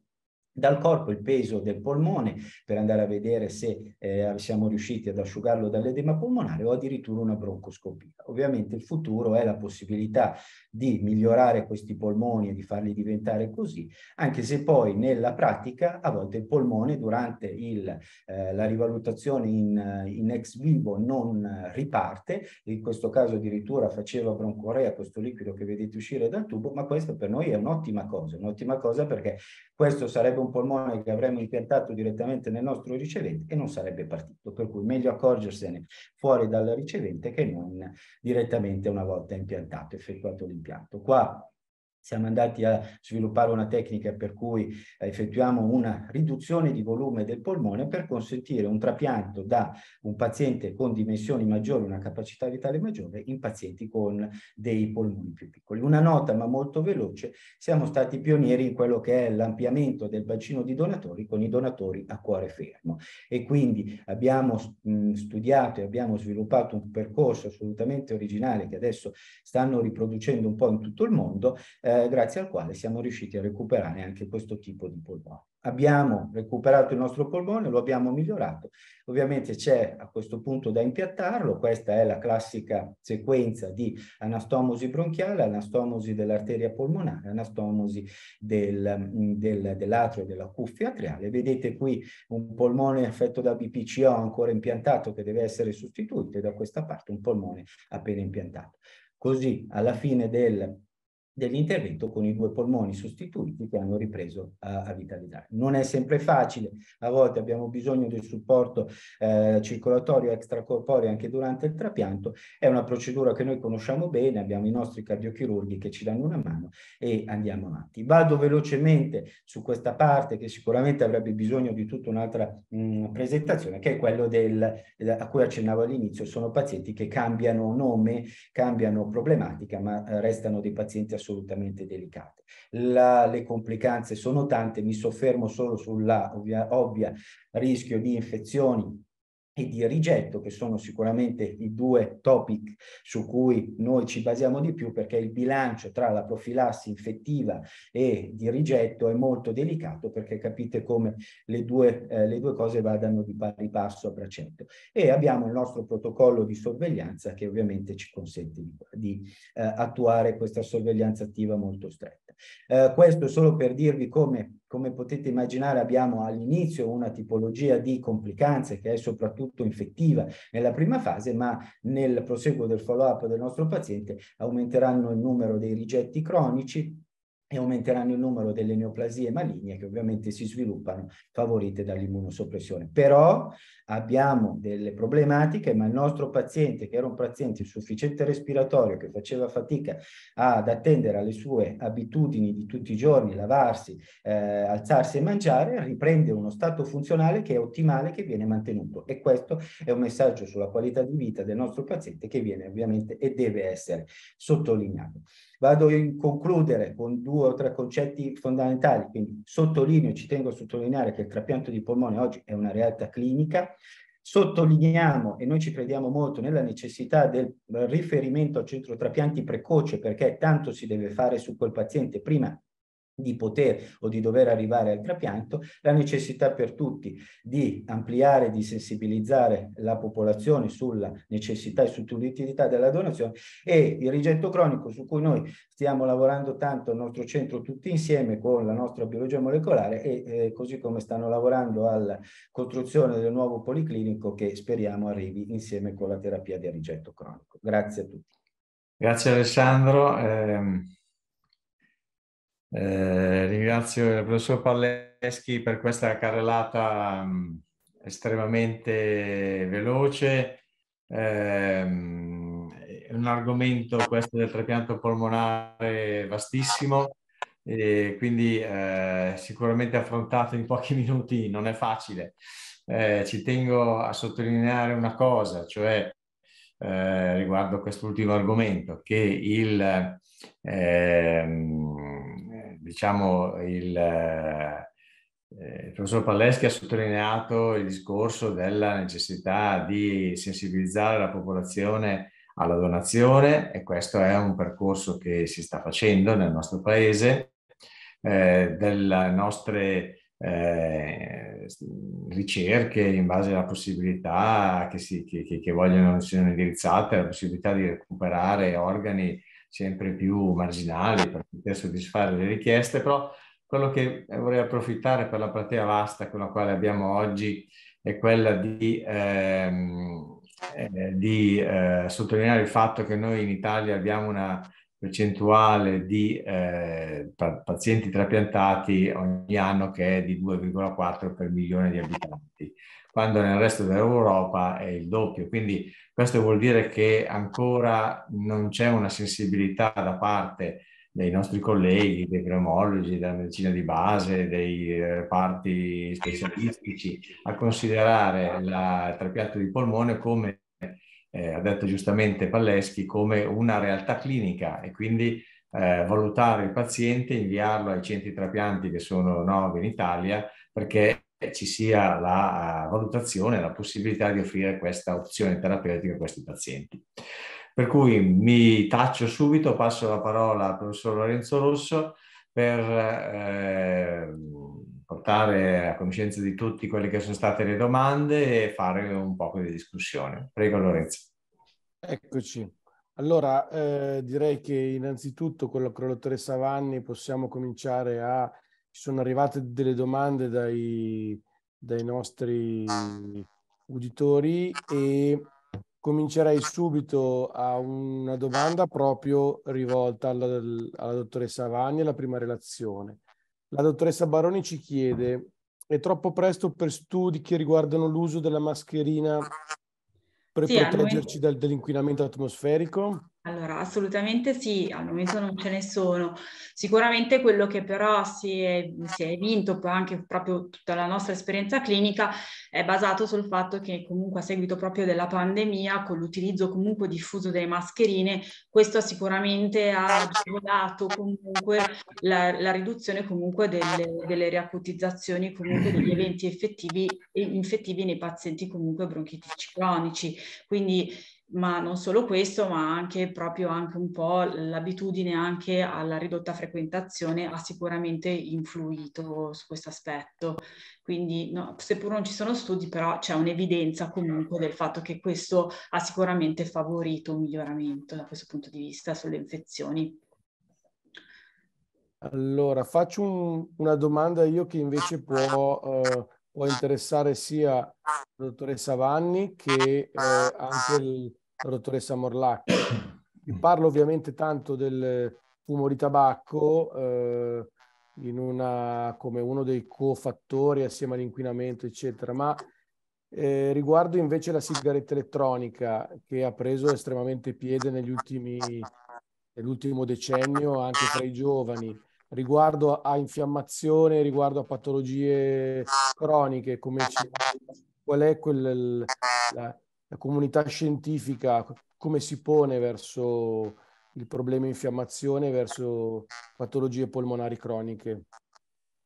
dal corpo il peso del polmone per andare a vedere se eh, siamo riusciti ad asciugarlo dall'edema polmonare o addirittura una broncoscopia. Ovviamente il futuro è la possibilità di migliorare questi polmoni e di farli diventare così, anche se poi nella pratica a volte il polmone durante il, eh, la rivalutazione in, in, ex vivo non riparte, in questo caso addirittura faceva broncorea questo liquido che vedete uscire dal tubo, ma questa per noi è un'ottima cosa, un'ottima cosa perché questo sarebbe un polmone che avremmo impiantato direttamente nel nostro ricevente e non sarebbe partito, per cui meglio accorgersene fuori dal ricevente che non direttamente una volta impiantato, effettuato l'impianto. Qua siamo andati a sviluppare una tecnica per cui eh, effettuiamo una riduzione di volume del polmone per consentire un trapianto da un paziente con dimensioni maggiori, una capacità vitale maggiore, in pazienti con dei polmoni più piccoli. Una nota ma molto veloce, siamo stati pionieri in quello che è l'ampliamento del bacino di donatori con i donatori a cuore fermo e quindi abbiamo mm, studiato e abbiamo sviluppato un percorso assolutamente originale che adesso stanno riproducendo un po' in tutto il mondo. Eh, eh, grazie al quale siamo riusciti a recuperare anche questo tipo di polmone. Abbiamo recuperato il nostro polmone, lo abbiamo migliorato. Ovviamente c'è a questo punto da impiattarlo, questa è la classica sequenza di anastomosi bronchiale, anastomosi dell'arteria polmonare, anastomosi del, mm, del, dell'atrio e della cuffia atriale. Vedete qui un polmone affetto da BPCO ancora impiantato che deve essere sostituito e da questa parte un polmone appena impiantato. Così alla fine del dell'intervento con i due polmoni sostituiti che hanno ripreso a, a vitalizzare. Non è sempre facile, a volte abbiamo bisogno del supporto eh, circolatorio extracorporeo anche durante il trapianto, è una procedura che noi conosciamo bene, abbiamo i nostri cardiochirurghi che ci danno una mano e andiamo avanti. Vado velocemente su questa parte che sicuramente avrebbe bisogno di tutta un'altra mm, presentazione, che è quello del, eh, a cui accennavo all'inizio, sono pazienti che cambiano nome, cambiano problematica, ma eh, restano dei pazienti assolutamente delicate. La, le complicanze sono tante, mi soffermo solo sulla ovvia, ovvia rischio di infezioni e di rigetto, che sono sicuramente i due topic su cui noi ci basiamo di più, perché il bilancio tra la profilassi infettiva e di rigetto è molto delicato, perché capite come le due, eh, le due cose vadano di pari passo a braccetto. E abbiamo il nostro protocollo di sorveglianza che ovviamente ci consente di, di eh, attuare questa sorveglianza attiva molto stretta. Eh, questo solo per dirvi come come potete immaginare abbiamo all'inizio una tipologia di complicanze che è soprattutto infettiva nella prima fase, ma nel proseguo del follow-up del nostro paziente aumenteranno il numero dei rigetti cronici, e aumenteranno il numero delle neoplasie maligne che ovviamente si sviluppano favorite dall'immunosoppressione. Però abbiamo delle problematiche, ma il nostro paziente, che era un paziente insufficiente respiratorio, che faceva fatica ad attendere alle sue abitudini di tutti i giorni, lavarsi, eh, alzarsi e mangiare, riprende uno stato funzionale che è ottimale, che viene mantenuto. E questo è un messaggio sulla qualità di vita del nostro paziente che viene ovviamente e deve essere sottolineato. Vado a concludere con due o tre concetti fondamentali, quindi sottolineo, ci tengo a sottolineare che il trapianto di polmone oggi è una realtà clinica, Sottolineiamo, e noi ci crediamo molto, nella necessità del riferimento al centro trapianti precoce, perché tanto si deve fare su quel paziente prima di poter o di dover arrivare al trapianto, la necessità per tutti di ampliare, di sensibilizzare la popolazione sulla necessità e sull'utilità della donazione e il rigetto cronico su cui noi stiamo lavorando tanto al nostro centro tutti insieme con la nostra biologia molecolare e eh, così come stanno lavorando alla costruzione del nuovo policlinico che speriamo arrivi insieme con la terapia del rigetto cronico. Grazie a tutti. Grazie Alessandro. Eh... Eh, ringrazio il professor Palleschi per questa carrellata mm, estremamente veloce. Eh, un argomento questo del trapianto polmonare vastissimo e quindi eh, sicuramente affrontato in pochi *laughs* minuti non è facile. Eh, ci tengo a sottolineare una cosa, cioè eh, riguardo quest'ultimo argomento, che il, ehm, diciamo, il, eh, eh, il professor Palleschi ha sottolineato il discorso della necessità di sensibilizzare la popolazione alla donazione e questo è un percorso che si sta facendo nel nostro paese, eh, delle nostre eh, ricerche in base alla possibilità che, si, che, che, vogliono siano indirizzate, la possibilità di recuperare organi sempre più marginali per poter soddisfare le richieste, però quello che vorrei approfittare per la platea vasta con la quale abbiamo oggi è quella di, ehm, eh, di eh, sottolineare il fatto che noi in Italia abbiamo una percentuale di eh, pazienti trapiantati ogni anno che è di 2,4 per milione di abitanti quando nel resto dell'Europa è il doppio. Quindi questo vuol dire che ancora non c'è una sensibilità da parte dei nostri colleghi, dei gremologi, della medicina di base, dei reparti eh, specialistici, a considerare il trapianto di polmone come, eh, ha detto giustamente Palleschi, come una realtà clinica e quindi eh, valutare il paziente, inviarlo ai centri trapianti che sono nove in Italia, perché ci sia la eh, valutazione, la possibilità di offrire questa opzione terapeutica a questi pazienti. Per cui mi taccio subito, passo la parola al professor Lorenzo Rosso per eh, portare a conoscenza di tutti quelle che sono state le domande e fare un po' di discussione. Prego Lorenzo. Eccoci. Allora, eh, direi che innanzitutto con la dottoressa Vanni possiamo cominciare a ci sono arrivate delle domande dai, dai nostri uditori e comincerei subito a una domanda proprio rivolta alla, alla dottoressa Avani e alla prima relazione. La dottoressa Baroni ci chiede, è troppo presto per studi che riguardano l'uso della mascherina per sì, proteggerci dal, dall'inquinamento atmosferico? Allora, assolutamente sì, al momento non ce ne sono. Sicuramente quello che però si è, si è vinto, poi anche proprio tutta la nostra esperienza clinica, è basato sul fatto che comunque a seguito proprio della pandemia, con l'utilizzo comunque diffuso delle mascherine, questo sicuramente ha agevolato comunque la, la riduzione comunque delle, delle riacutizzazioni, comunque degli eventi effettivi, infettivi nei pazienti comunque bronchitici cronici. Quindi ma non solo questo, ma anche proprio anche un po' l'abitudine anche alla ridotta frequentazione ha sicuramente influito su questo aspetto. Quindi no, seppur non ci sono studi, però c'è un'evidenza comunque del fatto che questo ha sicuramente favorito un miglioramento da questo punto di vista sulle infezioni. Allora, faccio un, una domanda io che invece può, uh, può interessare sia la dottoressa Vanni che eh, anche il, la dottoressa Morlacchi. Vi *coughs* parlo ovviamente tanto del fumo di tabacco eh, una, come uno dei cofattori assieme all'inquinamento, eccetera, ma eh, riguardo invece la sigaretta elettronica che ha preso estremamente piede negli ultimi, nell'ultimo decennio anche tra i giovani, riguardo a, a infiammazione, riguardo a patologie croniche come ci qual è quel, la, la comunità scientifica, come si pone verso il problema infiammazione, verso patologie polmonari croniche?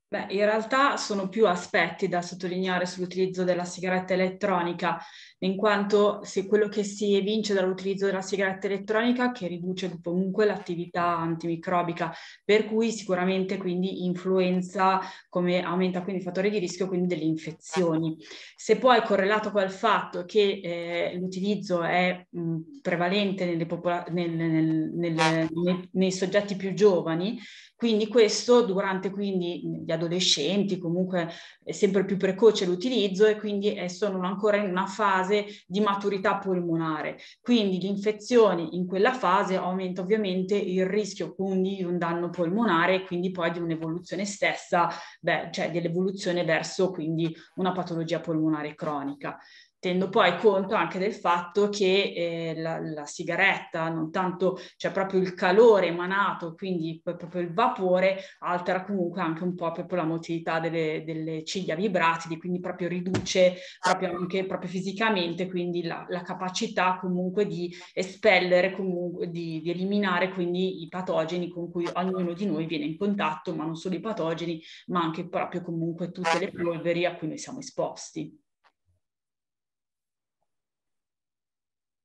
Beh, in realtà sono più aspetti da sottolineare sull'utilizzo della sigaretta elettronica in quanto se quello che si evince dall'utilizzo della sigaretta elettronica che riduce comunque l'attività antimicrobica, per cui sicuramente quindi influenza come aumenta quindi il fattore di rischio quindi delle infezioni. Se poi correlato col fatto che eh, l'utilizzo è mh, prevalente nelle popola- nel, nel, nel, nei, nei soggetti più giovani, quindi questo durante quindi gli adolescenti comunque è sempre più precoce l'utilizzo e quindi sono ancora in una fase fase di maturità polmonare. Quindi l'infezione in quella fase aumenta ovviamente il rischio quindi di un danno polmonare e quindi poi di un'evoluzione stessa, beh, cioè dell'evoluzione verso quindi una patologia polmonare cronica. Tenendo poi conto anche del fatto che eh, la, la, sigaretta, non tanto, cioè proprio il calore emanato, quindi proprio il vapore, altera comunque anche un po' proprio la motilità delle, delle ciglia vibratili, quindi proprio riduce proprio anche proprio fisicamente, quindi la, la capacità comunque di espellere, comunque, di, di eliminare quindi i patogeni con cui ognuno di noi viene in contatto, ma non solo i patogeni, ma anche proprio comunque tutte le certo. polveri a cui noi siamo esposti.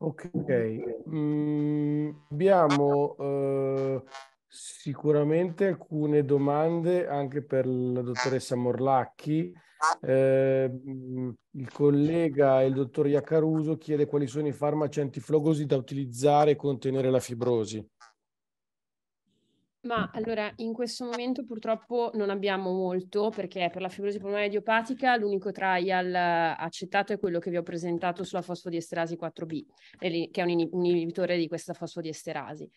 Ok, mm, abbiamo eh, sicuramente alcune domande anche per la dottoressa Morlacchi. Eh, mm, il collega, il dottor Iacaruso, chiede quali sono i farmaci antiflogosi da utilizzare e contenere la fibrosi. Ma allora, in questo momento purtroppo non abbiamo molto perché per la fibrosi polmonare idiopatica l'unico trial accettato è quello che vi ho presentato sulla fosfodiesterasi 4B, che è un inibitore di questa fosfodiesterasi.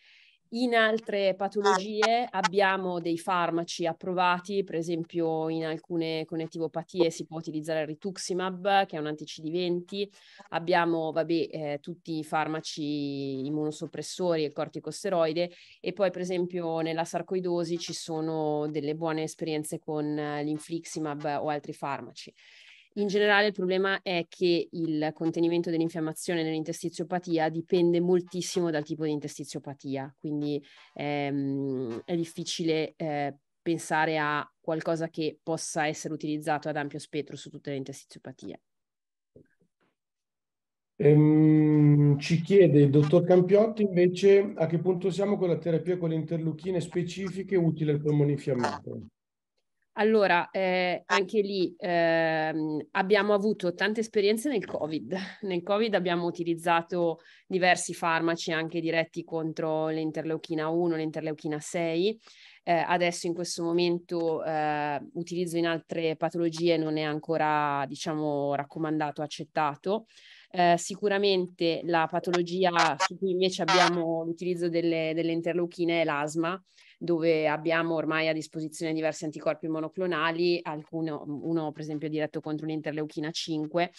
In altre patologie abbiamo dei farmaci approvati, per esempio in alcune connettivopatie si può utilizzare il rituximab, che è un anti-CD20, abbiamo vabbè, eh, tutti i farmaci immunosoppressori e il corticosteroide e poi per esempio nella sarcoidosi ci sono delle buone esperienze con eh, l'infliximab o altri farmaci. In generale il problema è che il contenimento dell'infiammazione nell'intestiziopatia dipende moltissimo dal tipo di intestiziopatia, quindi ehm, è difficile eh, pensare a qualcosa che possa essere utilizzato ad ampio spettro su tutte le intestiziopatie. Ehm, ci chiede il dottor Campiotti invece a che punto siamo con la terapia con le interluchine specifiche utile al polmone infiammato. Allora, eh, ah. anche lì eh, abbiamo avuto tante esperienze nel Covid. *laughs* Nel Covid abbiamo utilizzato diversi farmaci anche diretti contro l'interleuchina 1, l'interleuchina 6. Eh, adesso in questo momento eh, utilizzo in altre patologie non è ancora, diciamo, raccomandato, accettato. Eh, sicuramente la patologia su cui invece abbiamo l'utilizzo delle, delle interleuchine è l'asma dove abbiamo ormai a disposizione diversi anticorpi monoclonali, alcuno, uno per esempio diretto contro l'interleuchina 5,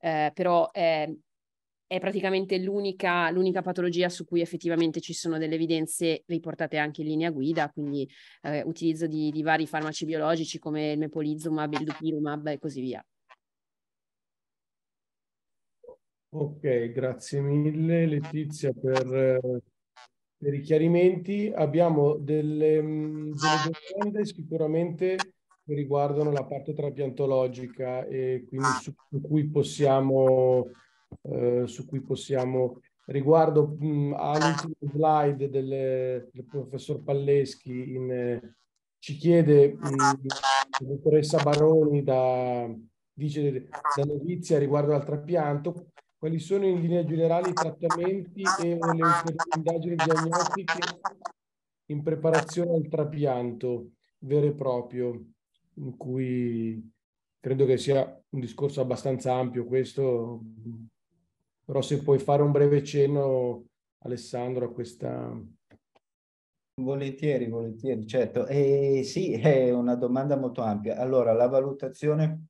eh, però è, è praticamente l'unica, l'unica, patologia su cui effettivamente ci sono delle evidenze riportate anche in linea guida, quindi eh, utilizzo di, di, vari farmaci biologici come il mepolizumab, il dupilumab e così via. Ok, grazie mille Letizia per eh, per i chiarimenti. Abbiamo delle, mm, delle ah. domande sicuramente che riguardano la parte trapiantologica e quindi ah. su, su cui possiamo, eh, su cui possiamo riguardo mm, all'ultimo ah. slide del, del, professor Palleschi in, eh, ci chiede mh, mm, la dottoressa Baroni da, dice, da notizia riguardo al trapianto quali sono in linea generale i trattamenti e le indagini diagnostiche in preparazione al trapianto vero e proprio, in cui credo che sia un discorso abbastanza ampio questo, però se puoi fare un breve cenno, Alessandro, a questa... Volentieri, volentieri, certo. Eh, sì, è una domanda molto ampia. Allora, la valutazione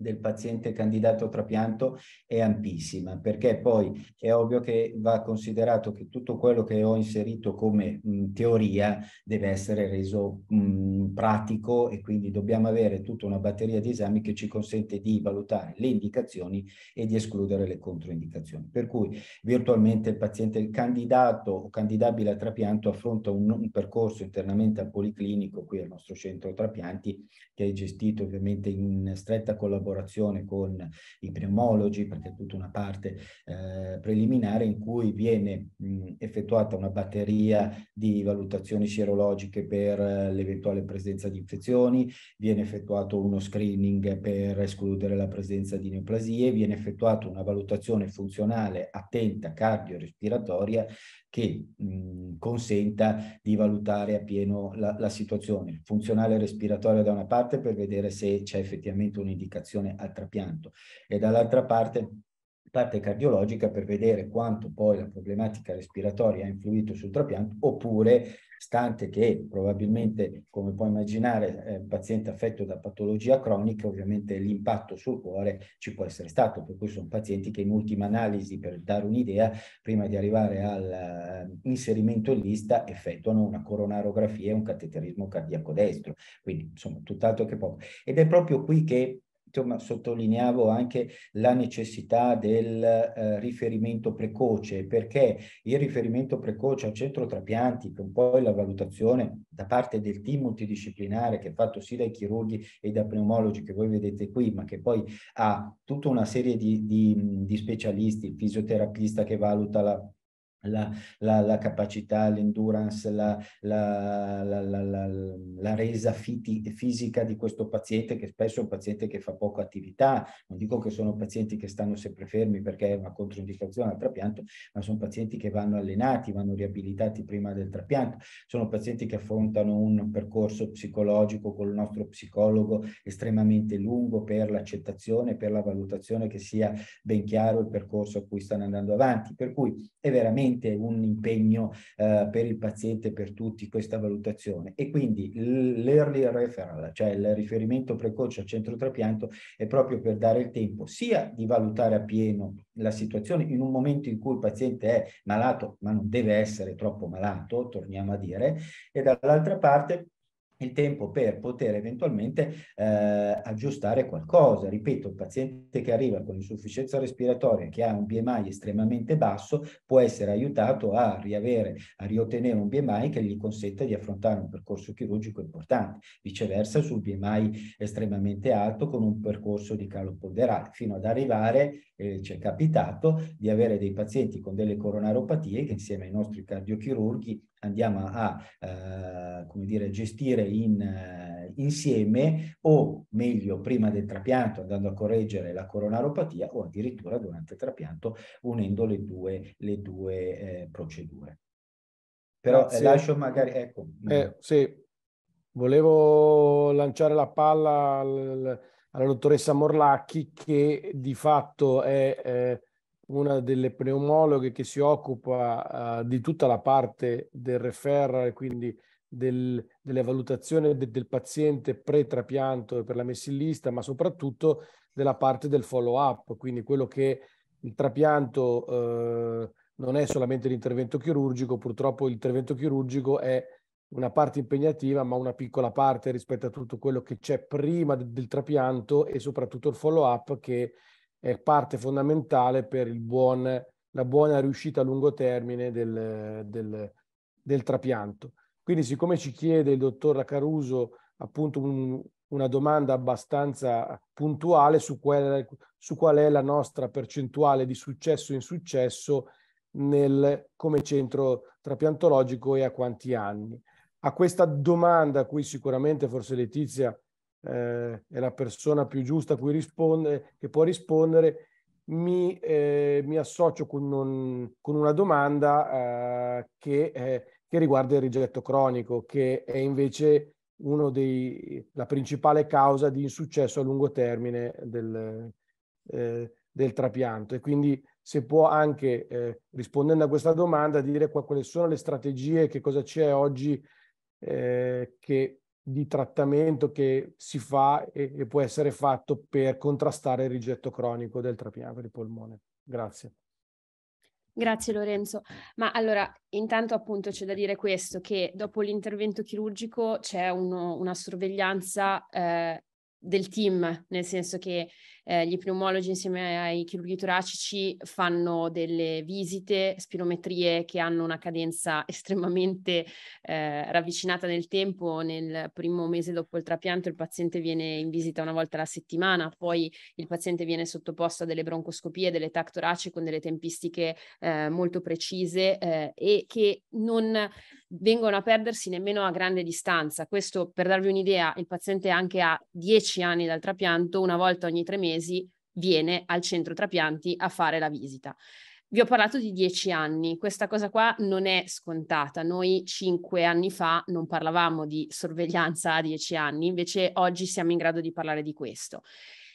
del paziente candidato a trapianto è ampissima, perché poi è ovvio che va considerato che tutto quello che ho inserito come mh, teoria deve essere reso mh, pratico e quindi dobbiamo avere tutta una batteria di esami che ci consente di valutare le indicazioni e di escludere le controindicazioni. Per cui virtualmente il paziente candidato o candidabile a trapianto affronta un, un percorso internamente al policlinico qui al nostro centro trapianti che è gestito ovviamente in stretta collaborazione collaborazione con i pneumologi, perché è tutta una parte eh, preliminare in cui viene mh, effettuata una batteria di valutazioni sierologiche per eh, l'eventuale presenza di infezioni, viene effettuato uno screening per escludere la presenza di neoplasie, viene effettuata una valutazione funzionale attenta cardiorespiratoria che mh, mhmm, consenta di valutare appieno la, la situazione funzionale respiratoria da una parte per vedere se c'è effettivamente un'indicazione al trapianto e dall'altra parte parte cardiologica per vedere quanto poi la problematica respiratoria ha influito sul trapianto oppure stante che probabilmente, come puoi immaginare, un paziente affetto da patologia cronica, ovviamente l'impatto sul cuore ci può essere stato, per cui sono pazienti che in ultima analisi, per dare un'idea, prima di arrivare all'inserimento eh, in lista, effettuano una coronarografia e un cateterismo cardiaco destro, quindi insomma tutt'altro che poco. Ed è proprio qui che all'inizio, ma sottolineavo anche la necessità del eh, riferimento precoce, perché il riferimento precoce al centro trapianti, con poi la valutazione da parte del team multidisciplinare che è fatto sia dai chirurghi e da pneumologi che voi vedete qui, ma che poi ha tutta una serie di, di, di specialisti, il fisioterapista che valuta la la, la, la, capacità, l'endurance, la, la resa fiti, fisica di questo paziente, che spesso è un paziente che fa poca attività. Non dico che sono pazienti che stanno sempre fermi perché è una controindicazione al trapianto, ma sono pazienti che vanno allenati, vanno riabilitati prima del trapianto. Sono pazienti che affrontano un percorso psicologico con il nostro psicologo estremamente lungo per l'accettazione, per la valutazione che sia ben chiaro il percorso a cui stanno andando avanti. Per cui è veramente veramente un impegno eh, per il paziente, per tutti, questa valutazione. E quindi l'early referral, cioè il riferimento precoce al centro trapianto, è proprio per dare il tempo sia di valutare appieno la situazione in un momento in cui il paziente è malato, ma non deve essere troppo malato, torniamo a dire, e dall'altra parte il tempo per poter eventualmente eh, aggiustare qualcosa. Ripeto, il paziente che arriva con insufficienza respiratoria, che ha un BMI estremamente basso, può essere aiutato a riavere, a riottenere un BMI che gli consenta di affrontare un percorso chirurgico importante. Viceversa, sul BMI estremamente alto, con un percorso di calo polderale, fino ad arrivare eh, ci è capitato di avere dei pazienti con delle coronaropatie che insieme ai nostri cardiochirurghi andiamo a, eh, come dire, gestire in, eh, insieme o meglio prima del trapianto andando a correggere la coronaropatia o addirittura durante il trapianto unendo le due, le due eh, procedure. Però Grazie. Eh, lascio magari, ecco. Eh, sì, volevo lanciare la palla al alla dottoressa Morlacchi che di fatto è eh, una delle pneumologhe che si occupa eh, di tutta la parte del referral, quindi del, della valutazione de, del paziente pre-trapianto e per la messillista, ma soprattutto della parte del follow-up, quindi quello che il trapianto eh, non è solamente l'intervento chirurgico, purtroppo l'intervento chirurgico è una parte impegnativa, ma una piccola parte rispetto a tutto quello che c'è prima del trapianto e soprattutto il follow-up che è parte fondamentale per buon, la buona riuscita a lungo termine del, del, del, trapianto. Quindi siccome ci chiede il dottor Lacaruso appunto un, una domanda abbastanza puntuale su, quel, su qual è la nostra percentuale di successo in successo nel, come centro trapiantologico e a quanti anni a questa domanda a cui sicuramente forse Letizia eh, è la persona più giusta a cui risponde, che può rispondere, mi, eh, mi associo con, un, con, una domanda eh, che, che, riguarda il rigetto cronico, che è invece dei, la principale causa di insuccesso a lungo termine del, eh, del trapianto. E quindi se può anche, eh, rispondendo a questa domanda, dire quali sono le strategie, che cosa c'è oggi eh, che, di trattamento che si fa e, e può essere fatto per contrastare il rigetto cronico del trapianto di polmone. Grazie. Grazie Lorenzo. Ma allora, intanto appunto c'è da dire questo, che dopo l'intervento chirurgico c'è uno, una sorveglianza eh, del team, nel senso che eh, gli pneumologi insieme ai chirurghi toracici fanno delle visite, spirometrie che hanno una cadenza *laughs* estremamente eh, ravvicinata nel tempo. Nel primo mese dopo il trapianto il paziente viene in visita una volta alla settimana, poi il paziente viene sottoposto a delle broncoscopie, delle tac toraci con delle tempistiche eh, molto precise eh, e che non vengono a perdersi nemmeno a grande distanza. Questo per darvi un'idea, il paziente anche a 10 anni dal trapianto, una volta ogni tre mesi, mesi viene al centro trapianti a fare la visita. Vi ho parlato di dieci anni, questa cosa qua non è scontata. Noi cinque anni fa non parlavamo di sorveglianza a dieci anni, invece oggi siamo in grado di parlare di questo.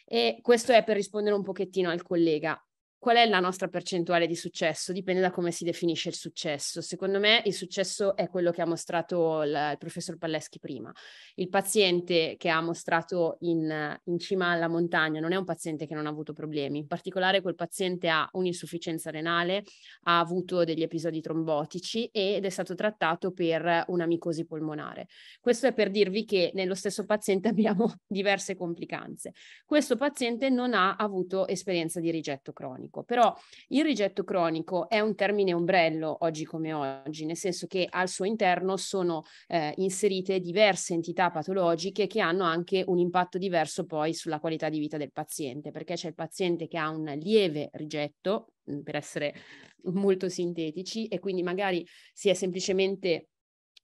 E questo è per rispondere un pochettino al collega qual è la nostra percentuale di successo? Dipende da come si definisce il successo. Secondo me il successo è quello che ha mostrato il, il professor Palleschi prima. Il paziente che ha mostrato in, in, cima alla montagna non è un paziente che non ha avuto problemi, in particolare quel paziente ha un'insufficienza renale, ha avuto degli episodi trombotici ed è stato trattato per una micosi polmonare. Questo è per dirvi che nello stesso paziente *laughs* abbiamo diverse complicanze. Questo paziente non ha avuto esperienza di rigetto cronico cronico, però il rigetto cronico è un termine ombrello oggi come oggi, nel senso che al suo interno sono eh, inserite diverse entità patologiche che hanno anche un impatto diverso poi sulla qualità di vita del paziente, perché c'è il paziente che ha un lieve rigetto, mm, per essere *laughs* molto sintetici, e quindi magari si è semplicemente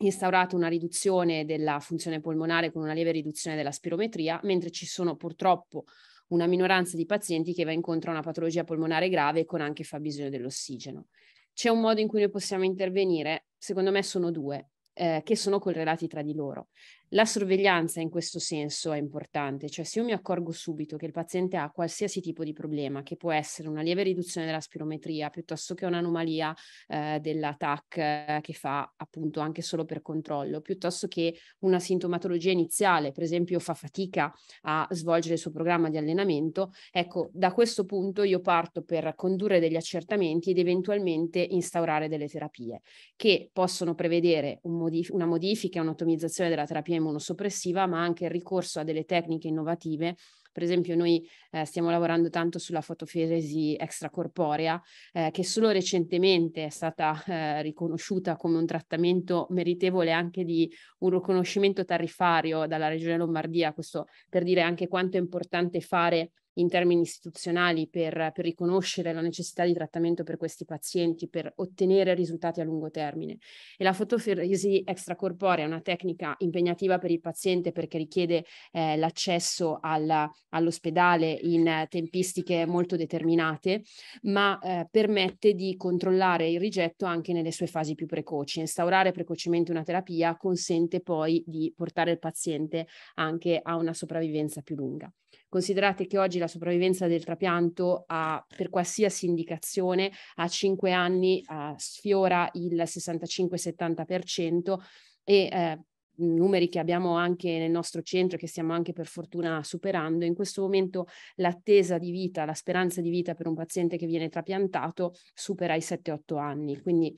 instaurato una riduzione della funzione polmonare con una lieve riduzione della spirometria, mentre ci sono purtroppo una minoranza di pazienti che va incontro a una patologia polmonare grave con anche fabbisogno dell'ossigeno. C'è un modo in cui noi possiamo intervenire? Secondo me sono due, eh, che sono correlati tra di loro. La sorveglianza in questo senso è importante, cioè se io mi accorgo subito che il paziente ha qualsiasi tipo di problema, che può essere una lieve riduzione della spirometria piuttosto che un'anomalia eh, della TAC eh, che fa appunto anche solo per controllo, piuttosto che una sintomatologia iniziale, per esempio fa fatica a svolgere il suo programma di allenamento, ecco da questo punto io parto per condurre degli accertamenti ed eventualmente instaurare delle terapie che possono prevedere un modif- una modifica un'ottimizzazione della terapia immunosoppressiva, ma anche il ricorso a delle tecniche innovative per esempio noi eh, stiamo lavorando tanto sulla fotoferesi extracorporea, eh, che solo recentemente è stata eh, riconosciuta come un trattamento meritevole anche di un riconoscimento tariffario dalla Regione Lombardia, questo per dire anche quanto è importante fare in termini istituzionali per, per riconoscere la necessità di trattamento per questi pazienti, per ottenere risultati a lungo termine. E la fotoferesi extracorporea è una tecnica impegnativa per il paziente perché richiede eh, l'accesso alla, all'ospedale in tempistiche molto determinate, ma eh, permette di controllare il rigetto anche nelle sue fasi più precoci. Instaurare precocemente una terapia consente poi di portare il paziente anche a una sopravvivenza più lunga. Considerate che oggi la sopravvivenza del trapianto ha, per qualsiasi indicazione a 5 anni eh, sfiora il 65-70% e eh, numeri che abbiamo anche nel nostro centro che stiamo anche per fortuna superando. In questo momento l'attesa di vita, la speranza di vita per un paziente che viene trapiantato supera i 7-8 anni, quindi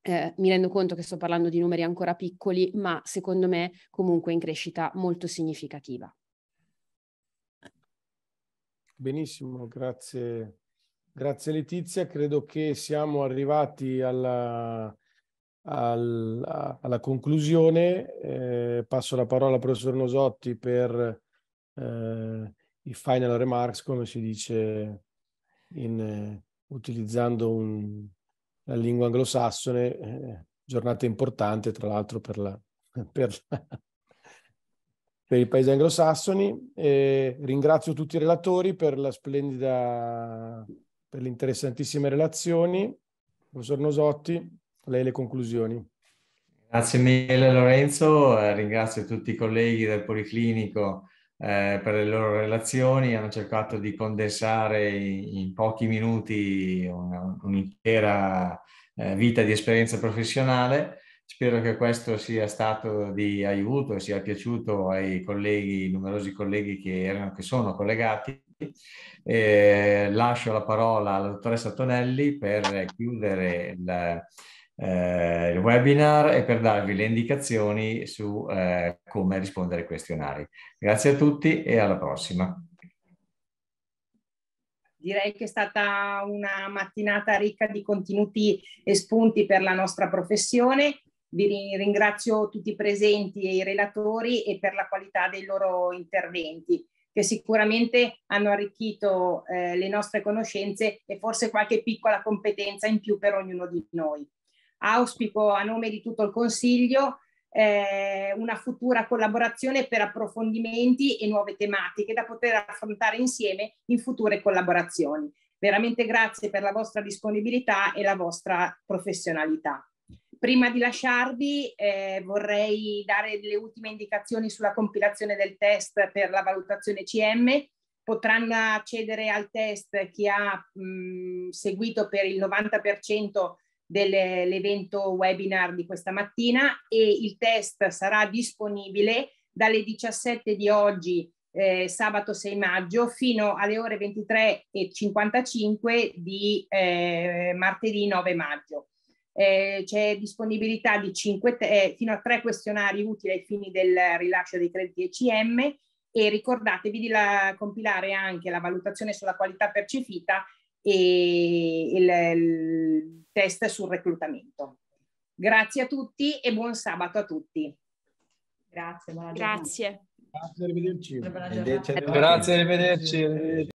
eh, mi rendo conto che sto parlando di numeri ancora piccoli, ma secondo me comunque in crescita molto significativa. Benissimo, grazie. Grazie Letizia, credo che siamo arrivati alla, alla, alla conclusione. Eh, passo la parola al professor Nosotti per eh, i final remarks, come si dice in, eh, utilizzando un, la lingua anglosassone, eh, giornata importante tra l'altro per la, *laughs* per la per i paesi anglosassoni. Eh, ringrazio tutti i relatori per la splendida, per le interessantissime relazioni. Professor Nosotti, lei le conclusioni. Grazie mille Lorenzo, eh, ringrazio tutti i colleghi del Policlinico eh, per le loro relazioni, hanno cercato di condensare in, pochi minuti un'intera eh, vita di esperienza professionale Spero che questo sia stato di aiuto e sia piaciuto ai colleghi, numerosi colleghi che, erano, che sono collegati. Eh, lascio la parola alla dottoressa Tonelli per chiudere il, eh, il webinar e per darvi le indicazioni su eh, come rispondere ai questionari. Grazie a tutti e alla prossima. Direi che è stata una mattinata ricca di contenuti e spunti per la nostra professione vi ringrazio tutti i presenti e i relatori e per la qualità dei loro interventi che sicuramente hanno arricchito eh, le nostre conoscenze e forse qualche piccola competenza in più per ognuno di noi. Auspico a nome di tutto il Consiglio eh, una futura collaborazione per approfondimenti e nuove tematiche da poter affrontare insieme in future collaborazioni. Veramente grazie per la vostra disponibilità e la vostra professionalità. Prima di lasciarvi eh, vorrei dare le ultime indicazioni sulla compilazione del test per la valutazione CM. Potranno accedere al test chi ha mh, seguito per il 90% dell'evento webinar di questa mattina e il test sarà disponibile dalle 17 di oggi eh, sabato 6 maggio fino alle ore 23 e 55 di eh, martedì 9 maggio eh, c'è disponibilità di 5, eh, fino a tre questionari utili ai fini del rilascio dei crediti ECM e ricordatevi di la, compilare anche la valutazione sulla qualità percepita e il, il test sul reclutamento. Grazie a tutti e buon sabato a tutti. Grazie, buona Grazie. Giornata. Grazie, arrivederci. Grazie, arrivederci.